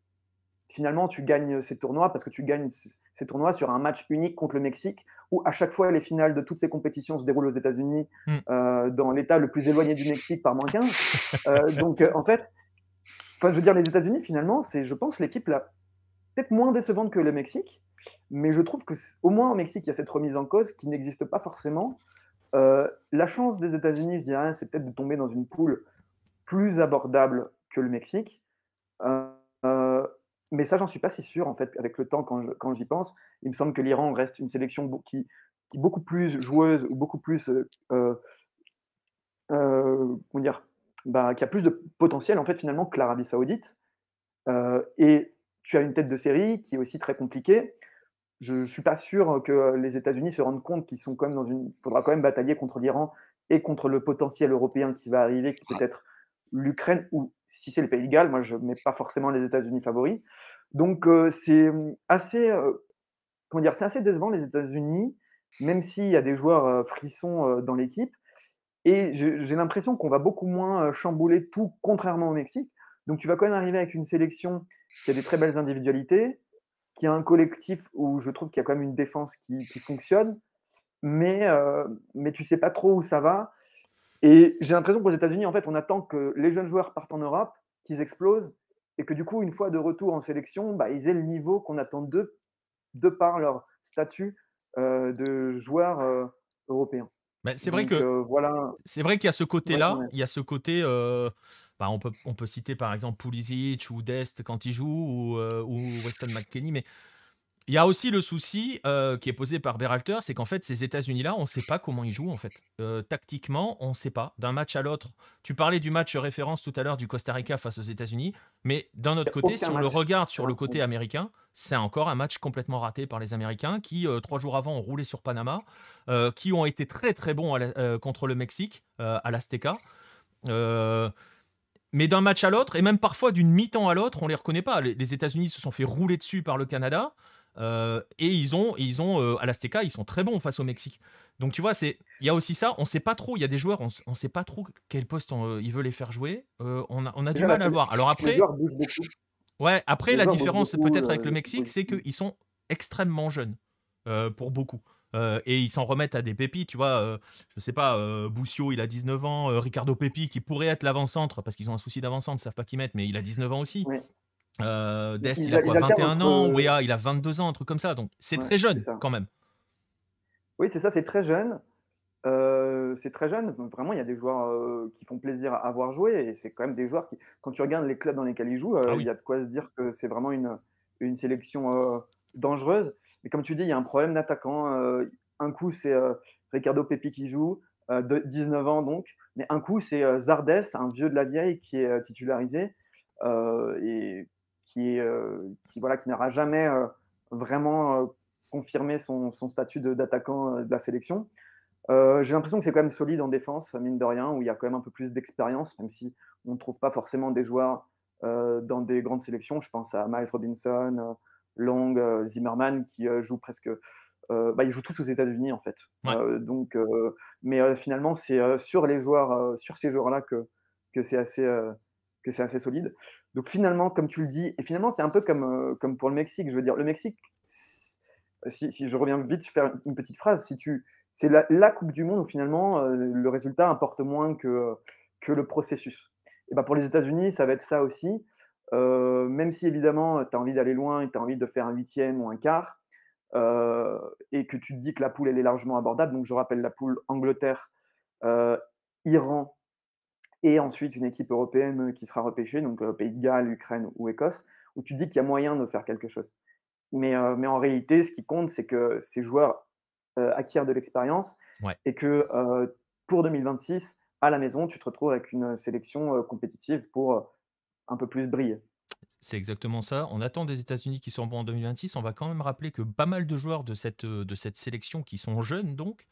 finalement, tu gagnes ces tournois parce que tu gagnes ces tournois sur un match unique contre le Mexique, où à chaque fois les finales de toutes ces compétitions se déroulent aux États-Unis, hmm. euh, dans l'État le plus éloigné du Mexique par moins 15. Euh, donc, euh, en fait, je veux dire, les États-Unis, finalement, c'est, je pense, l'équipe la peut-être moins décevante que le Mexique, mais je trouve que au moins au Mexique, il y a cette remise en cause qui n'existe pas forcément. la chance des États-Unis, je dirais, c'est peut-être de tomber dans une poule plus abordable que le Mexique. Euh, mais ça, j'en suis pas si sûr, en fait, avec le temps, quand, quand j'y pense. Il me semble que l'Iran reste une sélection qui, qui est beaucoup plus joueuse ou beaucoup plus. Euh, euh, euh comment dire bah, Qui a plus de potentiel, en fait, finalement, que l'Arabie Saoudite. Euh, et tu as une tête de série qui est aussi très compliquée. Je ne suis pas sûr que les États-Unis se rendent compte qu'ils sont quand même dans une. Il faudra quand même batailler contre l'Iran et contre le potentiel européen qui va arriver, qui peut-être l'Ukraine ou si c'est le Pays de Galles, moi je ne mets pas forcément les États-Unis favoris. Donc euh, c'est euh, assez, euh, c'est assez décevant les États-Unis, même s'il y a des joueurs frissons dans l'équipe. Et j'ai l'impression qu'on va beaucoup moins chambouler tout, contrairement au Mexique. Donc tu vas quand même arriver avec une sélection qui a des très belles individualités, qui a un collectif où je trouve qu'il y a quand même une défense qui, fonctionne, mais, mais tu sais pas trop où ça va. Et j'ai l'impression qu'aux États-Unis, en fait, on attend que les jeunes joueurs partent en Europe, qu'ils explosent, et que du coup, une fois de retour en sélection, bah, ils aient le niveau qu'on attend d'eux, de par leur statut euh, de joueur euh, européen. c'est vrai que euh, voilà. C'est vrai qu'il y a ce côté-là, il y a ce côté. Bah, on, peut, on peut citer par exemple Pulisic ou Dest quand il joue ou, ou Weston McKennie, mais il y a aussi le souci euh, qui est posé par Berhalter, c'est qu'en fait, ces États-Unis-là, on ne sait pas comment ils jouent, en fait. Euh, tactiquement, on ne sait pas. D'un match à l'autre, tu parlais du match référence tout à l'heure du Costa Rica face aux États-Unis, mais d'un autre côté, si on le regarde sur le côté américain, c'est encore un match complètement raté par les Américains qui, euh, trois jours avant, ont roulé sur Panama, qui ont été très très bons contre le Mexique, à l'Azteca. mais d'un match à l'autre, et même parfois d'une mi-temps à l'autre, on les reconnaît pas. Les, États-Unis se sont fait rouler dessus par le Canada. Euh, et ils ont, ils ont euh, à l'Azteca, ils sont très bons face au Mexique. Donc tu vois, c'est il y a aussi ça. On sait pas trop. Il y a des joueurs, on, ne sait pas trop quel poste euh, ils veulent les faire jouer. on a, du mal à voir. Alors après, ouais, après la différence peut-être avec le Mexique, c'est qu'ils sont extrêmement jeunes pour beaucoup. et ils s'en remettent à des pépis, tu vois. je sais pas, euh, Boussio, il a 19 ans, Ricardo Pepi, qui pourrait être l'avant-centre, parce qu'ils ont un souci d'avant-centre, ils savent pas qui mettre, mais il a 19 ans aussi. Euh, Dest, il, a quoi 21 ans il a 22 ans, un truc comme ça. Donc, c'est très jeune quand même. Oui, c'est ça, c'est très jeune. Euh, c'est très jeune. Vraiment, il y a des joueurs euh, qui font plaisir à avoir joué. Et c'est quand même des joueurs qui, quand tu regardes les clubs dans lesquels ils jouent, euh, ah il y a de quoi se dire que c'est vraiment une, une sélection dangereuse. Mais comme tu dis, il y a un problème d'attaquant. un coup, c'est Ricardo Pepi qui joue, de 19 ans donc. Mais un coup, c'est Zardes, un vieux de la vieille, qui est titularisé. et qui, est, euh, qui, voilà, qui n'aura jamais euh, vraiment euh, confirmé son, statut d'attaquant de, la sélection. j'ai l'impression que c'est quand même solide en défense, mine de rien, où il y a quand même un peu plus d'expérience, même si on ne trouve pas forcément des joueurs dans des grandes sélections. Je pense à Miles Robinson, Long, Zimmerman, qui jouent presque. Bah, ils jouent tous aux États-Unis, en fait. donc, mais finalement, c'est sur les joueurs, sur ces joueurs-là que, que c'est assez, que assez solide. Donc finalement, comme tu le dis, et finalement c'est un peu comme, euh, comme pour le Mexique, je veux dire, le Mexique, si, je reviens vite faire une petite phrase, si tu, c'est la, Coupe du Monde où finalement euh, le résultat importe moins que, que le processus. Et ben pour les États-Unis, ça va être ça aussi, euh, même si évidemment tu as envie d'aller loin et tu as envie de faire un huitième ou un quart, et que tu te dis que la poule elle est largement abordable, donc je rappelle la poule Angleterre, Iran, et ensuite une équipe européenne euh, qui sera repêchée, donc euh, Pays de Galles, Ukraine ou Écosse, où tu dis qu'il y a moyen de faire quelque chose. Mais, euh, mais en réalité, ce qui compte, c'est que ces joueurs acquièrent de l'expérience et que pour 2026, à la maison, tu te retrouves avec une sélection compétitive pour un peu plus briller. C'est exactement ça. On attend des États-Unis qui sont bons en 2026. On va quand même rappeler que pas mal de joueurs de cette, de cette sélection qui sont jeunes, donc,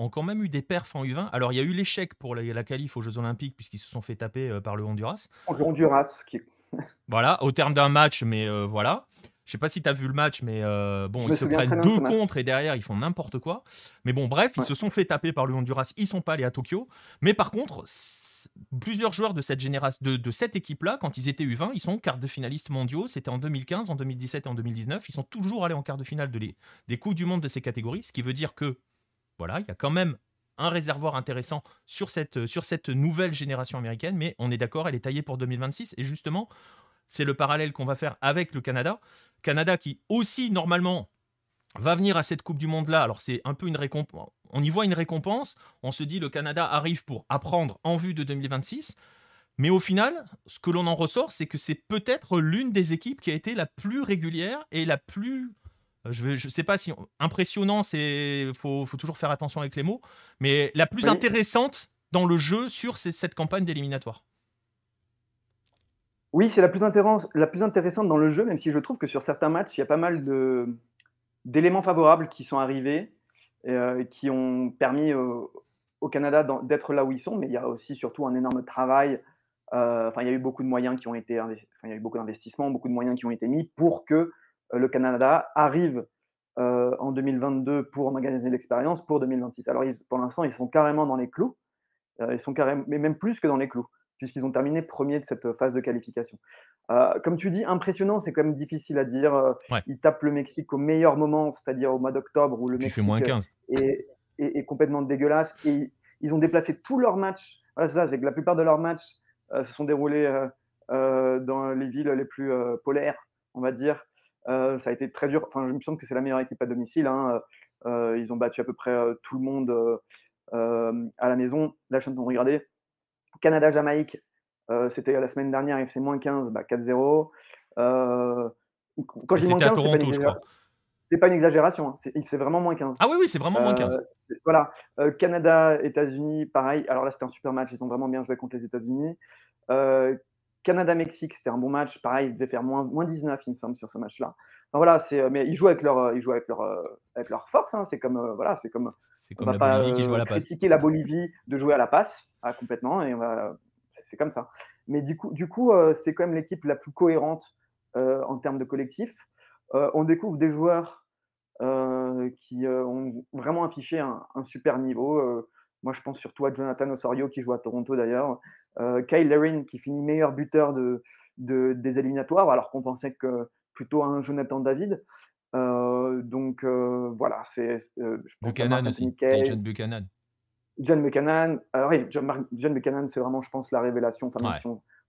ont quand même eu des perfs en U20. Alors, il y a eu l'échec pour la, la aux Jeux Olympiques, puisqu'ils se sont fait taper euh, par le Honduras. Honduras, voilà, au terme d'un match, mais euh, voilà. Je sais pas si tu as vu le match, mais euh, bon, ils se prennent deux contre et derrière, ils font n'importe quoi. Mais bon, bref, ils se sont fait taper par le Honduras, ils sont pas allés à Tokyo. Mais par contre, plusieurs joueurs de cette, génération, de, cette équipe-là, quand ils étaient U20, ils sont quart de finalistes mondiaux. C'était en 2015, en 2017 et en 2019. Ils sont toujours allés en quart de finale de des Coupes du Monde de ces catégories, ce qui veut dire que voilà, il y a quand même un réservoir intéressant sur cette, euh, sur cette nouvelle génération américaine, mais on est d'accord, elle est taillée pour 2026. Et justement, c'est le parallèle qu'on va faire avec le Canada. Canada qui aussi, normalement, va venir à cette Coupe du Monde-là. Alors c'est un peu une récompense. On y voit une récompense. On se dit le Canada arrive pour apprendre en vue de 2026. Mais au final, ce que l'on en ressort, c'est que c'est peut-être l'une des équipes qui a été la plus régulière et la plus euh, je ne sais pas si impressionnant, c'est faut, toujours faire attention avec les mots, mais la plus intéressante dans le jeu sur cette campagne d'éliminatoire. Oui, c'est la, plus la plus intéressante dans le jeu, même si je trouve que sur certains matchs, il y a pas mal d'éléments favorables qui sont arrivés, euh, qui ont permis au Canada d'être là où ils sont, mais il y a aussi surtout un énorme travail. Euh, enfin, il y a eu beaucoup de moyens qui ont été, il y a eu beaucoup d'investissements, beaucoup de moyens qui ont été mis pour que euh, le Canada arrive euh, en 2022 pour organiser l'expérience pour 2026. Alors pour l'instant, ils sont carrément dans les clous, euh, ils sont carrément, mais même plus que dans les clous, puisqu'ils ont terminé premier de cette phase de qualification. comme tu dis, impressionnant, c'est quand même difficile à dire. Ils tapent le Mexique au meilleur moment, c'est-à-dire au mois d'octobre où le Mexique Est, complètement dégueulasse. Et ils ont déplacé tous leurs matchs. ça, c'est que la plupart de leurs matchs se sont déroulés dans les villes les plus polaires, on va dire. Euh, ça a été très dur. Enfin, je me semble que c'est la meilleure équipe à domicile. Hein. Euh, ils ont battu à peu près euh, tout le monde à la maison. la chaîne t'a regarder. Canada, Jamaïque, c'était la semaine dernière, moins 15, 4-0. Bah, quand je dis moins 15, c'est pas, une... pas exagération, hein. c'est vraiment moins 15. Ah oui, oui, c'est vraiment moins 15. voilà, Canada, États-Unis, pareil. Alors là, c'était un super match, ils ont vraiment bien joué contre les États-Unis. Euh, Canada-Mexique, c'était un bon match. Pareil, ils devaient faire moins, moins 19, il me semble, sur ce match-là. voilà, euh, mais ils jouent avec leur, euh, ils jouent avec leur, euh, leur force. Hein. C'est comme, voilà, c'est comme, la qui joue la critiquer la Bolivie de jouer à la passe ah, complètement. Et c'est comme ça. Mais du coup, du coup, c'est quand même l'équipe la plus cohérente en termes de collectif. on découvre des joueurs qui ont vraiment affiché un, un super niveau. moi, je pense surtout à Jonathan Osorio qui joue à Toronto d'ailleurs, euh, Kyle qui finit meilleur buteur de, des éliminatoires, alors qu'on pensait que plutôt à un Jonathan David. Euh, donc euh, voilà, c'est. Buchanan aussi, John Buchanan. John Buchanan, alors John, Buchanan, c'est vraiment, je pense, la révélation.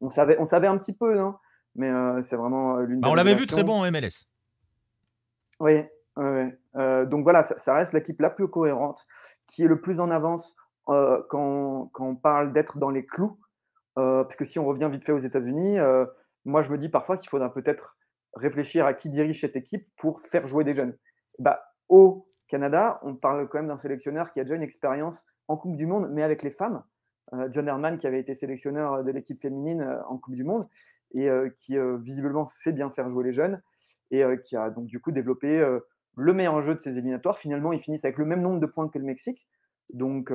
on, savait, on savait un petit peu, hein, mais c'est vraiment l'une bah, des On l'avait vu très bon en MLS. Oui, donc voilà, ça, reste l'équipe la plus cohérente, qui est le plus en avance quand, quand, on parle d'être dans les clous euh, parce que si on revient vite fait aux États-Unis, euh, moi je me dis parfois qu'il faudra peut-être réfléchir à qui dirige cette équipe pour faire jouer des jeunes. Bah, au Canada, on parle quand même d'un sélectionneur qui a déjà une expérience en Coupe du Monde, mais avec les femmes. Euh, John Herman, qui avait été sélectionneur de l'équipe féminine en Coupe du Monde et qui visiblement sait bien faire jouer les jeunes et qui a donc du coup développé le meilleur jeu de ces éliminatoires. Finalement, ils finissent avec le même nombre de points que le Mexique. Donc,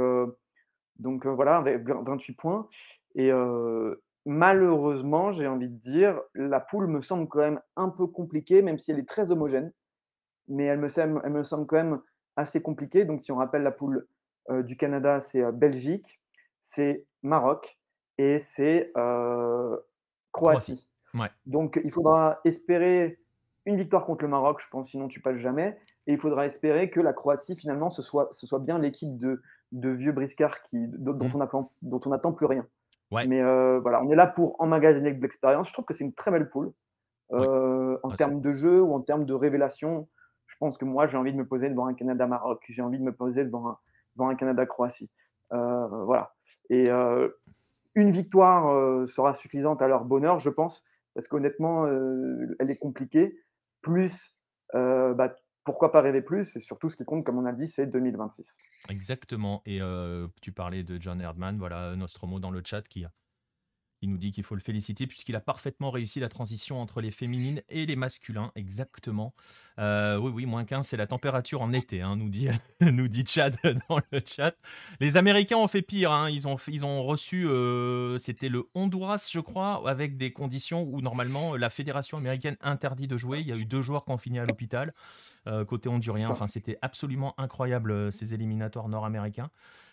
donc voilà, avec 28 points. Et malheureusement, j'ai envie de dire, la poule me semble quand même un peu compliquée, même si elle est très homogène. Mais elle me semble, elle me semble quand même assez compliquée. Donc, si on rappelle la poule du Canada, c'est Belgique, c'est Maroc et c'est Croatie. Donc, il faudra espérer une victoire contre le Maroc, je pense, sinon tu passes jamais. Et il faudra espérer que la Croatie, finalement, ce soit, ce soit bien l'équipe de, vieux briscards qui, mmh. on attend, dont on n'attend plus rien. Mais euh, voilà, on est là pour emmagasiner de l'expérience. Je trouve que c'est une très belle poule. Euh, en termes de jeu ou en termes de révélation, je pense que moi, j'ai envie de me poser devant un Canada-Maroc. J'ai envie de me poser devant un, devant un Canada-Croatie. Euh, voilà. Et une victoire sera suffisante à leur bonheur, je pense, parce qu'honnêtement, elle est compliquée. Plus, bah, pourquoi pas rêver plus Et surtout, ce qui compte, comme on a dit, c'est 2026. Exactement. Et euh, tu parlais de John Herdman, voilà Nostromo dans le chat qui a. Il nous dit qu'il faut le féliciter puisqu'il a parfaitement réussi la transition entre les féminines et les masculins, exactement. Euh, oui, oui, moins 15, c'est la température en été, hein, nous, dit, nous dit Chad dans le chat. Les Américains ont fait pire, hein. ils, ont, ils ont reçu, euh, c'était le Honduras, je crois, avec des conditions où normalement la fédération américaine interdit de jouer. Il y a eu deux joueurs confinés à l'hôpital, euh, côté hondurien. Enfin, c'était absolument incroyable ces éliminatoires nord-américains.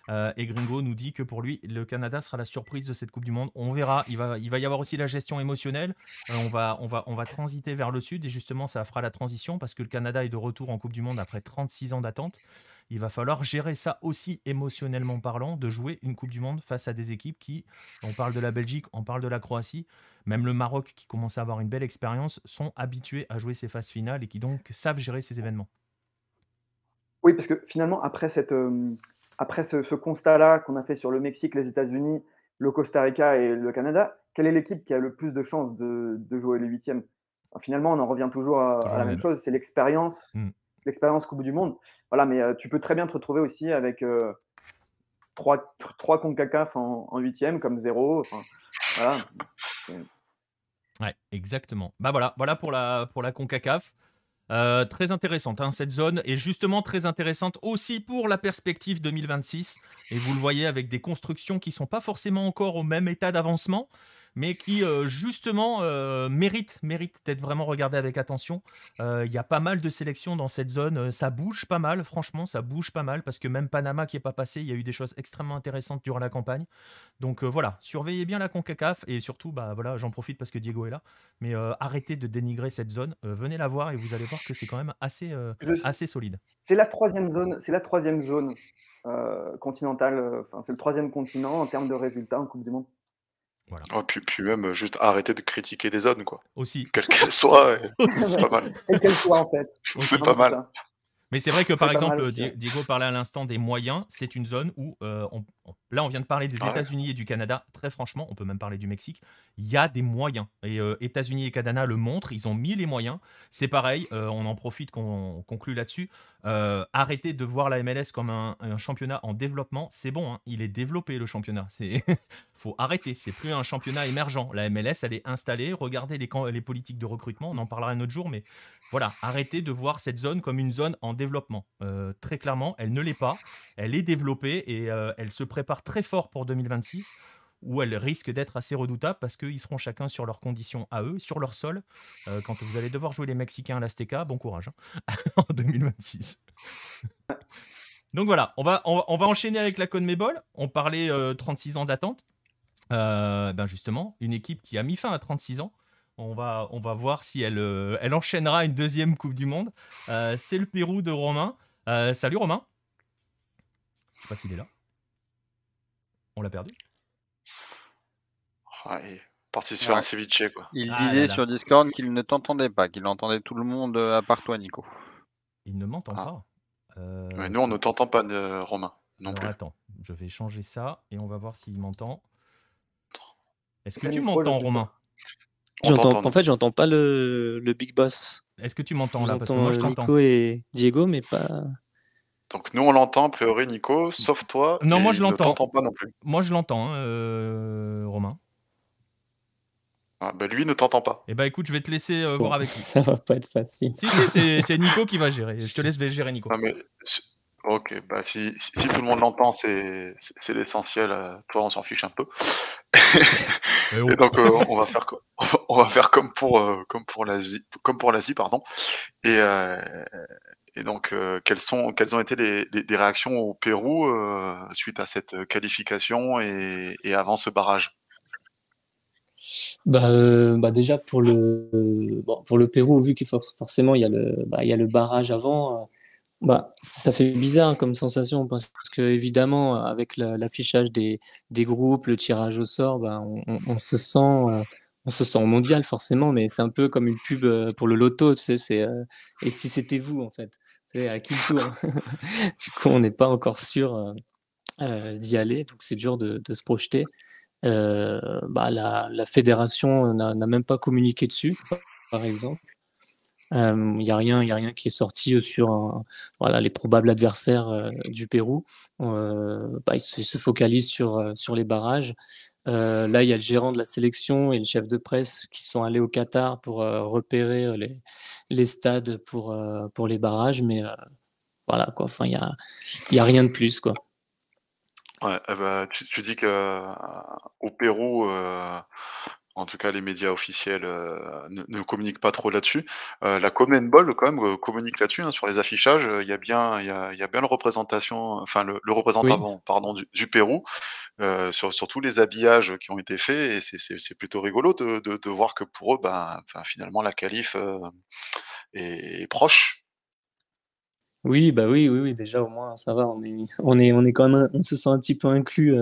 Euh, et Gringo nous dit que pour lui, le Canada sera la surprise de cette Coupe du Monde. On verra. Il va, il va y avoir aussi la gestion émotionnelle. Euh, on, va, on, va, on va transiter vers le Sud et justement, ça fera la transition parce que le Canada est de retour en Coupe du Monde après 36 ans d'attente. Il va falloir gérer ça aussi émotionnellement parlant, de jouer une Coupe du Monde face à des équipes qui, on parle de la Belgique, on parle de la Croatie, même le Maroc qui commence à avoir une belle expérience, sont habitués à jouer ces phases finales et qui donc savent gérer ces événements. Oui, parce que finalement, après cette, euh, après ce, constat-là qu'on a fait sur le Mexique, les États-Unis, le Costa Rica et le Canada, quelle est l'équipe qui a le plus de chances de, jouer les huitièmes Finalement, on en revient toujours à, la même, chose, c'est l'expérience, hmm. l'expérience l'expérience bout du Monde. Voilà, mais euh, tu peux très bien te retrouver aussi avec euh, trois, trois CONCACAF en, 8 huitième, comme zéro. Ouais, exactement. Bah voilà, voilà pour la, pour la CONCACAF. Euh, très intéressante, hein, cette zone et justement très intéressante aussi pour la perspective 2026. Et vous le voyez avec des constructions qui ne sont pas forcément encore au même état d'avancement, mais qui euh, justement euh, mérite, d'être vraiment regardé avec attention. Euh, il y a pas mal de sélections dans cette zone, ça bouge pas mal, franchement, ça bouge pas mal, parce que même Panama qui est pas passé, il y a eu des choses extrêmement intéressantes durant la campagne. Donc voilà, surveillez bien la CONCACAF, et surtout, bah voilà, j'en profite parce que Diego est là, mais arrêtez de dénigrer cette zone, venez la voir et vous allez voir que c'est quand même assez, assez solide. C'est la troisième zone, c'est la troisième zone. continentale, enfin c'est le troisième continent en termes de résultats en Coupe du Monde. Et oh, puis, même euh, juste arrêter de critiquer des zones, quoi. Aussi. Quelle qu'elle soit, c'est pas mal. soit, en fait. C'est pas mal. Mais c'est vrai que par exemple, euh, Diego parlait à l'instant des moyens. C'est une zone où euh, on, Là, on vient de parler des ah États-Unis et du Canada. Très franchement, on peut même parler du Mexique. Il y a des moyens. Et euh, États-Unis et Canada le montrent. Ils ont mis les moyens. C'est pareil. Euh, on en profite qu'on conclut là-dessus. Euh, arrêtez de voir la MLS comme un, championnat en développement. C'est bon. Hein. il est développé le championnat. C'est faut arrêter. C'est plus un championnat émergent. La MLS, elle est installée. Regardez les, les politiques de recrutement. On en parlera un autre jour. Mais voilà, arrêtez de voir cette zone comme une zone en développement. Euh, très clairement, elle ne l'est pas. Elle est développée et elle se prépare très fort pour 2026 où elle risque d'être assez redoutable parce qu'ils seront chacun sur leurs conditions à eux, sur leur sol. Euh, quand vous allez devoir jouer les Mexicains à l'Azteca, bon courage hein, en 2026. Donc voilà, on va, on, va enchaîner avec la Conmebol. On parlait 36 euh, ans d'attente. Euh, ben justement, une équipe qui a mis fin à 36 ans. On va, on va voir si elle, elle enchaînera une deuxième Coupe du Monde. C'est le Pérou de Romain. salut Romain. Je sais pas s'il est là. On l'a perdu ah, Parti sur un ceviche, quoi. Il disait ah sur Discord qu'il ne t'entendait pas, qu'il entendait tout le monde euh, à part toi, Nico. Il ne m'entend ah. pas. Euh, nous, on ne t'entend pas, euh, Romain. Non plus. attends, je vais changer ça et on va voir s'il m'entend. Est-ce que tu m'entends, Romain en fait, j'entends pas le, le, big boss. Est-ce que tu m'entends là moi, je t'entends. Nico et Diego, mais pas. Donc nous on l'entend a priori Nico, sauf toi. Non, moi je l'entends. pas non plus. Moi je l'entends, hein, euh, Romain. Ah, bah, lui ne t'entend pas. Et eh bah ben, écoute, je vais te laisser euh, voir avec lui. Ça va pas être facile. Si, si, c'est Nico qui va gérer. Je te laisse gérer Nico. ok, bah, si, tout le monde l'entend, c'est l'essentiel. Euh, toi, on s'en fiche un peu. Eh oh. donc on va faire on va faire comme pour comme pour l'Asie comme pour l'Asie pardon. Et et donc, euh, quelles, sont, quelles ont été les, réactions au Pérou euh, suite à cette euh, qualification et, avant ce barrage bah, bah, déjà pour le pour le Pérou vu qu'il forcément il y a le bah, y le barrage avant bah, ça fait bizarre hein, comme sensation parce que avec l'affichage des, groupes, le tirage au sort, on, se sent on se sent mondial forcément, mais c'est un peu comme une pub pour le loto, tu sais, et si c'était vous en fait à qui tour Du coup, on n'est pas encore sûr euh, euh, d'y aller, donc c'est dur de, se projeter. Euh, bah, la, fédération n'a même pas communiqué dessus, par exemple. Il n'y a, rien, rien qui est sorti sur les probables adversaires du Pérou. Bah, ils se, focalisent sur les barrages. Euh, là, il y a le gérant de la sélection et le chef de presse qui sont allés au Qatar pour euh, repérer euh, les, stades pour, pour les barrages, mais voilà quoi. Enfin, il n'y a, y a rien de plus quoi. Ouais, eh ben, tu, dis qu'au Pérou, en tout cas les médias officiels euh, ne, communiquent pas trop là-dessus. Euh, la Common Ball, quand même, euh, communique là-dessus, hein, sur les affichages, il y a bien, il y a, bien le représentation, enfin le, représentant pardon, du, Pérou, sur, tous les habillages qui ont été faits, et c'est plutôt rigolo de, voir que pour eux, ben, finalement, la calife est, proche. Oui, bah oui, oui, oui, déjà au moins ça va, on est, on est, on est quand même, on se sent un petit peu inclus,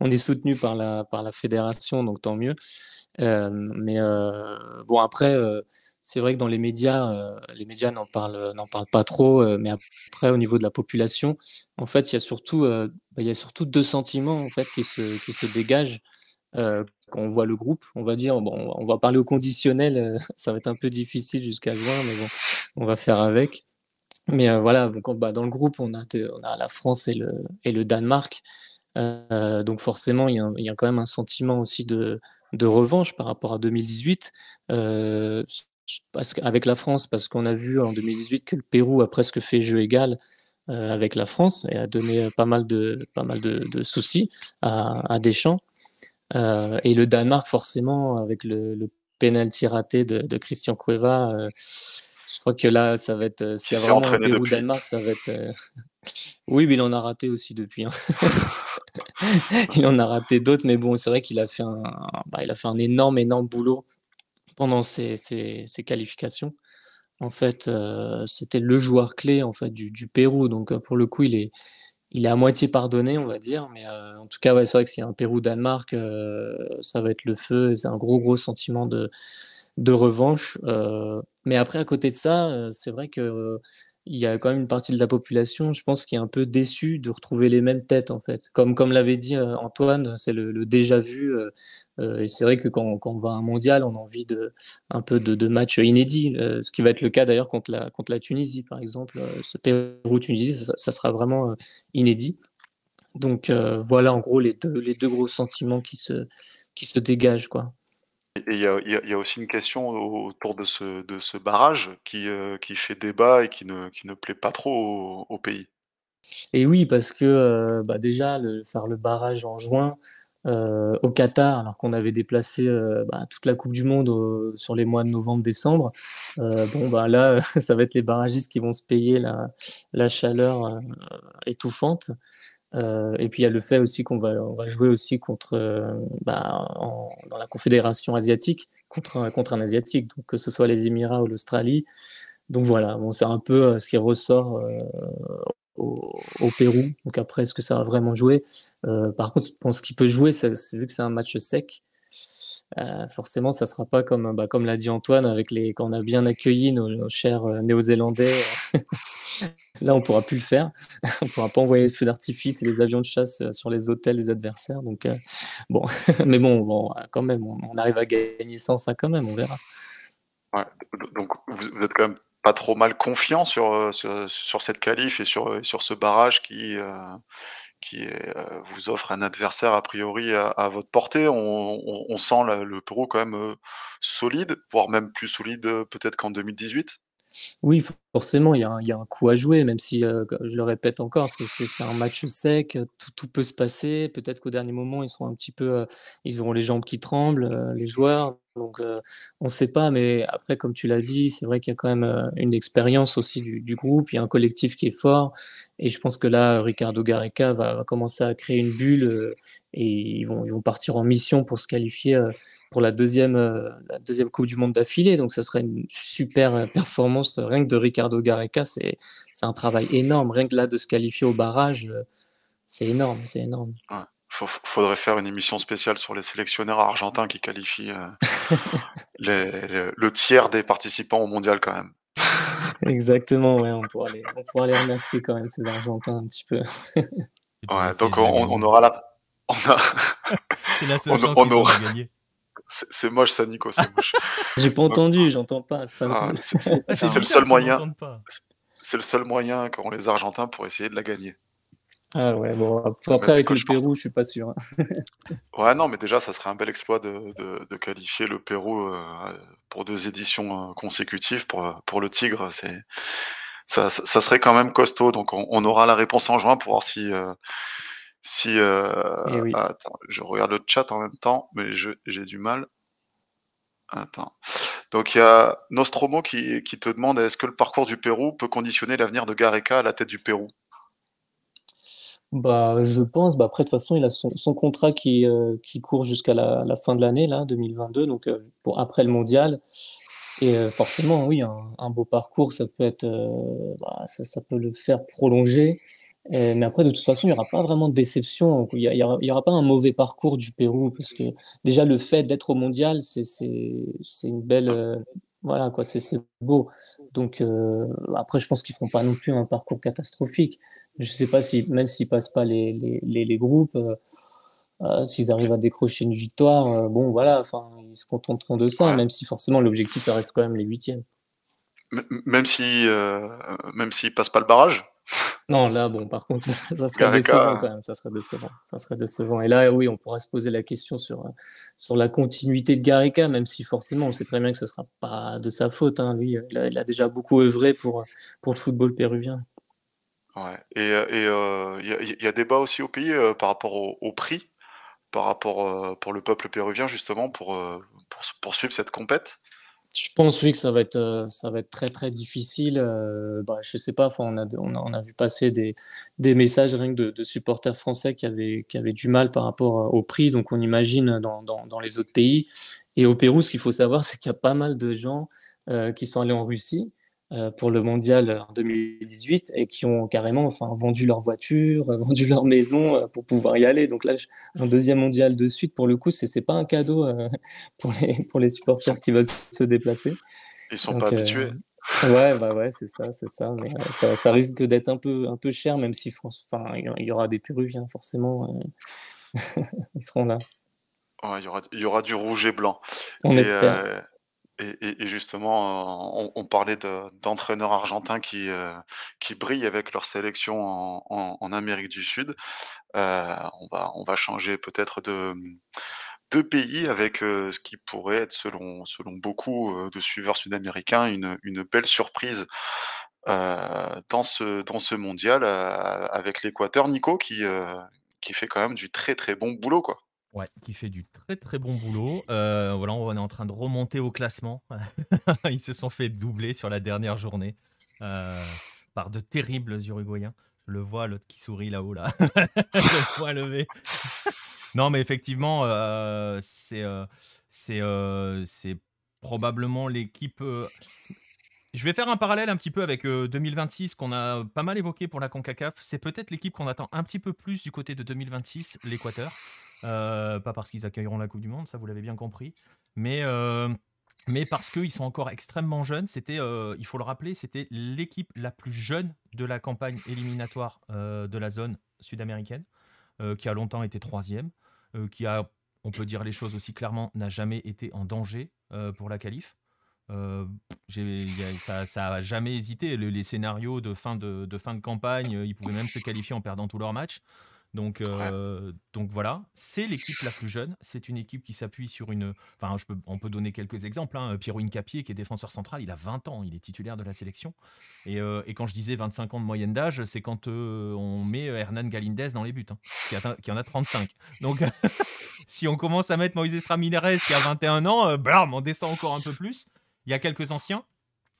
on est soutenu par la, par la fédération, donc tant mieux. Euh, mais euh, bon, après, euh, c'est vrai que dans les médias, les médias n'en parlent, n'en parlent pas trop, mais après, au niveau de la population, en fait, il y a surtout, bah, il y a surtout deux sentiments en fait, qui, se, qui se dégagent. quand on voit le groupe, on va dire, bon, on va parler au conditionnel, ça va être un peu difficile jusqu'à juin, mais bon, on va faire avec. Mais voilà, donc, bah, dans le groupe, on a, on a la France et le, et le Danemark. donc forcément, il y, y, a quand même un sentiment aussi de, de revanche par rapport à 2018. Euh, parce avec la France, parce qu'on a vu en 2018 que le Pérou a presque fait jeu égal euh, avec la France et a donné pas mal de, pas mal de, soucis à, à Deschamps. Euh, et le Danemark, forcément, avec le, le penalty raté de, Christian Cueva, je crois que là, ça va être. c'est vraiment le Pérou-Danemark, ça va être. oui, mais il en a raté aussi depuis. Hein. il en a raté d'autres, mais bon, c'est vrai qu'il a, fait un, bah, il a fait un énorme, énorme boulot pendant ses, ses, ses qualifications. En fait, euh, c'était le joueur clé en fait, du, du Pérou. Donc, euh, pour le coup, il est, il est à moitié pardonné, on va dire. Mais euh, en tout cas, ouais, c'est vrai que s'il y a un Pérou-Danemark, ça va être le feu. C'est un gros, gros sentiment de, de revanche. mais après, à côté de ça, c'est vrai que il y a quand même une partie de la population, je pense, qui est un peu déçue de retrouver les mêmes têtes, en fait. Comme, comme l'avait dit euh, Antoine, c'est le, déjà vu. Euh, euh, et c'est vrai que quand, on va à un mondial, on a envie de, un peu de, de matchs inédits, ce qui va être le cas d'ailleurs contre la, contre la Tunisie, par exemple. ce Pérou-Tunisie, ça, ça, sera vraiment inédit. Donc voilà, en gros, les deux, les deux gros sentiments qui se, qui se dégagent, quoi. Et il y a, aussi une question autour de ce, barrage euh, qui, fait débat et qui ne, plaît pas trop au, pays. Et oui, parce que euh, bah, déjà, faire le barrage en juin euh, au Qatar, alors qu'on avait déplacé bah, toute la Coupe du Monde sur les mois de novembre-décembre, bon, bah, là, ça va être les barragistes qui vont se payer la chaleur étouffante. Euh, et puis il y a le fait aussi qu'on va, jouer aussi contre, euh, bah, dans la confédération asiatique, contre un, contre un asiatique, donc que ce soit les Émirats ou l'Australie. Donc voilà, bon, c'est un peu euh, ce qui ressort au, au, Pérou. Donc après, est-ce que ça va vraiment jouer Par contre, je pense qu'il peut jouer, c'est vu que c'est un match sec, euh, forcément, ça ne sera pas comme, bah, comme l'a dit Antoine, avec les, quand on a bien accueilli nos, chers euh, Néo-Zélandais. Euh, là, on pourra plus le faire. on pourra pas envoyer le feu d'artifice et les avions de chasse sur les hôtels des adversaires. Donc, bon, mais bon, quand même, on, arrive à gagner sans ça quand même. On verra. donc, vous, êtes quand même pas trop mal confiant sur, sur, cette qualif et sur, sur ce barrage qui, qui euh, vous offre un adversaire a priori à, votre portée. On, sent le Pérou quand même euh, solide, voire même plus solide euh, peut-être qu'en 2018. Oui, forcément, il y, a un, coup à jouer, même si, je le répète encore, c'est un match sec, tout, peut se passer. Peut-être qu'au dernier moment, ils seront un petit peu, ils auront les jambes qui tremblent, les joueurs, donc, euh, on ne sait pas, mais après, comme tu l'as dit, c'est vrai qu'il y a quand même euh, une expérience aussi du, groupe, il y a un collectif qui est fort, et je pense que là, Ricardo Gareca va, commencer à créer une bulle, euh, et ils vont, partir en mission pour se qualifier pour la deuxième, la deuxième Coupe du Monde d'affilée, donc ça serait une super performance, rien que de Ricardo Gareca, c'est un travail énorme, rien que là de se qualifier au barrage, c'est énorme, c'est énorme faudrait faire une émission spéciale sur les sélectionneurs argentins qui qualifient euh, le, tiers des participants au mondial quand même. Exactement, ouais, on pourra, les, remercier quand même, ces Argentins, un petit peu. ouais, donc on, aura la. On C'est la seule on, aura... gagner. C'est moche, ça, Nico, c'est moche. J'ai pas entendu, j'entends ah, pas. C'est le seul moyen. C'est le seul moyen qu'ont les Argentins pour essayer de la gagner. Ah bon, après, avec le Pérou, je suis pas sûr. Hein. ouais, non, mais déjà, ça serait un bel exploit de, qualifier le Pérou euh, pour deux éditions euh, consécutives pour, euh, pour le Tigre. C'est. Ça, serait quand même costaud, donc on, aura la réponse en juin pour voir si. si eh attends, je regarde le chat en même temps, mais j'ai du mal. Attends. Donc il y a Nostromo qui, qui te demande est-ce que le parcours du Pérou peut conditionner l'avenir de Gareca à la tête du Pérou bah, je pense. Bah, après, de toute façon, il a son, contrat qui, euh, qui court jusqu'à la, fin de l'année, 2022, donc pour, euh, après le mondial. Et euh, forcément, oui, un, beau parcours, ça peut être, bah, ça, peut le faire prolonger. mais après, de toute façon, il n'y aura pas vraiment de déception. Il n'y aura, pas un mauvais parcours du Pérou, parce que déjà, le fait d'être au mondial, c'est une belle voilà quoi, c'est beau. Donc après, je pense qu'ils feront pas non plus un parcours catastrophique, je ne sais pas si, même s'ils passent pas les, les, les, groupes, euh, euh, s'ils arrivent à décrocher une victoire, euh, bon voilà, enfin, ils se contenteront de ça, même si forcément l'objectif ça reste quand même les huitièmes. même si, ne même s'ils passent pas le barrage. Non, là, bon, par contre, ça, serait décevant ça serait décevant, ça serait décevant. Et là, oui, on pourra se poser la question sur, sur la continuité de Garica, même si forcément, on sait très bien que ce sera pas de sa faute. Hein. Lui, il a, il a déjà beaucoup œuvré pour, pour le football péruvien. Et euh, euh, il y, y, a débat aussi au pays euh, par rapport au, prix, par rapport pour le peuple péruvien justement pour, poursuivre cette compète. Je pense oui que ça va être très très difficile. Bah, je sais pas, on a, on a, vu passer des, messages rien que de, supporters français qui avaient du mal par rapport au prix. Donc on imagine dans, dans les autres pays. Et au Pérou, ce qu'il faut savoir, c'est qu'il y a pas mal de gens qui sont allés en Russie euh, pour le mondial euh, en 2018 et qui ont carrément enfin, vendu leur voiture, euh, vendu leur maison pour pouvoir y aller. Donc là, un deuxième mondial de suite, pour le coup, c'est n'est pas un cadeau pour, les, pour les supporters qui veulent se déplacer. Ils sont pas habitués. Ouais, bah ouais, c'est ça, c'est ça. ça, risque d'être un peu, un peu cher, même si il y aura des Péruviens forcément. Ils seront là. Il y, aura, du rouge et blanc. On espère et, justement, euh, on, parlait d'entraîneurs argentins euh, qui, brillent avec leur sélection en, Amérique du Sud. Euh, on, va, changer peut-être de, pays avec ce qui pourrait être, selon, beaucoup de suiveurs sud-américains, une, belle surprise. dans, ce, mondial avec l'Équateur, Nico, qui, qui fait quand même du très très bon boulot. quoi. Ouais, qui fait du très très bon boulot. Euh, voilà, on est en train de remonter au classement. Ils se sont fait doubler sur la dernière journée euh, par de terribles Uruguayens. Je le vois, l'autre qui sourit là-haut, là. le poing levé. non, mais effectivement, euh, c'est c'est probablement l'équipe. Je vais faire un parallèle un petit peu avec 2026 qu'on a pas mal évoqué pour la CONCACAF. C'est peut-être l'équipe qu'on attend un petit peu plus du côté de 2026, l'Équateur. Euh, pas parce qu'ils accueilleront la Coupe du Monde, ça vous l'avez bien compris, mais, euh, mais parce qu'ils sont encore extrêmement jeunes. C'était, euh, il faut le rappeler, c'était l'équipe la plus jeune de la campagne éliminatoire de la zone sud-américaine, qui a longtemps été troisième, qui a, on peut dire les choses aussi clairement, n'a jamais été en danger pour la qualif. ça, ça jamais hésité. les scénarios de fin de, de, fin de campagne, ils pouvaient même se qualifier en perdant tous leurs matchs. Euh, donc, voilà, c'est l'équipe la plus jeune. C'est une équipe qui s'appuie sur une. Enfin, on peut donner quelques exemples. Hein. Pierre Capier, qui est défenseur central, il a 20 ans, il est titulaire de la sélection. Et, euh, quand je disais 25 ans de moyenne d'âge, c'est quand euh, on met Hernan Galindez dans les buts, hein, qui, en a 35. Donc, si on commence à mettre Moïse Ramirez, qui a 21 ans, blam, on descend encore un peu plus. Il y a quelques anciens.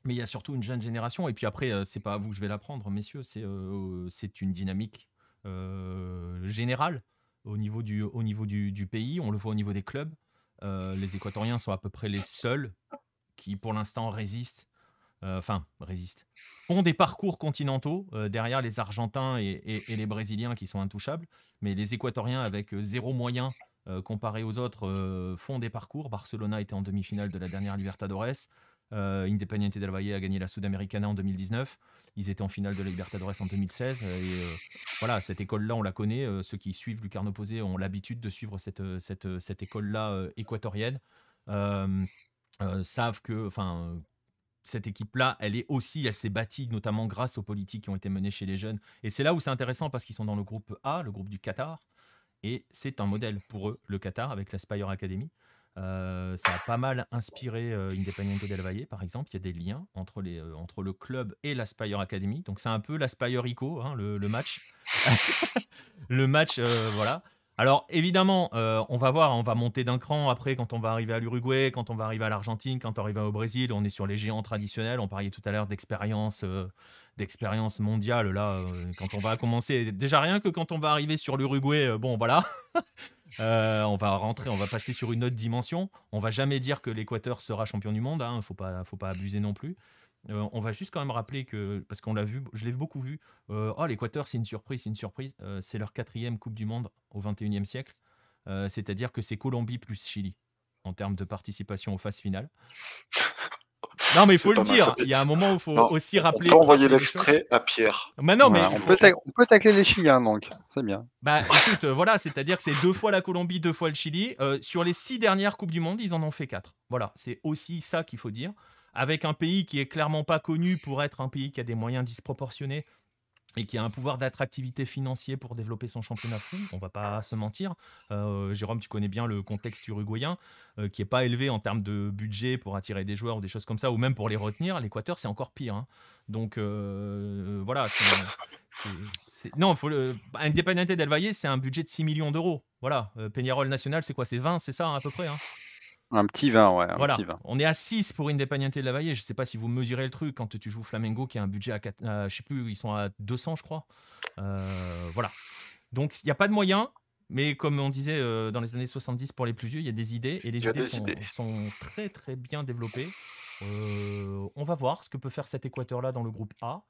Mais il y a surtout une jeune génération. Et puis après, c'est pas à vous que je vais l'apprendre, messieurs. C'est une dynamique euh, général au niveau, du, au niveau du, pays. On le voit au niveau des clubs. Euh, les Équatoriens sont à peu près les seuls qui, pour l'instant, résistent euh, enfin, résistent, ont des parcours continentaux derrière les Argentins et, les Brésiliens qui sont intouchables, mais les Équatoriens avec zéro moyen comparés comparé aux autres font des parcours. Barcelona était en demi-finale de la dernière Libertadores. Independiente del Valle a gagné la Sudamericana en 2019. Ils étaient en finale de la Libertadores en 2016. Euh, et euh, voilà, cette école-là, on la connaît. Euh, ceux qui suivent Lucarno Posé ont l'habitude de suivre cette, cette, école-là équatorienne. savent que, enfin, cette équipe-là, elle est aussi, elle s'est bâtie notamment grâce aux politiques qui ont été menées chez les jeunes. Et c'est là où c'est intéressant parce qu'ils sont dans le groupe A, le groupe du Qatar. Et c'est un modèle pour eux, le Qatar, avec la Spire Academy. Euh, ça a pas mal inspiré euh, Independiente del Valle, par exemple. Il y a des liens entre, les, euh, entre le club et la Spire Academy. Donc, c'est un peu la Spire Ico, hein, le, le, match. le match, voilà. Alors, évidemment, on va voir, on va monter d'un cran après quand on va arriver à l'Uruguay, quand on va arriver à l'Argentine, quand on arrive au Brésil. On est sur les géants traditionnels. On parlait tout à l'heure d'expérience d'expérience mondiale. Là, quand on va commencer, déjà rien que quand on va arriver sur l'Uruguay, bon, voilà. Euh, on va rentrer, on va passer sur une autre dimension. On va jamais dire que l'Équateur sera champion du monde. Il hein, ne faut pas, faut pas abuser non plus. Euh, on va juste quand même rappeler que, parce qu'on l'a vu, je l'ai beaucoup vu, euh, oh, l'Équateur, c'est une surprise, c'est une surprise. c'est leur quatrième Coupe du Monde au 21e siècle. C'est-à-dire que c'est Colombie plus Chili en termes de participation aux phases finales. Non, mais il faut le dire. Il y a un moment où il faut aussi rappeler. On peut envoyer l'extrait à Pierre. Mais non, mais on, peut tacler les Chiliens, donc. C'est bien. Bah écoute, euh, voilà, c'est-à-dire que c'est deux fois la Colombie, deux fois le Chili. Euh, sur les six dernières Coupes du Monde, ils en ont fait quatre. Voilà, c'est aussi ça qu'il faut dire. Avec un pays qui est clairement pas connu pour être un pays qui a des moyens disproportionnés et qui a un pouvoir d'attractivité financier pour développer son championnat fou, on va pas se mentir. Euh, Jérôme, tu connais bien le contexte uruguayen, euh, qui est pas élevé en termes de budget pour attirer des joueurs ou des choses comme ça, ou même pour les retenir. L'Équateur, c'est encore pire. Hein. Donc euh, voilà. c'est non, faut le... Independiente del Valle, c'est un budget de 6 millions d'euros. Voilà. Peñarol National, c'est quoi C'est 20, c'est ça à peu près. Hein? Un petit vin, ouais. voilà. On est à 6 pour Independiente de la Valle. Je ne sais pas si vous mesurez le truc quand tu joues Flamengo qui a un budget à 4, euh, je ne sais plus, ils sont à 200, je crois. Euh, voilà. Donc, il n'y a pas de moyens. Mais comme on disait euh, dans les années 70 pour les plus vieux, il y a des idées et les idées, sont, très très bien développées. on va voir ce que peut faire cet équateur-là dans le groupe A.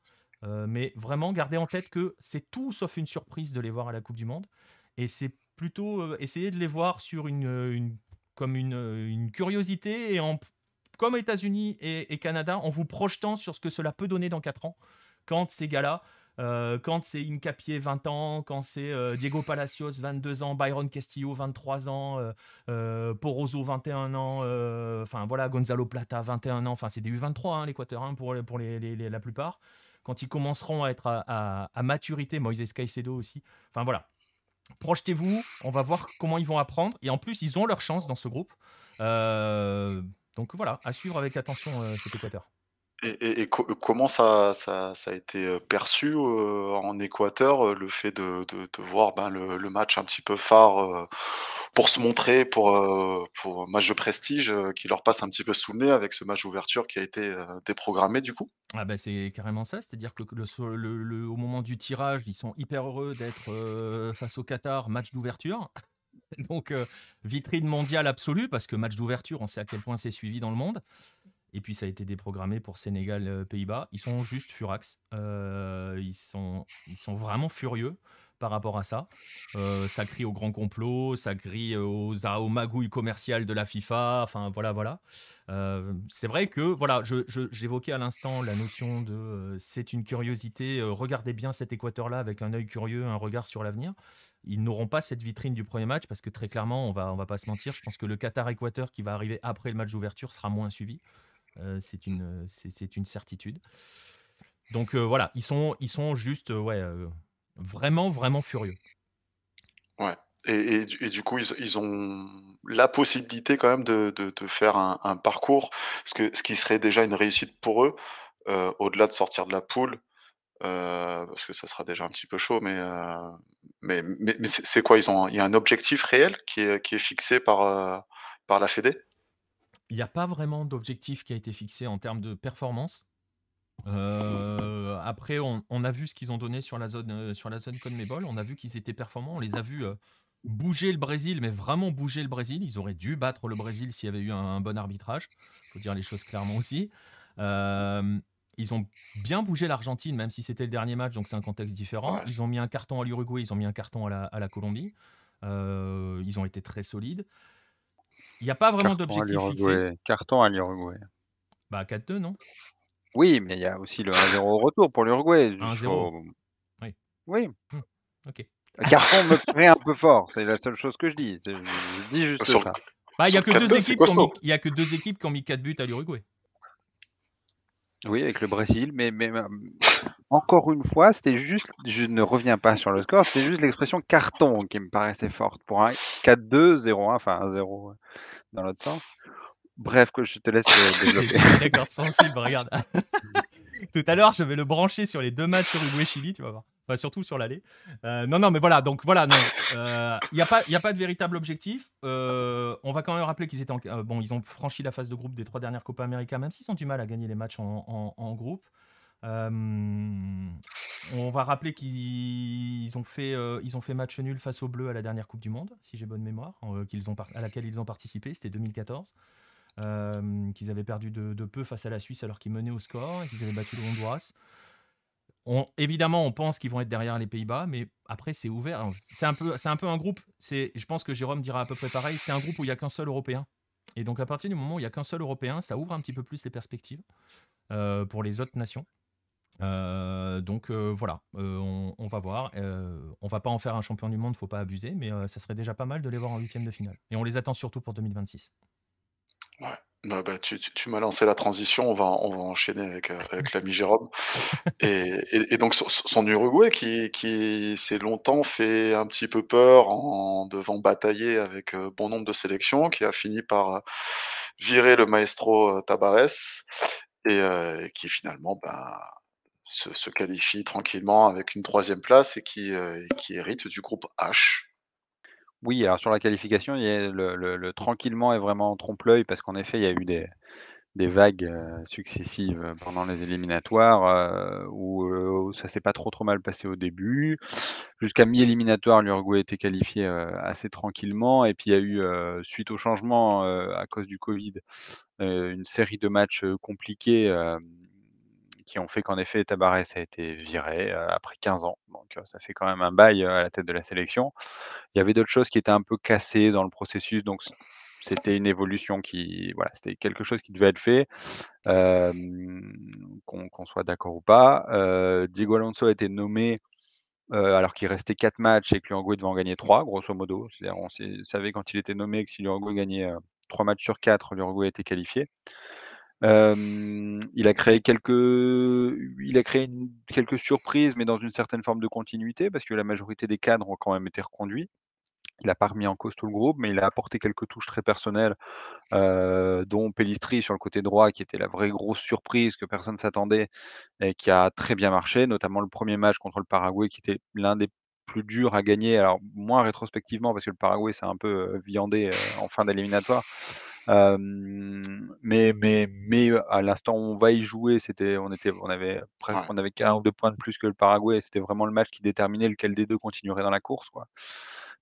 mais vraiment, gardez en tête que c'est tout sauf une surprise de les voir à la Coupe du Monde. Et c'est plutôt essayer de les voir sur une comme une, euh, une curiosité et en, comme États-Unis et, Canada, en vous projetant sur ce que cela peut donner dans 4 ans quand ces gars-là. Euh, quand c'est Incapié 20 ans, quand c'est euh, Diego Palacios 22 ans, Byron Castillo 23 ans, euh, Poroso 21 ans, enfin voilà, Gonzalo Plata 21 ans, enfin c'est des U23 hein, l'Équateur hein, pour, pour la plupart. Quand ils commenceront à être à, à, à maturité, Moises Caicedo aussi, enfin voilà projetez-vous, on va voir comment ils vont apprendre. Et en plus, ils ont leur chance dans ce groupe. Euh, donc voilà, à suivre avec attention euh, cet équateur. Et, euh, comment ça, a été euh, perçu euh, en Équateur, le fait de, voir ben, le, match un petit peu phare pour se montrer, pour, pour un match de prestige qui leur passe un petit peu sous le nez avec ce match d'ouverture qui a été déprogrammé du coup ah bah, c'est carrément ça, c'est-à-dire que au moment du tirage, ils sont hyper heureux d'être face au Qatar, match d'ouverture. Donc vitrine mondiale absolue, parce que match d'ouverture, on sait à quel point c'est suivi dans le monde. Et puis ça a été déprogrammé pour Sénégal, euh, Pays-Bas. Ils sont juste furax. Euh, ils, sont, ils sont vraiment furieux par rapport à ça. Euh, ça crie au grand complot, ça crie aux, magouilles commerciales de la FIFA. Enfin voilà, voilà. c'est vrai que voilà, j'évoquais à l'instant la notion de c'est une curiosité. regardez bien cet équateur-là avec un œil curieux, un regard sur l'avenir ils n'auront pas cette vitrine du premier match parce que très clairement, on va, on va pas se mentir, je pense que le Qatar-Équateur qui va arriver après le match d'ouverture sera moins suivi. Euh, c'est une, euh, c'est une certitude. Donc euh, voilà, ils sont, ils sont juste ouais, vraiment, vraiment furieux. Ouais. Et, du coup, ils, ont la possibilité quand même de, faire un, parcours, ce, que, ce qui serait déjà une réussite pour eux, au-delà de sortir de la poule, parce que ça sera déjà un petit peu chaud, mais, mais, mais, c'est quoi ils Il y a un objectif réel qui est, qui est fixé par, par la Fédé il n'y a pas vraiment d'objectif qui a été fixé en termes de performance. Euh, après, on, a vu ce qu'ils ont donné sur la zone, euh, sur la zone Conmebol. On a vu qu'ils étaient performants. On les a vus euh, bouger le Brésil, mais vraiment bouger le Brésil. Ils auraient dû battre le Brésil s'il y avait eu un, bon arbitrage. Il faut dire les choses clairement aussi. ils ont bien bougé l'Argentine, même si c'était le dernier match, donc c'est un contexte différent. Ils ont mis un carton à l'Uruguay, ils ont mis un carton à la, à la Colombie. ils ont été très solides. Il n'y a pas vraiment d'objectif fixé. Carton à l'Uruguay. Bah 4-2, non Oui, mais il y a aussi le 1-0 au retour pour l'Uruguay. 1-0. Oui. Oui. Mmh. Ok. Carton me paraît un peu fort, c'est la seule chose que je dis. Je, dis juste ça. Bah, il n'y a, a, que deux équipes qui ont mis 4 buts à l'Uruguay. Oui, avec le Brésil, mais, mais euh, encore une fois, c'était juste, je ne reviens pas sur le score, c'était juste l'expression carton qui me paraissait forte pour un 4-2, 0-1, enfin un 0 euh, dans l'autre sens. Bref, je te laisse euh, développer. sensible, regarde. tout à l'heure, je vais le brancher sur les deux matchs Uruguay-Chili, tu vas voir. surtout sur l'allée. Euh, non, non, mais voilà, donc voilà, non. Il euh, y n'y a, pas, a pas de véritable objectif. Euh, on va quand même rappeler qu'ils étaient Bon, ils ont franchi la phase de groupe des trois dernières Copa Américains, même s'ils ont du mal à gagner les matchs en, groupe. on va rappeler qu'ils ont, fait, ont fait match nul face aux Bleus à la dernière Coupe du Monde, si j'ai bonne mémoire, à laquelle ils ont participé, c'était 2014. Euh, qu'ils avaient perdu de, peu face à la Suisse alors qu'ils menaient au score et qu'ils avaient battu le Honduras. évidemment, on pense qu'ils vont être derrière les Pays-Bas, mais après, c'est ouvert. C'est un, peu, un peu un groupe, je pense que Jérôme dira à peu près pareil, c'est un groupe où il n'y a qu'un seul Européen. Et donc, à partir du moment où il n'y a qu'un seul Européen, ça ouvre un petit peu plus les perspectives euh, pour les autres nations. Euh, donc voilà, on, va voir. on va pas en faire un champion du monde, faut pas abuser, mais ça serait déjà pas mal de les voir en huitième de finale. Et on les attend surtout pour 2026. Bah, bah tu, m'as lancé la transition, on va, on va enchaîner avec, euh, avec l'ami Jérôme. Et, donc son, Uruguay qui, s'est longtemps fait un petit peu peur en devant batailler avec euh, bon nombre de sélections, qui a fini par euh, virer le maestro Tabares et qui finalement ben, se, qualifie tranquillement avec une troisième place et qui, qui hérite du groupe H oui, alors sur la qualification, il le, tranquillement est vraiment trompe-l'œil parce qu'en effet, il y a eu des, vagues euh, successives pendant les éliminatoires euh, où euh, ça s'est pas trop trop mal passé au début. Jusqu'à mi-éliminatoire, l'Uruguay était qualifié assez tranquillement. Et puis il y a eu, suite au changement à cause du Covid, une série de matchs compliqués qui ont fait qu'en effet Tabarès a été viré euh, après 15 ans. Donc euh, ça fait quand même un bail euh, à la tête de la sélection. Il y avait d'autres choses qui étaient un peu cassées dans le processus. Donc c'était une évolution qui, voilà, c'était quelque chose qui devait être fait, qu'on soit d'accord ou pas. Diego Alonso a été nommé alors qu'il restait 4 matchs et que l'Uruguay devait en gagner 3, grosso modo. C'est-à-dire, on savait quand il était nommé que si l'Uruguay gagnait 3 matchs sur 4, l'Uruguay était qualifié. Euh, il a créé quelques, il a créé quelques surprises, mais dans une certaine forme de continuité, parce que la majorité des cadres ont quand même été reconduits. Il n'a pas remis en cause tout le groupe, mais il a apporté quelques touches très personnelles, euh, dont Pellistri sur le côté droit, qui était la vraie grosse surprise que personne s'attendait et qui a très bien marché, notamment le premier match contre le Paraguay, qui était l'un des plus durs à gagner, alors moins rétrospectivement parce que le Paraguay s'est un peu euh, viandé en fin d'éliminatoire, mais, mais, mais à l'instant où on va y jouer, c'était, on, était, on avait presque on avait un ou deux points de plus que le Paraguay. C'était vraiment le match qui déterminait lequel des deux continuerait dans la course.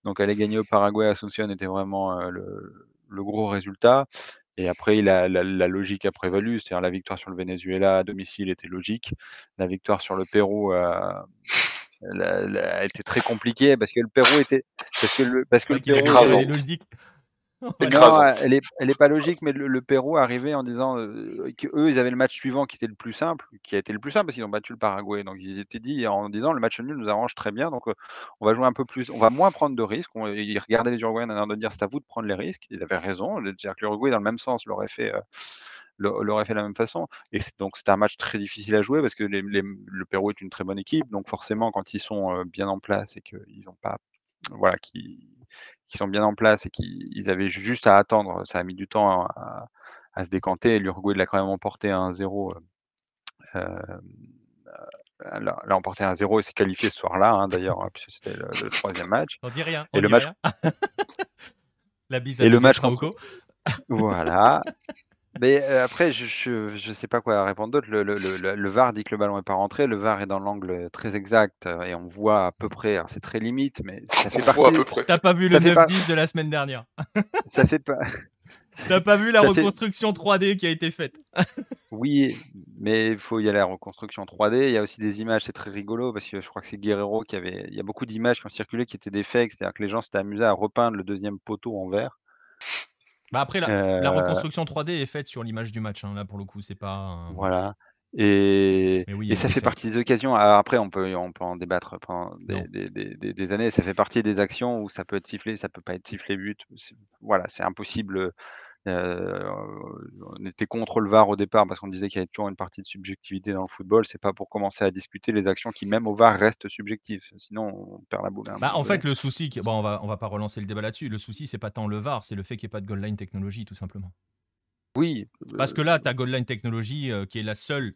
Donc aller gagner au Paraguay à était vraiment le, gros résultat. Et après, la, la, la logique a prévalu. C'est-à-dire la victoire sur le Venezuela à domicile était logique. La victoire sur le Pérou euh, était a été très compliquée parce que le Pérou était parce que le parce que le non, elle n'est pas logique, mais le, Pérou arrivait en disant euh, qu'eux, ils avaient le match suivant qui était le plus simple, qui a été le plus simple parce qu'ils ont battu le Paraguay. Donc ils étaient dit en disant le match nul nous arrange très bien, donc euh, on va jouer un peu plus, on va moins prendre de risques. ils regardaient les Uruguayens en de dire c'est à vous de prendre les risques. Ils avaient raison. C'est-à-dire que l'Uruguay, dans le même sens, l'aurait fait. Euh, l'aurait fait de la même façon. Et donc c'est un match très difficile à jouer parce que le Pérou est une très bonne équipe. Donc forcément, quand ils sont bien en place et qu'ils n'ont pas voilà, qui, qui sont bien en place et qu'ils avaient juste à attendre. Ça a mis du temps à, à, se décanter. L'Uruguay l'a quand même emporté à 1-0. Euh, euh, euh, l'a, emporté à 1-0 et s'est qualifié ce soir-là, hein, d'ailleurs, hein, puisque c'était le, le, troisième match. On dit rien. Et on le dit match. Rien. La bise à et le match Voilà. Mais euh, après, je sais pas quoi répondre d'autre. Le, VAR dit que le ballon est pas rentré. Le VAR est dans l'angle très exact euh, et on voit à peu près. c'est très limite, mais ça fait partie. T'as pas vu le 9-10 de la semaine dernière. ça fait pas. T'as pas vu la reconstruction 3D qui a été faite Oui, mais il faut y aller la reconstruction 3D. Il y a aussi des images, c'est très rigolo parce que je crois que c'est Guerrero qui avait. Il y a beaucoup d'images qui ont circulé qui étaient des fakes, c'est-à-dire que les gens s'étaient amusés à repeindre le deuxième poteau en vert. Bah après, la, euh reconstruction 3D est faite sur l'image du match. Hein, là, pour le coup, c'est pas. Voilà. Et, ça fait partie des occasions. après, on peut, on peut en débattre pendant des, années. Ça fait partie des actions où ça peut être sifflé, ça peut pas être sifflé but. Voilà, c'est impossible. Euh, euh, on était contre le VAR au départ parce qu'on disait qu'il y avait toujours une partie de subjectivité dans le football. C'est pas pour commencer à discuter les actions qui, même au VAR, restent subjectives. Sinon, on perd la boule. Hein, bah, en fait, le souci, bon, on va, on va pas relancer le débat là-dessus. Le souci, c'est pas tant le VAR, c'est le fait qu'il n'y ait pas de goal line Technology tout simplement. Oui. Parce que là, euh, t'as goal line technologie, qui est la seule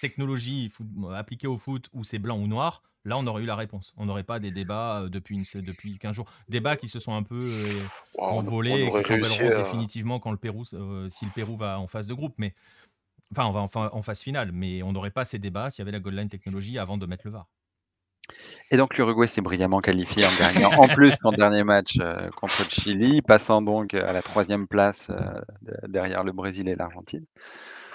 technologie appliquée au foot où c'est blanc ou noir, Là, on aurait eu la réponse. On n'aurait pas des débats euh, depuis, une, depuis 15 jours. Débats qui se sont un peu euh, envolés et qui s'envoleront définitivement quand le Pérou, euh, si le Pérou va en phase de groupe. Mais, enfin, on va en, en phase finale. Mais on n'aurait pas ces débats s'il y avait la Gold line technologie avant de mettre le VAR. Et donc l'Uruguay s'est brillamment qualifié en gagnant en plus son dernier match contre le Chili, passant donc à la troisième place derrière le Brésil et l'Argentine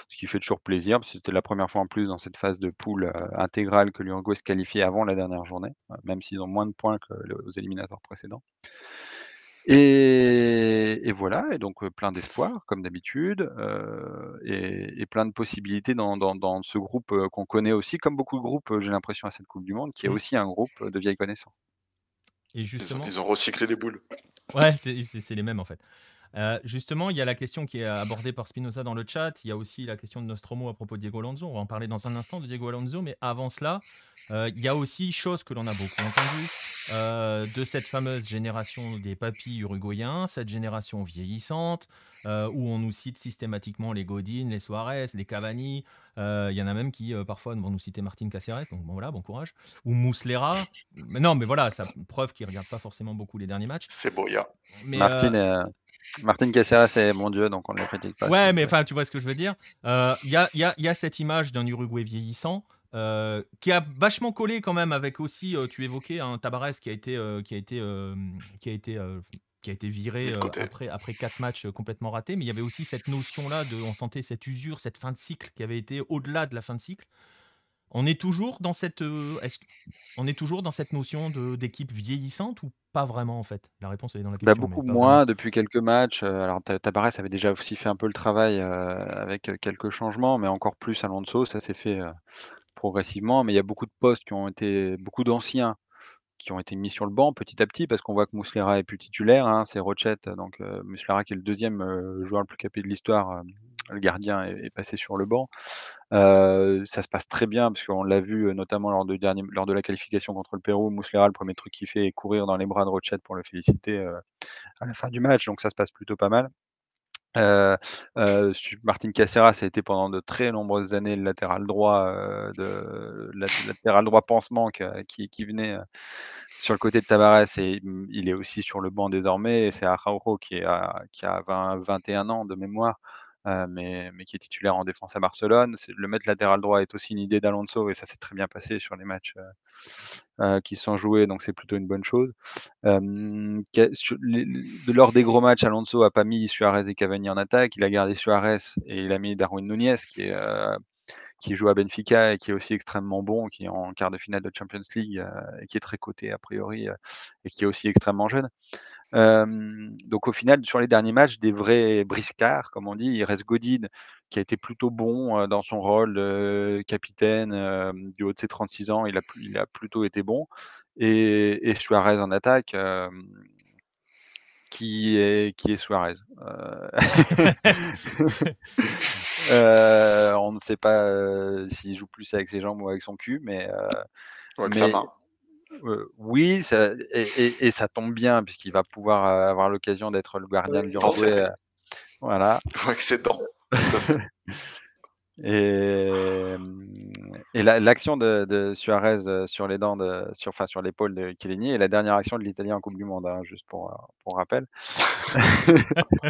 ce qui fait toujours plaisir. parce que C'était la première fois en plus dans cette phase de poule euh, intégrale que l'Uruguay se qualifiait avant la dernière journée, euh, même s'ils ont moins de points que les éliminatoires précédents. Et, voilà, et donc euh, plein d'espoir, comme d'habitude, et, plein de possibilités dans, ce groupe qu'on connaît aussi, comme beaucoup de groupes, j'ai l'impression, à cette Coupe du Monde, qui est mmh. aussi un groupe de vieilles connaissances. Et ils, ont, ils ont recyclé des boules. Ouais, c'est les mêmes en fait. Euh, justement, il y a la question qui est abordée par Spinoza dans le chat. Il y a aussi la question de Nostromo à propos de Diego Alonso. On va en parler dans un instant de Diego Alonso. Mais avant cela, euh, il y a aussi chose que l'on a beaucoup entendue euh, de cette fameuse génération des papis uruguayens, cette génération vieillissante, euh, où on nous cite systématiquement les Godin, les Suarez, les Cavani. Il euh, y en a même qui, euh, parfois, vont nous citer Martin Caceres, donc bon, voilà, bon courage. Ou Mouslera. Mm. non, mais voilà, ça preuve qu'ils ne regardent pas forcément beaucoup les derniers matchs. C'est beau, mais Martin, Martin Caceres, c'est mon Dieu, donc on ne le critique pas. Ouais, mais enfin, tu vois ce que je veux dire. Il y, a, cette image d'un Uruguay vieillissant. qui a vachement collé quand même avec aussi, tu évoquais un hein, Tabarès qui a été, qui a été, qui a été qui a été viré euh, après, après quatre matchs euh, complètement ratés. Mais il y avait aussi cette notion-là de, on sentait cette usure, cette fin de cycle qui avait été au-delà de la fin de cycle. On est toujours dans cette, euh, est on est toujours dans cette notion d'équipe vieillissante ou pas vraiment en fait La réponse est dans la bah, beaucoup moins depuis quelques matchs. Alors Tabarès avait déjà aussi fait un peu le travail avec quelques changements, mais encore plus Alonso, ça s'est fait progressivement. Mais il y a beaucoup de postes qui ont été, beaucoup d'anciens qui ont été mis sur le banc petit à petit parce qu'on voit que Mouslera est plus titulaire. Hein, c'est Rochette, donc euh, qui est le deuxième euh, joueur le plus capé de l'histoire. Euh, le gardien est, passé sur le banc. Euh, ça se passe très bien parce qu'on l'a vu notamment lors de, dernier, lors de la qualification contre le Pérou. Mouslera, le premier truc qu'il fait est courir dans les bras de Rochette pour le féliciter à la fin du match. Donc ça se passe plutôt pas mal. Euh, euh, Martin Caceras a été pendant de très nombreuses années le latéral droit, euh, de, latéral droit pansement qui, venait sur le côté de Tavares et il est aussi sur le banc désormais. Et c'est Araujo qui, a 21 ans de mémoire. Euh, mais, qui est titulaire en défense à Barcelone. Le mettre latéral droit est aussi une idée d'Alonso et ça s'est très bien passé sur les matchs euh, euh qui sont joués, donc c'est plutôt une bonne chose. lors des gros matchs, Alonso a pas mis Suarez et Cavani en attaque, il a gardé Suarez et il a mis Darwin Nunez qui euh, qui joue à Benfica et qui est aussi extrêmement bon, qui est en quart de finale de Champions League et qui est très coté a priori et qui est aussi extrêmement jeune donc au final, sur les derniers matchs, des vrais briscards, comme on dit, il reste Godin qui a été plutôt bon dans son rôle de capitaine du haut de ses 36 ans, il a, il a plutôt été bon. Et, Suarez en attaque, qui est, qui est Suarez. Euh, on ne sait pas s'il joue plus avec ses jambes ou avec son cul, mais, ça mais, oui, et, ça tombe bien, puisqu'il va pouvoir avoir l'occasion d'être le gardien du Uruguay. voilà. ses et, et l'action de, Suarez sur les dents, de, sur, enfin, sur l'épaule de Chiellini, est la dernière action de l'Italien en Coupe du Monde, hein, juste pour, pour rappel.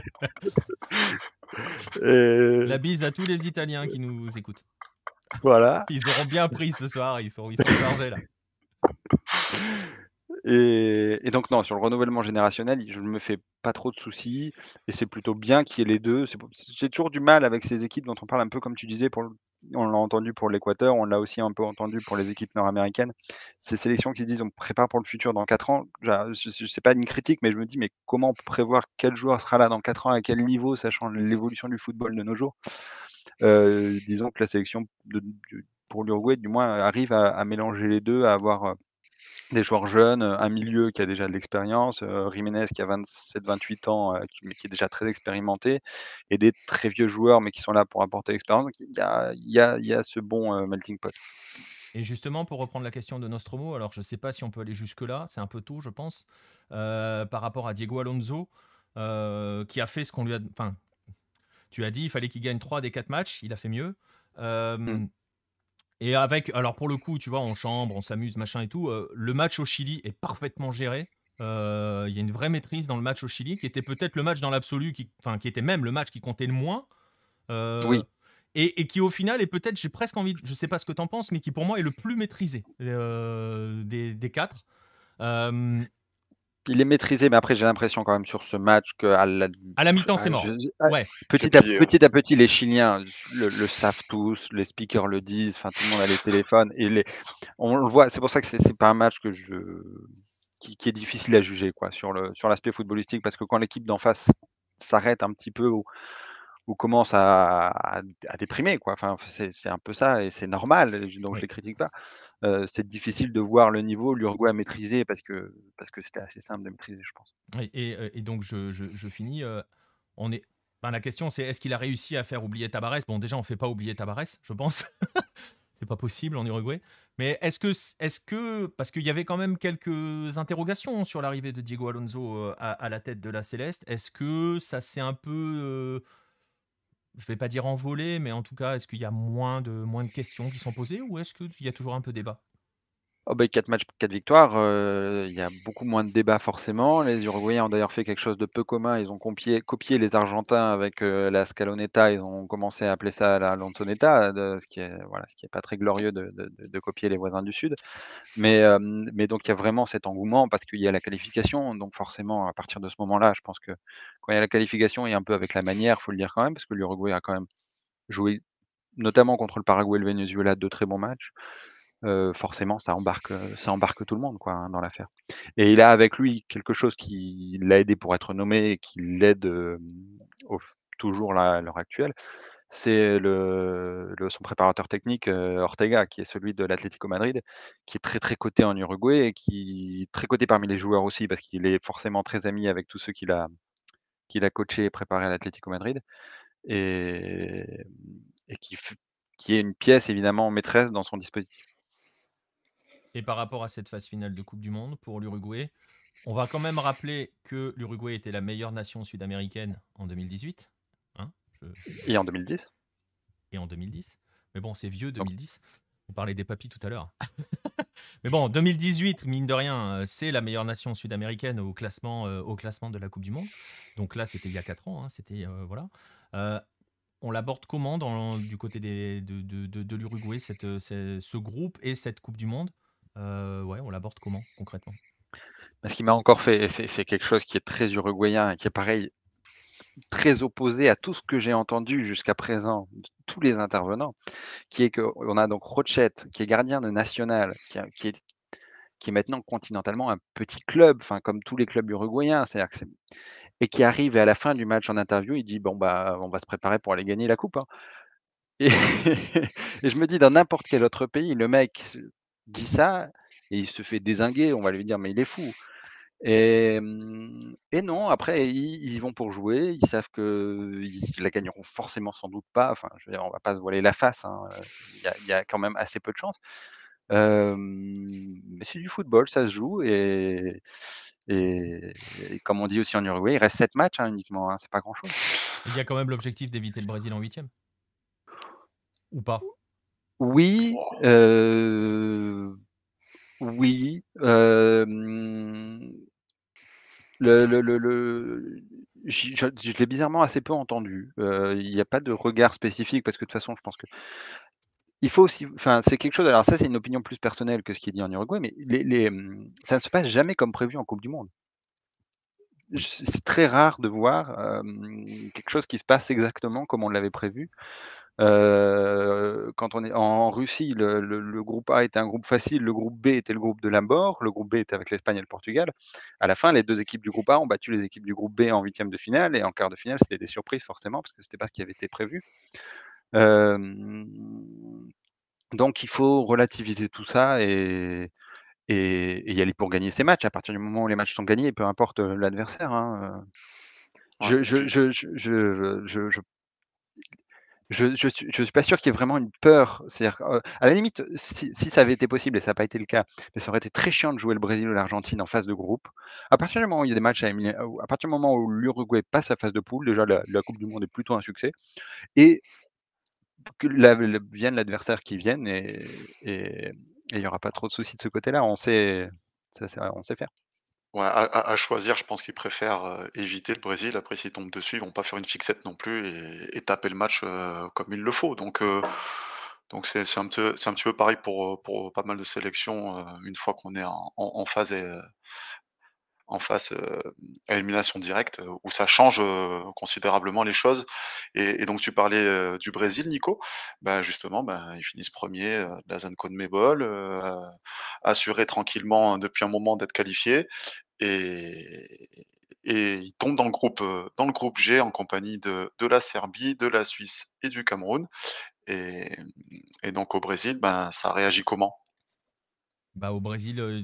La bise à tous les Italiens qui nous écoutent. Voilà. Ils auront bien pris ce soir, ils sont, ils sont chargés là et, donc non, sur le renouvellement générationnel, je ne me fais pas trop de soucis, et c'est plutôt bien qu'il y ait les deux. J'ai toujours du mal avec ces équipes dont on parle un peu comme tu disais, on l'a entendu pour l'Équateur, on l'a aussi un peu entendu pour les équipes nord-américaines. Ces sélections qui disent on prépare pour le futur dans 4 ans, n'est pas une critique, mais je me dis mais comment prévoir quel joueur sera là dans 4 ans, à quel niveau, sachant l'évolution du football de nos jours euh, disons que la sélection de, de, pour l'Uruguay, du moins, euh, arrive à, mélanger les deux, à avoir euh, des joueurs jeunes, euh, un milieu qui a déjà de l'expérience, euh, Jiménez qui a 27-28 ans, mais qui est déjà très expérimenté, et des très vieux joueurs, mais qui sont là pour apporter l'expérience. Donc il y a, ce bon melting pot. Et justement, pour reprendre la question de Nostromo, alors je ne sais pas si on peut aller jusque-là, c'est un peu tôt, je pense, par rapport à Diego Alonso, qui a fait ce qu'on lui a. Enfin, tu as dit, il fallait qu'il gagne 3 des 4 matchs, il a fait mieux. Mmh. Et avec, alors pour le coup, tu vois, en chambre, on s'amuse, machin et tout. Euh, le match au Chili est parfaitement géré. Euh, il y a une vraie maîtrise dans le match au Chili, qui était peut-être le match dans l'absolu, qui, enfin, qui était même le match qui comptait le moins. Euh, oui. Et, qui au final est peut-être, j'ai presque envie, je sais pas ce que t'en penses, mais qui pour moi est le plus maîtrisé des, des quatre il est maîtrisé, mais après j'ai l'impression quand même sur ce match que à la, mi-temps c'est ah, mort. Ah, petit, à, petit les Chiliens le, savent tous, les speakers le disent, enfin tout le monde a les téléphones et les, on voit. C'est pour ça que c'est pas un match que je qui, est difficile à juger quoi sur le sur l'aspect footballistique parce que quand l'équipe d'en face s'arrête un petit peu ou commence à, déprimer. Quoi. Enfin, c'est un peu ça, et c'est normal, donc je les critique pas. c'est difficile de voir le niveau, l'Uruguay a maîtrisé, parce que c'était parce que assez simple de maîtriser, je pense. Et, donc, je, finis. on est... la question, c'est est-ce qu'il a réussi à faire oublier Tabarès Bon, déjà, on ne fait pas oublier Tabarès, je pense. c'est pas possible en Uruguay. Mais est-ce que, est-ce que, parce qu'il y avait quand même quelques interrogations sur l'arrivée de Diego Alonso à, à, la tête de la Céleste, est-ce que ça s'est un peu je ne vais pas dire volée, mais en tout cas, est-ce qu'il y a moins de, moins de questions qui sont posées ou est-ce qu'il y a toujours un peu débat Oh ben, bah, 4 matchs, 4 victoires, euh, il y a beaucoup moins de débats forcément. Les Uruguayens ont d'ailleurs fait quelque chose de peu commun. Ils ont copié, les Argentins avec euh, la Scaloneta. Ils ont commencé à appeler ça la Lonzoneta, ce qui n'est voilà, pas très glorieux de, copier les voisins du Sud. Mais, euh, mais donc il y a vraiment cet engouement parce qu'il y a la qualification. Donc forcément, à partir de ce moment-là, je pense que quand il y a la qualification il y a un peu avec la manière, il faut le dire quand même, parce que l'Uruguay a quand même joué, notamment contre le Paraguay et le Venezuela, deux très bons matchs forcément, ça embarque, ça embarque tout le monde quoi, hein, dans l'affaire. Et il a avec lui quelque chose qui l'a aidé pour être nommé et qui l'aide toujours à l'heure actuelle. C'est son préparateur technique Ortega, qui est celui de l'Atlético Madrid, qui est très très coté en Uruguay et qui est très coté parmi les joueurs aussi, parce qu'il est forcément très ami avec tous ceux qu'il a, qu'il coaché et préparé à l'Atlético Madrid. Et, et qui, qui est une pièce évidemment maîtresse dans son dispositif. Et par rapport à cette phase finale de Coupe du Monde pour l'Uruguay, on va quand même rappeler que l'Uruguay était la meilleure nation sud-américaine en 2018. Hein, et en 2010. Et en 2010. Mais bon, c'est vieux 2010. On parlait des papis tout à l'heure. Mais bon, 2018, mine de rien, euh, c'est la meilleure nation sud-américaine au classement, euh, au classement de la Coupe du Monde. Donc là, c'était il y a 4 ans. Hein, c'était euh, voilà. on l'aborde comment du côté de, de, l'Uruguay, ce groupe et cette Coupe du Monde euh, ouais, on l'aborde comment concrètement bah, Ce qui m'a encore fait, c'est quelque chose qui est très uruguayen et qui est pareil, très opposé à tout ce que j'ai entendu jusqu'à présent de tous les intervenants, qui est qu'on a donc Rochette, qui est gardien de national, qui, est, maintenant continentalement un petit club, enfin comme tous les clubs uruguayens, c'est-à-dire que et qui arrive à la fin du match en interview, il dit bon bah on va se préparer pour aller gagner la coupe. Hein. et, je me dis, dans n'importe quel autre pays, le mec, dit ça et il se fait désinguer, on va lui dire, mais il est fou. Et, mmh, et non, après, ils, y vont pour jouer, ils savent qu'ils la gagneront forcément sans doute pas. Enfin, je on va pas se voiler la face, hein, euh, il y, a quand même assez peu de chance. mais c'est du football, ça se joue. Et, et, comme on dit aussi en Uruguay, il reste 7 matchs hein, uniquement, hein, c'est pas grand chose. Il y a quand même l'objectif d'éviter le Brésil en 8 ou pas oui, euh, oui. le, je, l'ai bizarrement assez peu entendu. Euh, il n'y a pas de regard spécifique parce que de toute façon, je pense que il faut aussi, enfin, c'est quelque chose. Alors ça, c'est une opinion plus personnelle que ce qui est dit en Uruguay, mais les, ça ne se passe jamais comme prévu en Coupe du Monde. C'est très rare de voir quelque chose qui se passe exactement comme on l'avait prévu. Euh, quand on est en Russie, le, groupe A était un groupe facile, le groupe B était le groupe de Lambor le groupe B était avec l'Espagne et le Portugal. À la fin, les deux équipes du groupe A ont battu les équipes du groupe B en huitième de finale et en quart de finale, c'était des surprises forcément parce que c'était pas ce qui avait été prévu. Euh, donc il faut relativiser tout ça et, et, y aller pour gagner ces matchs. À partir du moment où les matchs sont gagnés, peu importe euh, l'adversaire. Hein, je, je, je ne suis, pas sûr qu'il y ait vraiment une peur. cest euh, à la limite, si, ça avait été possible, et ça n'a pas été le cas, mais ça aurait été très chiant de jouer le Brésil ou l'Argentine en phase de groupe. À partir du moment où il y a des matchs, à, à partir du moment où l'Uruguay passe sa phase de poule, déjà la, Coupe du Monde est plutôt un succès. Et que la, l'adversaire qui vienne, et il n'y aura pas trop de soucis de ce côté-là. On sait, ça, on sait faire à, choisir, je pense qu'ils préfèrent euh, éviter le Brésil. Après, s'ils tombent dessus, ils vont pas faire une fixette non plus et, taper le match euh, comme il le faut. Donc, euh, donc c'est, un, un petit, peu pareil pour, pas mal de sélections une fois qu'on est en, en, phase, en phase élimination directe, où ça change considérablement les choses. Et, donc, tu parlais du Brésil, Nico. Bah, justement, bah, ils finissent premiers de la zone Côte-Mébol, assurés tranquillement hein, depuis un moment d'être qualifiés et, il tombe dans le groupe, euh, dans le groupe G en compagnie de, de la Serbie, de la Suisse et du Cameroun. Et, donc au Brésil, ben, ça réagit comment bah, au Brésil, euh,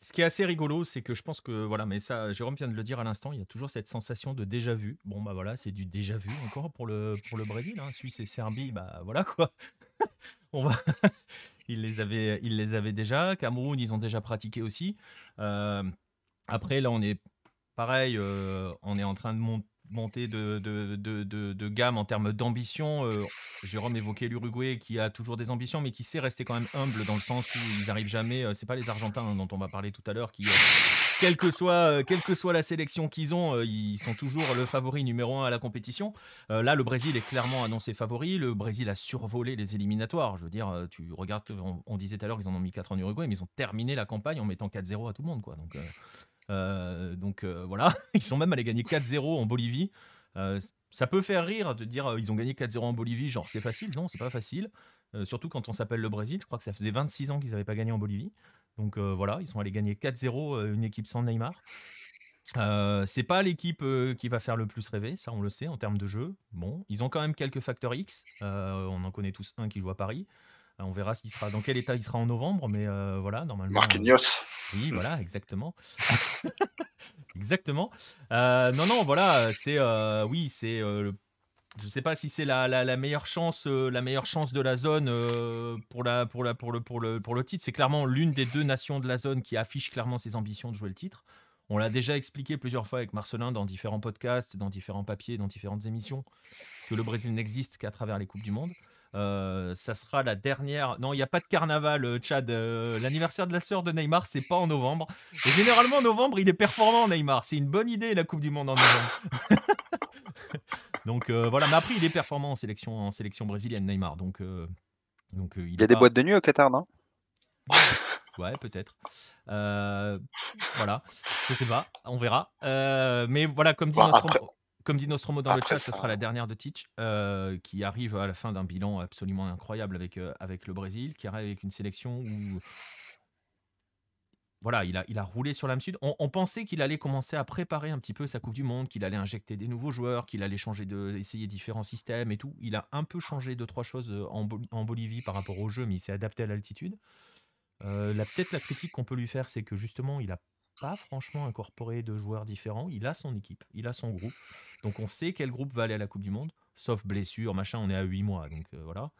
ce qui est assez rigolo, c'est que je pense que voilà, mais ça, Jérôme vient de le dire à l'instant, il y a toujours cette sensation de déjà vu. Bon bah voilà, c'est du déjà vu encore pour le pour le Brésil, hein, Suisse et Serbie, bah voilà quoi. On va, ils les avaient, ils les avaient déjà. Cameroun, ils ont déjà pratiqué aussi. Euh, après, là, on est pareil, euh, on est en train de monter de, de, gamme en termes d'ambition. Euh, Jérôme évoquait l'Uruguay qui a toujours des ambitions, mais qui sait rester quand même humble dans le sens où ils n'arrivent jamais. Ce euh, c'est pas les Argentins hein, dont on va parler tout à l'heure qui, quelle que, soit, que soit la sélection qu'ils ont, ils sont toujours le favori numéro un à la compétition. là, le Brésil est clairement annoncé favori. Le Brésil a survolé les éliminatoires. Je veux dire, tu regardes, on, disait tout à l'heure qu'ils en ont mis 4 en Uruguay, mais ils ont terminé la campagne en mettant 4-0 à tout le monde. Quoi. Donc, euh, donc euh, voilà, ils sont même allés gagner 4-0 en Bolivie. Euh, ça peut faire rire de dire ils ont gagné 4-0 en Bolivie, genre c'est facile. Non, c'est pas facile. surtout quand on s'appelle le Brésil. Je crois que ça faisait 26 ans qu'ils n'avaient pas gagné en Bolivie. Donc voilà, ils sont allés gagner 4-0, une équipe sans Neymar. c'est pas l'équipe qui va faire le plus rêver, ça on le sait en termes de jeu. Bon, ils ont quand même quelques facteurs X. on en connaît tous un qui joue à Paris. on verra sera dans quel état il sera en novembre, mais voilà normalement. Marquinhos. Oui, voilà, exactement. exactement. Euh, non, non, voilà, c'est euh, oui, c'est. Euh, je sais pas si c'est la, la, la, meilleure chance, la meilleure chance de la zone pour la pour la pour le pour le pour le titre. C'est clairement l'une des deux nations de la zone qui affiche clairement ses ambitions de jouer le titre. On l'a déjà expliqué plusieurs fois avec Marcelin dans différents podcasts, dans différents papiers, dans différentes émissions, que le Brésil n'existe qu'à travers les Coupes du Monde. Euh, ça sera la dernière. Non, il n'y a pas de carnaval, euh, Chad euh, L'anniversaire de la sœur de Neymar, c'est pas en novembre. Et généralement, en novembre, il est performant, Neymar. C'est une bonne idée, la Coupe du Monde en novembre. donc voilà, mais après, il est performant en sélection, en sélection brésilienne, Neymar. Donc, donc il, y a des boîtes de nuit au Qatar, non Ouais, peut-être. voilà, je sais pas, on verra. mais voilà, comme dit bah, notre comme dit Nostromo dans le chat, ça, sera la hein. dernière de Titch euh, qui arrive à la fin d'un bilan absolument incroyable avec, euh, avec le Brésil, qui arrive avec une sélection où. Voilà, il a, il a roulé sur l'âme sud. On, pensait qu'il allait commencer à préparer un petit peu sa Coupe du Monde, qu'il allait injecter des nouveaux joueurs, qu'il allait changer de, essayer différents systèmes et tout. Il a un peu changé deux, trois choses euh, en, Bolivie par rapport au jeu, mais il s'est adapté à l'altitude. Peut-être la critique qu'on peut lui faire, c'est que justement, il a pas franchement incorporé de joueurs différents. Il a son équipe, il a son groupe. Donc on sait quel groupe va aller à la Coupe du Monde, sauf blessure, machin, on est à 8 mois. Donc euh, voilà.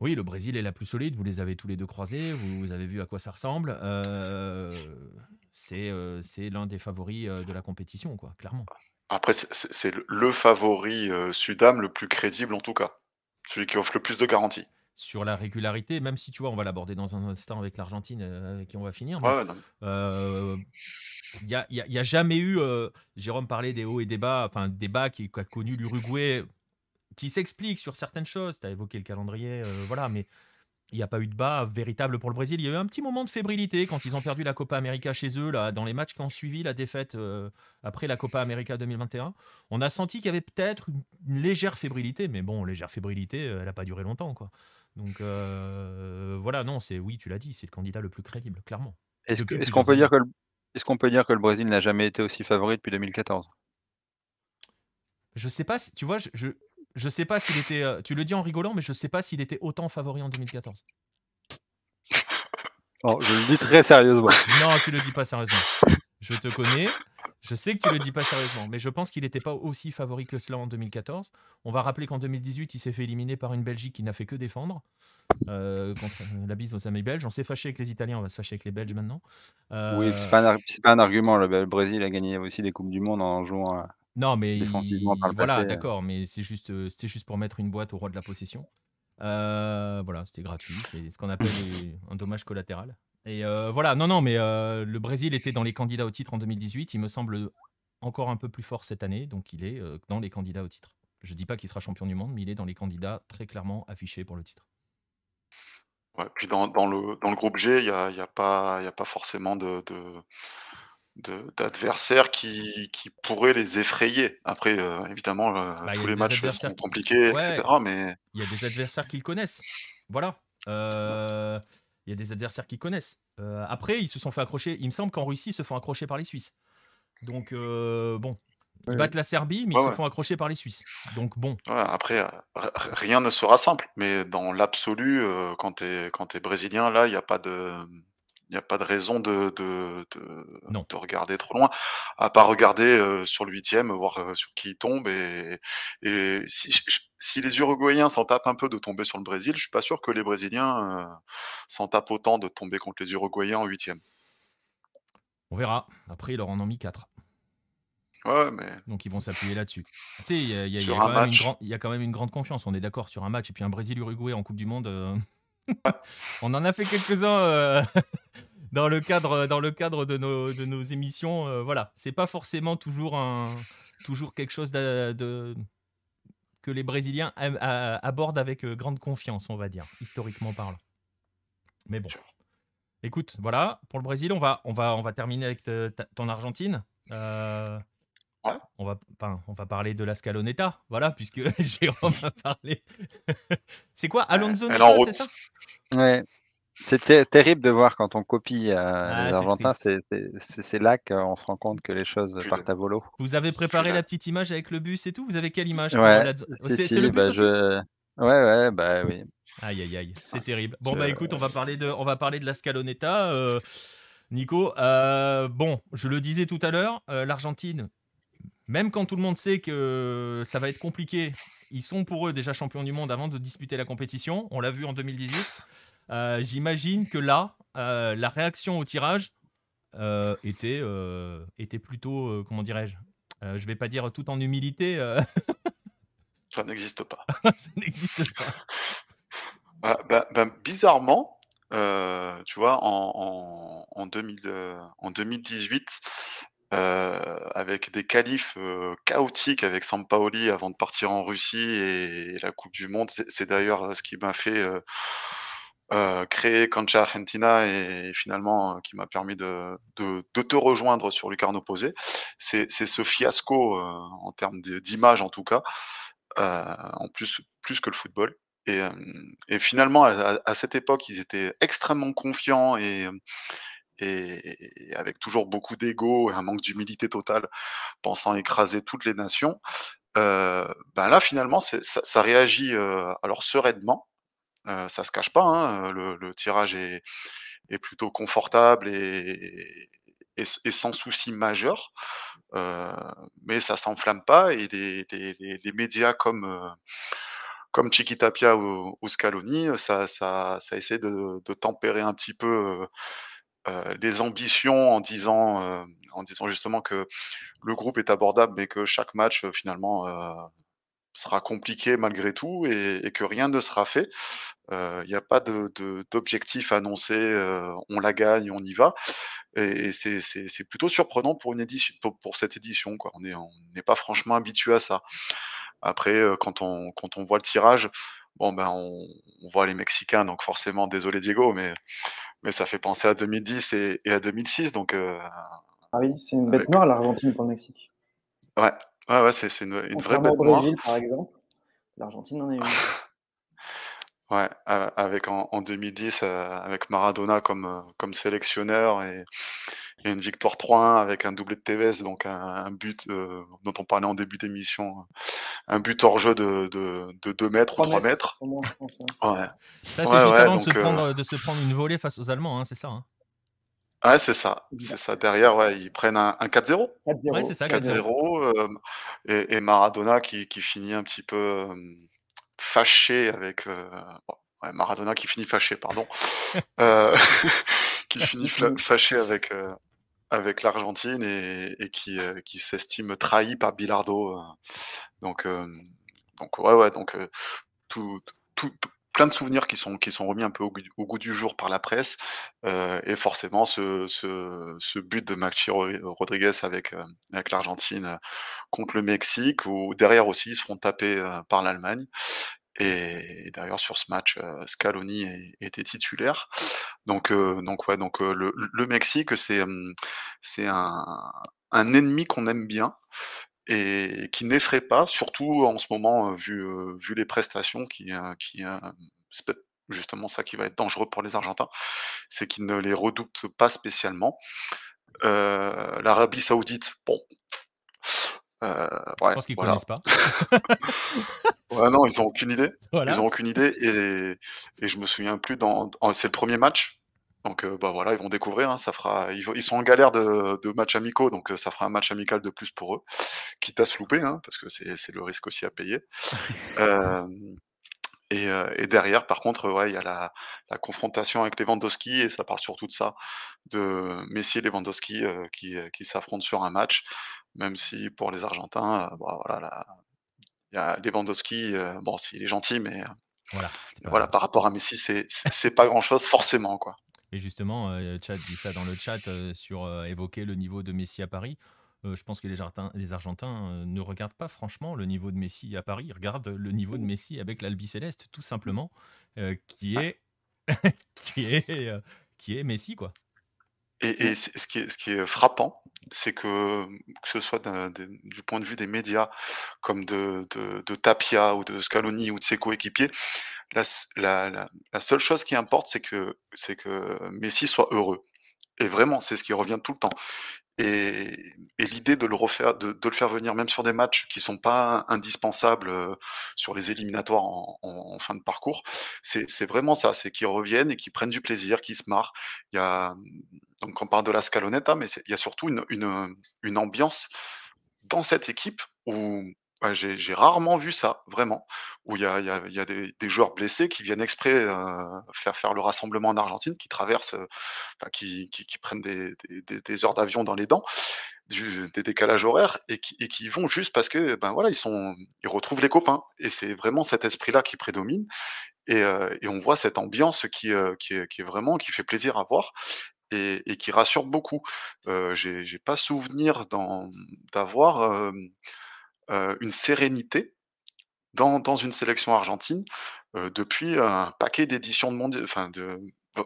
Oui, le Brésil est la plus solide, vous les avez tous les deux croisés, vous, avez vu à quoi ça ressemble. Euh, euh, c'est l'un des favoris de la compétition, quoi, clairement. Après, c'est le favori Sudam le plus crédible en tout cas, celui qui offre le plus de garanties sur la régularité, même si tu vois, on va l'aborder dans un instant avec l'Argentine euh, avec qui on va finir. Euh, il n'y a, y a, jamais eu, euh, Jérôme parlait des hauts et des bas, enfin des bas qui a connu l'Uruguay, qui s'explique sur certaines choses. Tu as évoqué le calendrier, voilà, mais il n'y a pas eu de bas véritable pour le Brésil. Il y a eu un petit moment de fébrilité quand ils ont perdu la Copa América chez eux, là, dans les matchs qui ont suivi la défaite après la Copa América 2021. On a senti qu'il y avait peut-être une légère fébrilité, mais bon, légère fébrilité, elle n'a pas duré longtemps. Quoi. Donc euh, voilà, non, c'est oui, tu l'as dit, c'est le candidat le plus crédible, clairement. Est-ce qu'on peut, dire que le, peut dire que Brésil n'a jamais été aussi favori depuis 2014 Je sais pas, si, tu vois, je, je, sais pas s'il était. Euh, tu le dis en rigolant, mais je sais pas s'il était autant favori en 2014. je le dis très sérieusement. Non, tu le dis pas sérieusement. Je te connais. Je sais que tu le dis pas sérieusement, mais je pense qu'il n'était pas aussi favori que cela en 2014. On va rappeler qu'en 2018, il s'est fait éliminer par une Belgique qui n'a fait que défendre euh, contre la bise aux amis belges. On s'est fâché avec les Italiens, on va se fâcher avec les Belges maintenant. Euh, oui, c'est pas, pas, un argument. Le Brésil a gagné aussi les coupes du monde en jouant. À... Euh, non, mais voilà, d'accord, mais c'est juste, c'était juste pour mettre une boîte au roi de la possession. voilà, c'était gratuit. C'est ce qu'on appelle un dommage collatéral. Et euh, voilà, non, non, mais euh, le Brésil était dans les candidats au titre en 2018. Il me semble encore un peu plus fort cette année, donc il est euh, dans les candidats au titre. Je ne dis pas qu'il sera champion du monde, mais il est dans les candidats très clairement affichés pour le titre. puis dans, le, dans le groupe G, il n'y a, pas, a pas forcément de, d'adversaires qui, pourraient les effrayer. Après, évidemment, bah, tous les matchs sont compliqués, etc. Mais il y a des adversaires qu'ils connaissent. Voilà. Il y a des adversaires qui connaissent. Euh, après, ils se sont fait accrocher. Il me semble qu'en Russie, ils se font accrocher par les Suisses. Donc, euh, bon. Ils battent la Serbie, mais ils se font accrocher par les Suisses. Donc, bon. après, euh, rien ne sera simple. Mais dans l'absolu, quand tu es, es, brésilien, là, il n'y a pas de. Il n'y a pas de raison de, de, de, regarder trop loin, à part regarder sur le huitième, voir sur qui il tombe. Et, si, si, les Uruguayens s'en tapent un peu de tomber sur le Brésil, je suis pas sûr que les Brésiliens s'en tapent autant de tomber contre les Uruguayens en huitième. On verra. Après, ils leur en ont mis quatre. Ouais, mais... Donc ils vont s'appuyer là-dessus. Tu sais, il y, y a quand même une grande confiance, on est d'accord sur un match. Et puis un Brésil-Uruguay en Coupe du Monde, euh, on en a fait quelques-uns euh, dans, le cadre, dans le cadre de nos, émissions. Euh, voilà, c'est pas forcément toujours, un, toujours quelque chose que les Brésiliens abordent avec euh, grande confiance, on va dire, historiquement parlant. Mais bon. Écoute, voilà, pour le Brésil, on va, on va, on va terminer avec ton Argentine. Ah, on, va, on va parler de la Scaloneta, voilà, puisque Jérôme a parlé. c'est quoi euh, Alonso c'est ça C'est terrible de voir quand on copie euh, ah, les Argentins, c'est là qu'on se rend compte que les choses partent à volo. Vous avez préparé la petite image avec le bus et tout Vous avez quelle image C'est le bah, bus bah, Ouais, ouais, bah, oui. Aïe, aïe, aïe, c'est ah, terrible. Bon, bah écoute, on va parler de, on va parler de la Scaloneta. Euh, Nico, bon, je le disais tout à l'heure, l'Argentine, même quand tout le monde sait que ça va être compliqué, ils sont pour eux déjà champions du monde avant de disputer la compétition. On l'a vu en 2018. Euh, j'imagine que là, euh, la réaction au tirage euh, était, était plutôt, comment dirais-je, je je vais pas dire tout en humilité. ça n'existe pas. ça n'existe pas. Bah, bah, bah, bizarrement, tu vois, en, en, en, 2000, en 2018, euh, avec des qualifs euh, chaotiques avec Sampaoli avant de partir en Russie et, la Coupe du Monde. C'est d'ailleurs euh, ce qui m'a fait créer créer Cancha Argentina et, finalement qui m'a permis de, te rejoindre sur Lucarno Posé. C'est ce fiasco en termes d'image en tout cas, en plus, plus que le football. Et, finalement, à, à, cette époque, ils étaient extrêmement confiants et, et, avec toujours beaucoup d'ego et un manque d'humilité totale, pensant écraser toutes les nations, euh, ben là finalement ça, réagit euh, alors sereinement, euh, ça se cache pas, hein, le, tirage est, plutôt confortable et, et, sans souci majeur, mais ça s'enflamme pas et les, médias comme comme Chiquitapia ou, ou, Scaloni, ça, essaie de, de, tempérer un petit peu les euh, ambitions en disant, euh, en disant justement que le groupe est abordable, mais que chaque match euh, finalement sera compliqué malgré tout et, et, que rien ne sera fait. Il n'y a pas d'objectif de, annoncé, on la gagne, on y va. Et, c'est plutôt surprenant pour, une édition, pour, cette édition. Quoi. On n'est on pas franchement habitué à ça. Après, quand on, quand on voit le tirage, bon ben on, voit les Mexicains, donc forcément, désolé Diego, mais, mais ça fait penser à 2010 et, et à 2006. Donc, euh, ah oui, c'est une bête noire l'Argentine pour le Mexique. Ouais, ouais, ouais c'est une, une vraie bête noire. par exemple, l'Argentine en est une. Ouais, avec en, 2010, euh, avec Maradona comme, euh, sélectionneur et, une victoire 3-1 avec un doublé de Tevez, donc un, but euh, dont on parlait en début d'émission, un but hors jeu de, 2 mètres ou 3 mètres. Hein. c'est juste avant de se, prendre, une volée face aux Allemands, hein, c'est ça hein. c'est ça. ça. Derrière, ouais, ils prennent un, 4-0. 4-0. Ouais, 4-0. Et, Maradona qui, finit un petit peu fâché avec euh, Maradona qui finit fâché, pardon, euh, qui finit fâché avec euh, avec l'Argentine et, qui, qui s'estime trahi par Bilardo. donc donc ouais ouais donc tout, tout, plein de souvenirs qui sont, qui sont remis un peu au, goût du jour par la presse. Euh, et forcément, ce, but de Maxi Rodriguez euh, avec, l'Argentine contre le Mexique, où derrière aussi, ils se font taper euh, par l'Allemagne. Et, d'ailleurs, sur ce match, Scaloni était titulaire. Donc, donc, ouais, donc le, Mexique, hum, c'est un, un ennemi qu'on aime bien et qui n'effraie pas, surtout en ce moment, euh, vu, euh, vu les prestations qui, euh, qui c'est peut-être justement ça qui va être dangereux pour les Argentins, c'est qu'ils ne les redoutent pas spécialement. L'Arabie Saoudite, bon. je pense qu'ils ne connaissent pas. non, ils n'ont aucune idée. Ils n'ont aucune idée. Et, et, je me souviens plus, dans c'est le premier match donc euh, bah voilà, ils vont découvrir. Hein, ça fera, ils, sont en galère de, de, matchs amicaux, donc euh, ça fera un match amical de plus pour eux, quitte à se louper, hein, parce que c'est le risque aussi à payer. Euh, et, derrière, par contre, ouais, il y a la, confrontation avec Lewandowski, et ça parle surtout de ça, de Messi et Lewandowski qui, qui s'affrontent sur un match, même si pour les Argentins, bah, voilà, y a Lewandowski, euh, bon, il est gentil, mais voilà, voilà, par rapport à Messi, c'est pas grand-chose forcément, quoi. Et justement, euh, dit ça dans le chat euh, sur euh, évoquer le niveau de Messi à Paris. Euh, je pense que les, Argentins ne regardent pas franchement le niveau de Messi à Paris. Ils regardent le niveau de Messi avec l'Albi Céleste, tout simplement, ah. qui est, qui est, Messi, quoi. Et, et ce, qui ce qui est frappant, c'est que, que ce soit du point de vue des médias, comme de, de Tapia ou de Scaloni ou de ses coéquipiers, la, la, seule chose qui importe, c'est que, c'est que Messi soit heureux. Et vraiment, c'est ce qui revient tout le temps. Et, et l'idée de le refaire, de, de, le faire venir même sur des matchs qui sont pas indispensables euh, sur les éliminatoires en, fin de parcours, c'est vraiment ça, c'est qu'ils reviennent et qu'ils prennent du plaisir, qu'ils se marrent. Il y a, donc on parle de la scalonetta, mais il y a surtout une, ambiance dans cette équipe où bah, j'ai rarement vu ça, vraiment, où il y a, des, joueurs blessés qui viennent exprès euh, faire, faire le rassemblement en Argentine, qui traversent, euh, qui, prennent des, heures d'avion dans les dents, des décalages horaires, et qui, vont juste parce que ben voilà, ils, retrouvent les copains. Et c'est vraiment cet esprit-là qui prédomine. Et, euh, on voit cette ambiance qui, est, vraiment qui fait plaisir à voir et, qui rassure beaucoup. Euh, J'ai pas souvenir d'avoir une sérénité dans, une sélection argentine depuis un paquet d'éditions de monde. Enfin, de,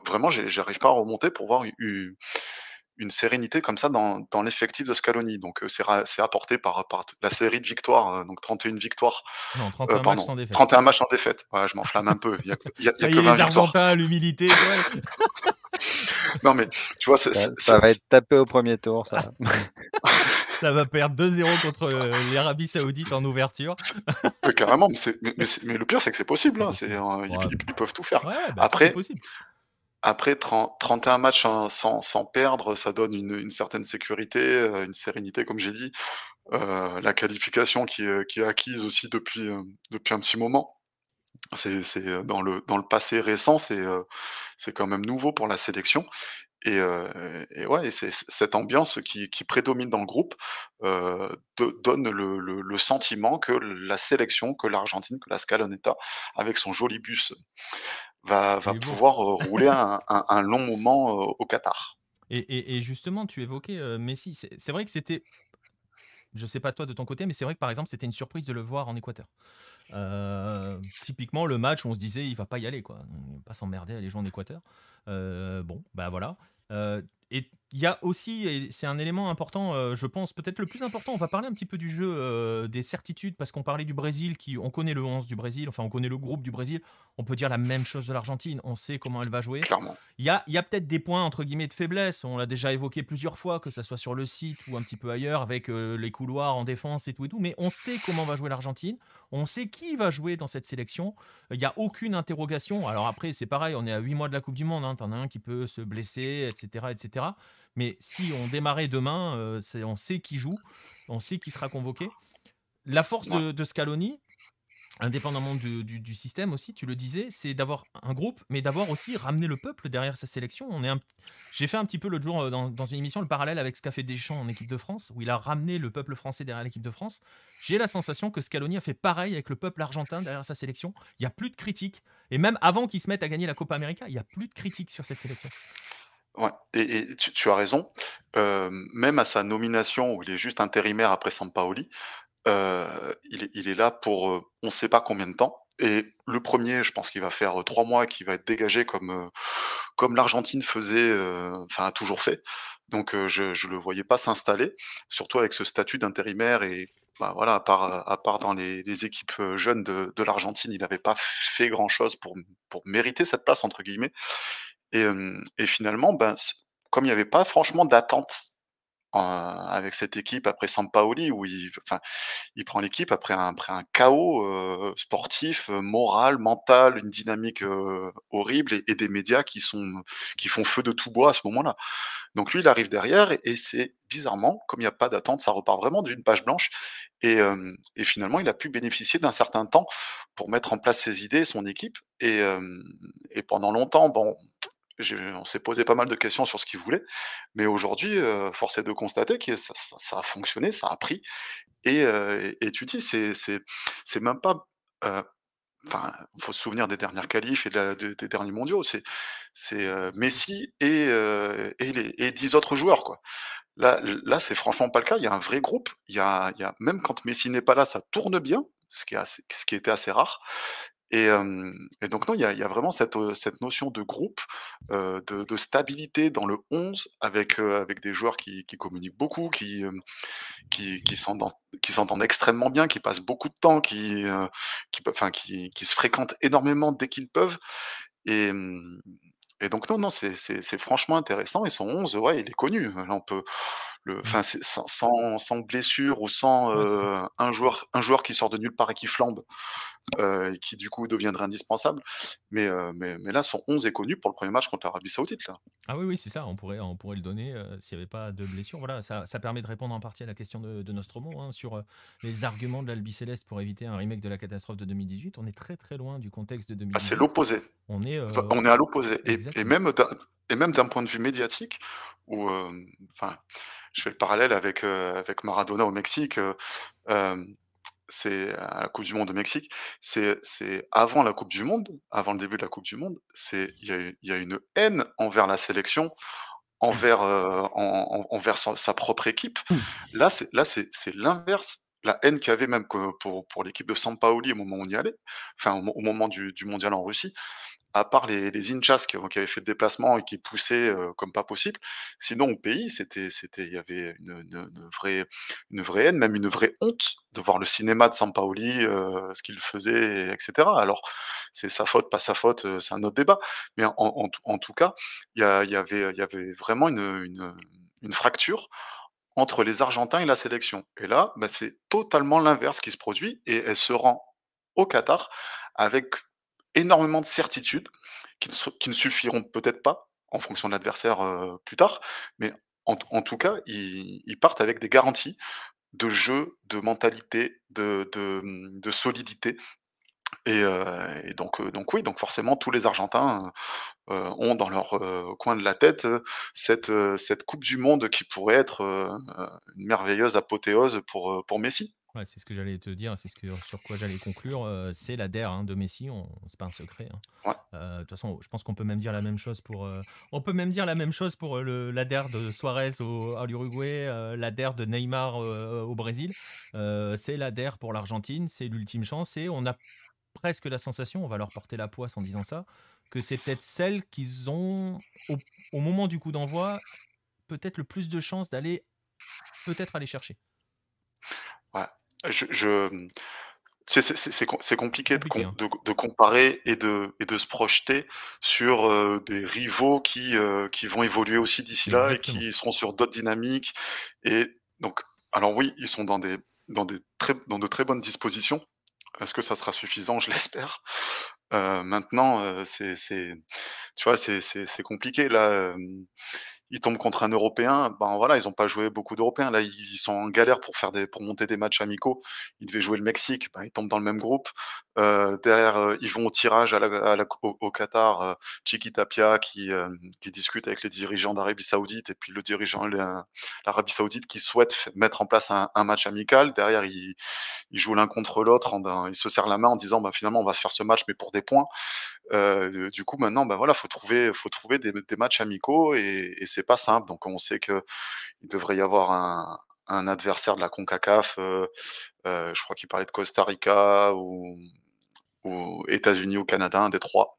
vraiment, j'arrive pas à remonter pour voir une, une sérénité comme ça dans, l'effectif de Scaloni. Donc euh, c'est apporté par, la série de victoires, euh, donc 31 victoires. Non, 31 euh, matchs en défaite. 31 matchs défaite. je m'enflamme un peu. Il y a, y a, y l'humilité. non mais tu vois, ça, ça, va être tapé au premier tour. Ça, ça va perdre 2-0 contre l'Arabie Saoudite en ouverture. carrément, mais, le pire c'est que c'est possible. Hein. ils, peuvent tout faire. Bah après, possible après 31 matchs sans, perdre, ça donne une, certaine sécurité, euh, une sérénité, comme j'ai dit. Euh, la qualification euh, qui est, acquise aussi depuis, depuis un petit moment. C'est dans le, dans le passé récent, c'est quand même nouveau pour la sélection. Et, et, ouais, c'est cette ambiance qui, qui, prédomine dans le groupe donne le, le, le, sentiment que la sélection, que l'Argentine, que la Scaloneta, avec son joli bus va, pouvoir euh, rouler un, long moment euh, au Qatar. Et, justement, tu évoquais euh, Messi. C'est vrai que c'était je sais pas toi de ton côté, mais c'est vrai que par exemple, c'était une surprise de le voir en Équateur. typiquement, le match, où on se disait, il va pas y aller, quoi. Il va pas s'emmerder à aller jouer en Équateur. bon, bah voilà. Euh, et il y a aussi, et c'est un élément important, euh, je pense, peut-être le plus important, on va parler un petit peu du jeu, euh, des certitudes, parce qu'on parlait du Brésil, qui, on connaît le 11 du Brésil, enfin on connaît le groupe du Brésil, on peut dire la même chose de l'Argentine, on sait comment elle va jouer. Clairement. Il y a, y a peut-être des points, entre guillemets, de faiblesse, on l'a déjà évoqué plusieurs fois, que ce soit sur le site ou un petit peu ailleurs, avec euh, les couloirs en défense et tout et tout, mais on sait comment va jouer l'Argentine, on sait qui va jouer dans cette sélection, il n'y a aucune interrogation, alors après c'est pareil, on est à 8 mois de la Coupe du Monde, hein, t'en as un qui peut se blesser, etc., etc., mais si on démarrait demain, euh, on sait qui joue, on sait qui sera convoqué. La force de, Scaloni, indépendamment du, système aussi, tu le disais, c'est d'avoir un groupe, mais d'avoir aussi ramené le peuple derrière sa sélection. On est J'ai fait un petit peu l'autre jour euh, dans, une émission le parallèle avec ce qu'a fait Deschamps en équipe de France, où il a ramené le peuple français derrière l'équipe de France. J'ai la sensation que Scaloni a fait pareil avec le peuple argentin derrière sa sélection. Il n'y a plus de critiques. Et même avant qu'il se mette à gagner la Copa América, il n'y a plus de critiques sur cette sélection. Ouais. Et, tu, as raison. Euh, même à sa nomination, où il est juste intérimaire après Sampaoli, euh, il, est là pour euh, on ne sait pas combien de temps. Et le premier, je pense qu'il va faire euh, trois mois, qu'il va être dégagé comme, comme l'Argentine faisait, enfin a toujours fait. Donc je ne le voyais pas s'installer, surtout avec ce statut d'intérimaire et bah voilà, à part, à part dans les, les équipes jeunes de, de l'Argentine, il n'avait pas fait grand-chose pour, pour mériter cette place, entre guillemets. Et, et finalement, ben, comme il n'y avait pas franchement d'attente avec cette équipe après Sampaoli, où il, enfin, il prend l'équipe après un, après un chaos sportif, moral, mental, une dynamique horrible et, et, des médias qui, sont, qui font feu de tout bois à ce moment-là. Donc lui, il arrive derrière et, c'est bizarrement, comme il n'y a pas d'attente, ça repart vraiment d'une page blanche. Et, et, finalement, il a pu bénéficier d'un certain temps pour mettre en place ses idées, son équipe. Et, et pendant longtemps, bon, on s'est posé pas mal de questions sur ce qu'il voulait, mais aujourd'hui, euh, force est de constater que ça, a fonctionné, ça a pris. Et, euh, tu dis, c'est même pas. Euh, enfin, il faut se souvenir des dernières qualifs et des derniers mondiaux. C'est euh, Messi et, et, les, 10 autres joueurs, quoi. Là, c'est franchement pas le cas. Il y a un vrai groupe. Il y a, même quand Messi n'est pas là, ça tourne bien, ce qui, ce qui était assez rare. Et, donc, non, il y, a vraiment cette, cette notion de groupe, de, stabilité dans le 11, avec, avec des joueurs qui, communiquent beaucoup, qui, qui, qui s'entendent extrêmement bien, qui passent beaucoup de temps, qui, qui, qui, se fréquentent énormément dès qu'ils peuvent. Et, et donc, non, non, c'est franchement intéressant. Et son 11, ouais, il est connu. on peut, Mmh. enfin, sans, sans, blessure ou sans euh, un joueur, un joueur qui sort de nulle part et qui flambe, euh, et qui du coup deviendrait indispensable. Mais, euh, là, son 11 est connu pour le premier match contre l'Arabie Saoudite. Là. Ah oui, oui, c'est ça. On pourrait, on pourrait le donner s'il n'y avait pas de blessure. Voilà, ça, permet de répondre en partie à la question de, Nostromo hein, sur les arguments de l'Albi Céleste pour éviter un remake de la catastrophe de 2018. On est très très loin du contexte de 2018. Ah, c'est l'opposé. On est, on est à l'opposé. et, même et même d'un point de vue médiatique, où, enfin, je fais le parallèle avec, avec Maradona au Mexique, c'est à la Coupe du Monde au Mexique, c'est avant la Coupe du Monde, avant le début de la Coupe du Monde, il y, a une haine envers la sélection, mmh. envers, envers sa, propre équipe. Mmh. Là, c'est l'inverse. La haine qu'il y avait même pour, pour l'équipe de Paoli au moment où on y allait, enfin au, au moment du, du mondial en Russie, à part les, Inchas qui, avaient fait le déplacement et qui poussaient euh, comme pas possible. Sinon, au pays, c'était, c'était, il y avait une, vraie, une vraie haine, même une vraie honte de voir le cinéma de San euh, ce qu'il faisait, etc. Alors, c'est sa faute, pas sa faute, euh, c'est un autre débat. Mais en, tout cas, il y, avait, y avait vraiment une, une fracture entre les Argentins et la sélection. Et là, bah, c'est totalement l'inverse qui se produit et elle se rend au Qatar avec énormément de certitudes qui ne, suffiront peut-être pas en fonction de l'adversaire euh, plus tard, mais en, tout cas, ils, partent avec des garanties de jeu, de mentalité, de, mm, solidité. Et, euh, euh, donc, oui, donc forcément, tous les Argentins ont dans leur coin de la tête cette, Coupe du Monde qui pourrait être une merveilleuse apothéose pour Messi c'est ce que j'allais te dire, c'est ce sur quoi j'allais conclure. Euh, c'est la DER hein, de Messi, c'est pas un secret. Hein. Euh, de toute façon, je pense qu'on peut même dire la même chose pour. Euh, on peut même dire la même chose pour la DER de Suarez au, à l'Uruguay, la DER de Neymar au Brésil. c'est la DER pour l'Argentine, c'est l'ultime chance et on a presque la sensation, on va leur porter la poisse en disant ça, que c'est peut-être celle qu'ils ont au, moment du coup d'envoi peut-être le plus de chances d'aller peut-être aller chercher. Ouais. Je, mmh, C'est compliqué, hein. de, comparer et de, et de se projeter sur des rivaux qui, qui vont évoluer aussi d'ici là et qui seront sur d'autres dynamiques. Et donc, alors oui, ils sont dans, des, dans, des très, dans de très bonnes dispositions. Est-ce que ça sera suffisant Je l'espère. Euh, maintenant, c'est, tu vois, c'est compliqué. Là, ils tombent contre un Européen. Ben voilà, ils n'ont pas joué beaucoup d'Européens. Là, ils sont en galère pour faire des, pour monter des matchs amicaux. Ils devaient jouer le Mexique. Ben, ils tombent dans le même groupe. Euh, derrière, euh, ils vont au tirage à la, au, Qatar. Euh, Chiki Tapia qui, euh, qui, discute avec les dirigeants d'Arabie Saoudite et puis le dirigeant l'Arabie Saoudite qui souhaite mettre en place un, match amical. Derrière, ils, ils jouent l'un contre l'autre. Ils se serrent la main en disant ben, finalement on va faire ce match mais pour des points. Euh, du coup, maintenant, ben voilà, faut trouver, faut trouver des, des matchs amicaux et, et c'est c'est pas simple. Donc on sait que il devrait y avoir un, adversaire de la Concacaf. Euh, euh, je crois qu'il parlait de Costa Rica ou, États-Unis ou Canada, un des trois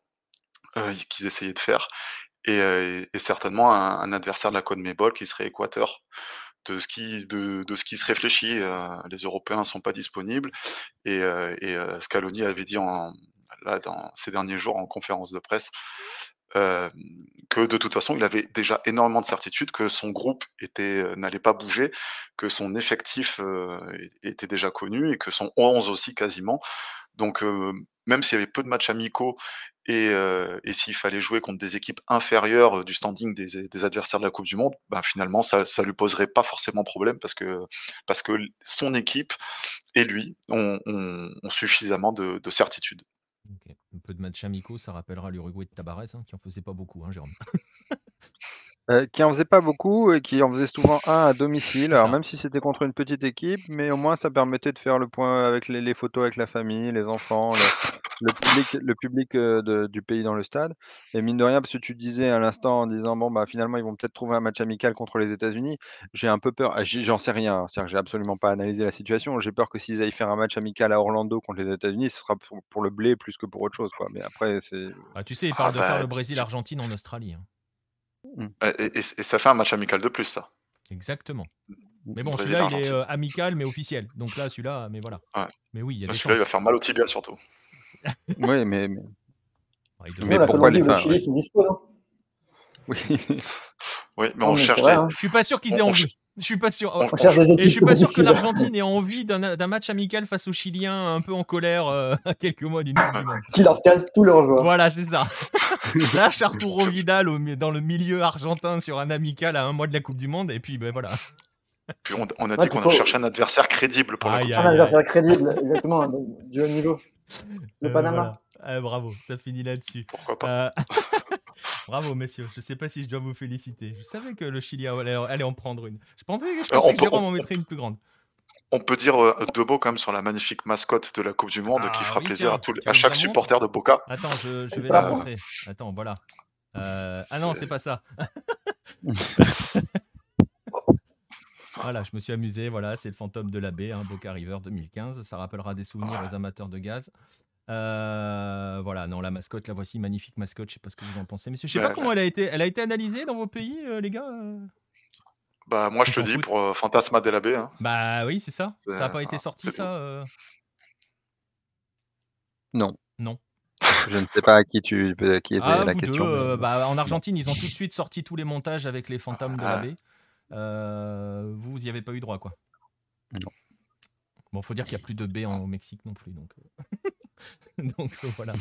euh, qu'ils essayaient de faire. Et, certainement un, adversaire de la Conmebol qui serait Équateur de ce qui, de, qui se réfléchit. les Européens ne sont pas disponibles. Et, et Scaloni avait dit en, là, dans ces derniers jours en conférence de presse euh, que de toute façon, il avait déjà énormément de certitude que son groupe était euh, n'allait pas bouger, que son effectif euh, était déjà connu et que son 11 aussi quasiment. Donc, même s'il y avait peu de matchs amicaux et, et s'il fallait jouer contre des équipes inférieures du standing des, des, adversaires de la Coupe du Monde, ben finalement, ça ne lui poserait pas forcément problème parce que, parce que son équipe et lui ont, suffisamment de, de certitude. Un peu de match amico, ça rappellera l'Uruguay de Tabarès, hein, qui en faisait pas beaucoup, hein, Jérôme. Euh, qui en faisait pas beaucoup et qui en faisait souvent un à domicile. Alors même si c'était contre une petite équipe, mais au moins ça permettait de faire le point avec les, photos avec la famille, les enfants, le, public, le public euh, du pays dans le stade. Et mine de rien, parce que tu disais à l'instant en disant bon bah finalement ils vont peut-être trouver un match amical contre les États-Unis. J'ai un peu peur. Ah, j'en sais rien. Hein. cest j'ai absolument pas analysé la situation. J'ai peur que s'ils aillent faire un match amical à Orlando contre les États-Unis, ce sera pour, le blé plus que pour autre chose quoi. Mais après bah, tu sais ils ah, parlent de faire bah, le Brésil-Argentine en Australie. Hein. Mm. Euh, et, ça fait un match amical de plus, ça. Exactement. Mm. Mais bon, celui-là, il est euh, amical, mais officiel. Donc là, celui-là, mais voilà. Mais oui, il Celui-là, il va faire mal au tibia, surtout. oui, mais... mais... pourquoi les hein oui. mais on, cherche. Hein. Je suis pas sûr qu'ils aient envie. Je suis pas sûr. Et je suis pas sûr que l'Argentine ait envie d'un match amical face aux Chiliens un peu en colère euh, à quelques mois d'une du Monde. Qui leur casse tous leurs joueurs. Voilà, c'est ça. Là, Chartouro Vidal dans le milieu argentin sur un amical à un mois de la Coupe du Monde, et puis ben voilà. on, a dit qu'on faut... cherchait un adversaire crédible pour la Coupe. Un adversaire crédible, exactement, du haut niveau. Le euh, Panama. Ah, bravo, ça finit là-dessus. Pourquoi pas. Euh, Bravo, messieurs. Je ne sais pas si je dois vous féliciter. Je savais que le Chili allait, en prendre une. Je pensais, euh, que Jérôme en mettrait une plus grande. On peut dire euh, deux mots quand même sur la magnifique mascotte de la Coupe du Monde qui ah fera plaisir à, à chaque supporter de Boca. Attends, je, vais la montrer. Attends, voilà. Euh, ah non, c'est pas ça. voilà, je me suis amusé. Voilà, c'est le fantôme de la baie, hein, Boca River 2015. Ça rappellera des souvenirs aux amateurs de gaz. Euh, voilà, non, la mascotte, la voici, magnifique mascotte. Je sais pas ce que vous en pensez, messieurs. Je sais pas comment elle a été. Elle a été analysée dans vos pays, euh, les gars. Euh bah moi, je te dis pour Fantasma de la B hein. Bah oui, c'est ça. Ça n'a pas été sorti, ça. Non. Non. Je ne sais pas à qui tu qui était ah, la question. Bah, en Argentine, ils ont tout de suite sorti tous les montages avec les fantômes ah. de la B vous, vous n'y avez pas eu droit, quoi. Non. Bon, faut dire qu'il y a plus de B en, au Mexique non plus. Donc... Donc euh, voilà.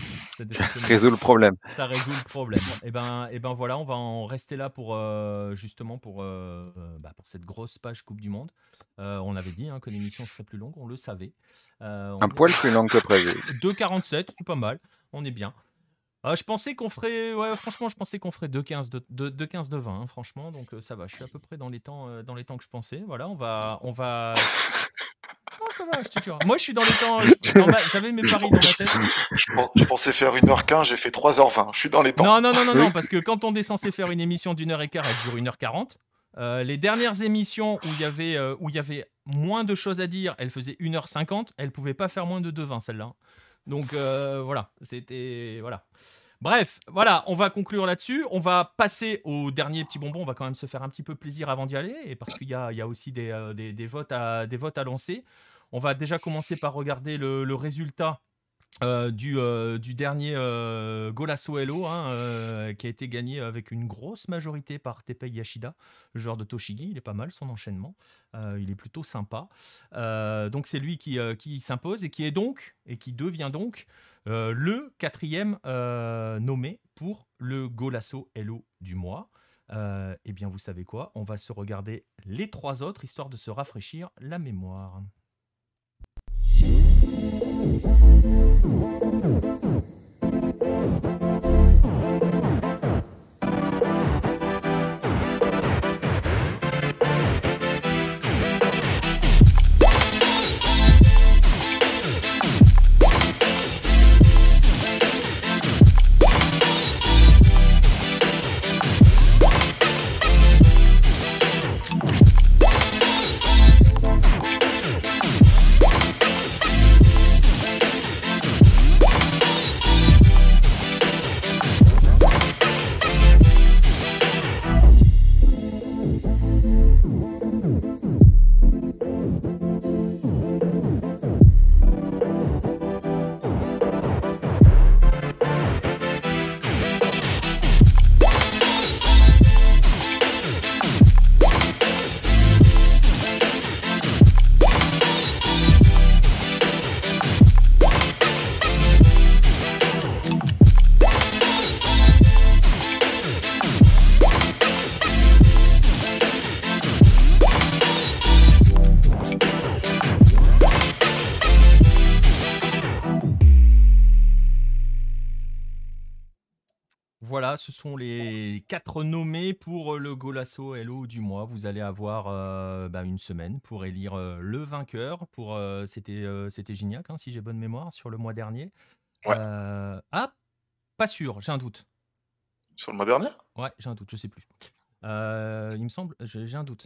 Ça résout le problème. Ça résout le problème. Et eh ben, et eh ben voilà, on va en rester là pour euh, justement pour, euh, bah, pour cette grosse page Coupe du Monde. on avait dit hein, que l'émission serait plus longue, on le savait. Un poil plus long que prévu. 2,47, pas mal. On est bien. Ah, je pensais qu'on ferait, ouais, franchement, je pensais qu'on ferait 2,15 de, de, de hein, 20, franchement. Donc ça va, je suis à peu près dans les temps, dans les temps que je pensais. Voilà, on va, on va moi, je suis dans les temps. J'avais mes paris dans la tête. Je pensais faire 1h15, j'ai fait 3h20. Je suis dans les temps. Non, non, non, non, non parce que quand on est censé faire une émission d'une heure et quart, elle dure 1h40. Euh, les dernières émissions où il y avait euh, où il y avait moins de choses à dire, elle faisait 1h50, elle pouvait pas faire moins de 2h20 celle-là. Donc euh, voilà, c'était voilà. Bref, voilà, on va conclure là-dessus. On va passer au dernier petit bonbon. On va quand même se faire un petit peu plaisir avant d'y aller, et parce qu'il y, y a, aussi des, des, des, votes à, des votes à lancer. On va déjà commencer par regarder le, résultat euh, euh, du, dernier euh, Golasso Hello, hein, qui a été gagné avec une grosse majorité par Tepei Yashida, le joueur de Toshigi. Il est pas mal son enchaînement, il est plutôt sympa. donc c'est lui qui, s'impose et qui est donc, et qui devient donc le quatrième nommé pour le Golasso Hello du mois. Eh bien vous savez quoi, on va se regarder les trois autres, histoire de se rafraîchir la mémoire. Thank you. quatre nommés pour euh, le Golasso Hello du mois. Vous allez avoir euh, bah, une semaine pour élire euh, le vainqueur. Pour c'était c'était Gignac, hein, si j'ai bonne mémoire, sur le mois dernier. ah, pas sûr, j'ai un doute. Sur le mois dernier Ouais, j'ai un doute, je sais plus. il me semble, j'ai un doute.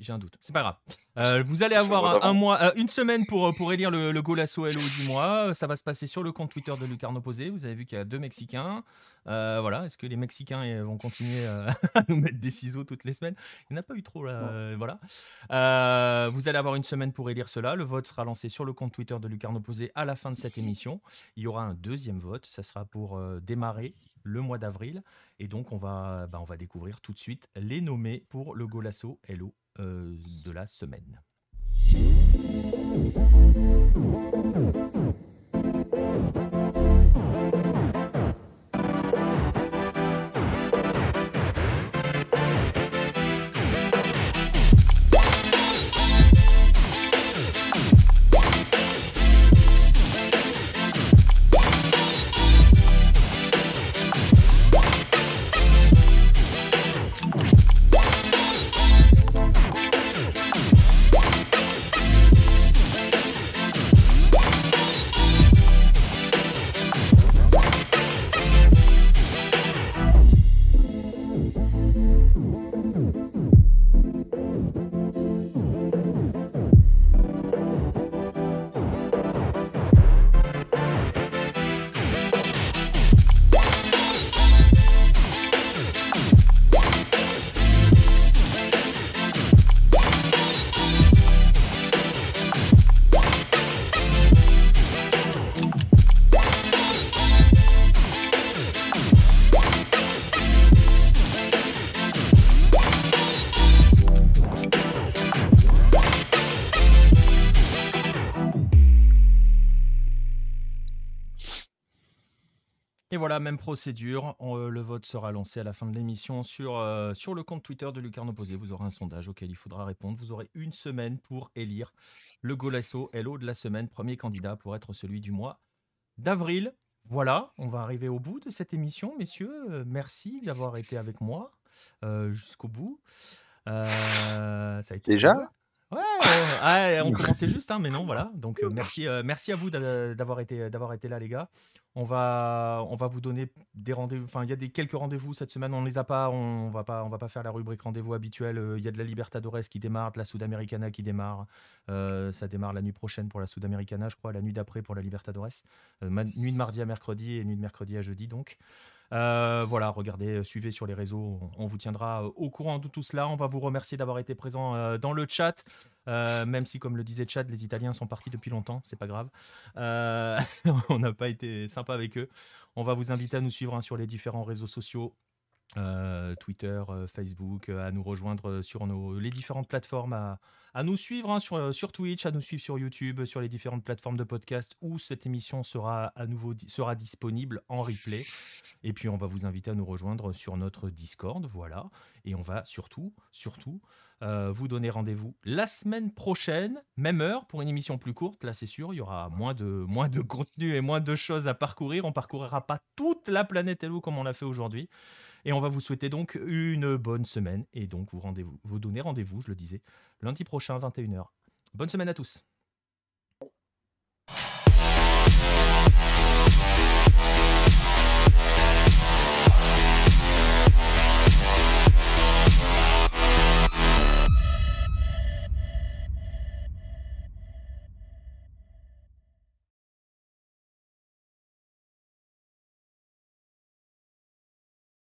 J'ai un doute. C'est pas grave. Euh, vous allez avoir un, mois, euh, une semaine pour, euh, pour élire le, le Golasso LO du mois. Ça va se passer sur le compte Twitter de Lucarno Posé. Vous avez vu qu'il y a deux Mexicains. voilà. Est-ce que les Mexicains vont continuer à nous mettre des ciseaux toutes les semaines Il n'y en a pas eu trop là. Voilà. vous allez avoir une semaine pour élire cela. Le vote sera lancé sur le compte Twitter de Lucarno Posé à la fin de cette émission. Il y aura un deuxième vote. Ça sera pour démarrer le mois d'avril. Et donc, on va, bah, on va découvrir tout de suite les nommés pour le Golasso Hello euh, de la semaine. la même procédure. Euh, le vote sera lancé à la fin de l'émission sur, euh, sur le compte Twitter de Lucarne Opposé. Vous aurez un sondage auquel il faudra répondre. Vous aurez une semaine pour élire le Golasso Hello de la semaine, premier candidat pour être celui du mois d'avril. Voilà, on va arriver au bout de cette émission, messieurs. Euh, merci d'avoir été avec moi jusqu'au bout. ça a été Déjà Ouais, ah, on commençait juste, hein, mais non, voilà. Donc merci, merci à vous d'avoir été, d'avoir été là, les gars. On va, on va vous donner des rendez-vous. Enfin, il y a des, quelques rendez-vous cette semaine. On ne les a pas. On ne va pas, faire la rubrique rendez-vous habituelle. Euh, il y a de la Libertadores qui démarre, de la Sudamericana qui démarre. Euh, ça démarre la nuit prochaine pour la Sudamericana, je crois, la nuit d'après pour la Libertadores. Euh, nuit de mardi à mercredi et nuit de mercredi à jeudi, donc. voilà, regardez, suivez sur les réseaux. On vous tiendra au courant de tout cela. On va vous remercier d'avoir été présent dans le chat. Euh, même si, comme le disait Chad, les Italiens sont partis depuis longtemps, c'est pas grave. Euh, on n'a pas été sympa avec eux. On va vous inviter à nous suivre hein, sur les différents réseaux sociaux. Euh, Twitter, Facebook, à nous rejoindre sur nos, les différentes plateformes, à, nous suivre hein, sur, sur, Twitch, à nous suivre sur YouTube, sur les différentes plateformes de podcast où cette émission sera à nouveau sera disponible en replay. Et puis on va vous inviter à nous rejoindre sur notre Discord, voilà. Et on va surtout, surtout euh, vous donner rendez-vous la semaine prochaine, même heure, pour une émission plus courte. Là, c'est sûr, il y aura moins de, moins de contenu et moins de choses à parcourir. On ne parcourira pas toute la planète Hello comme on l'a fait aujourd'hui. Et on va vous souhaiter donc une bonne semaine et donc vous, rendez -vous, vous donner rendez-vous, je le disais, lundi prochain, 21h. Bonne semaine à tous.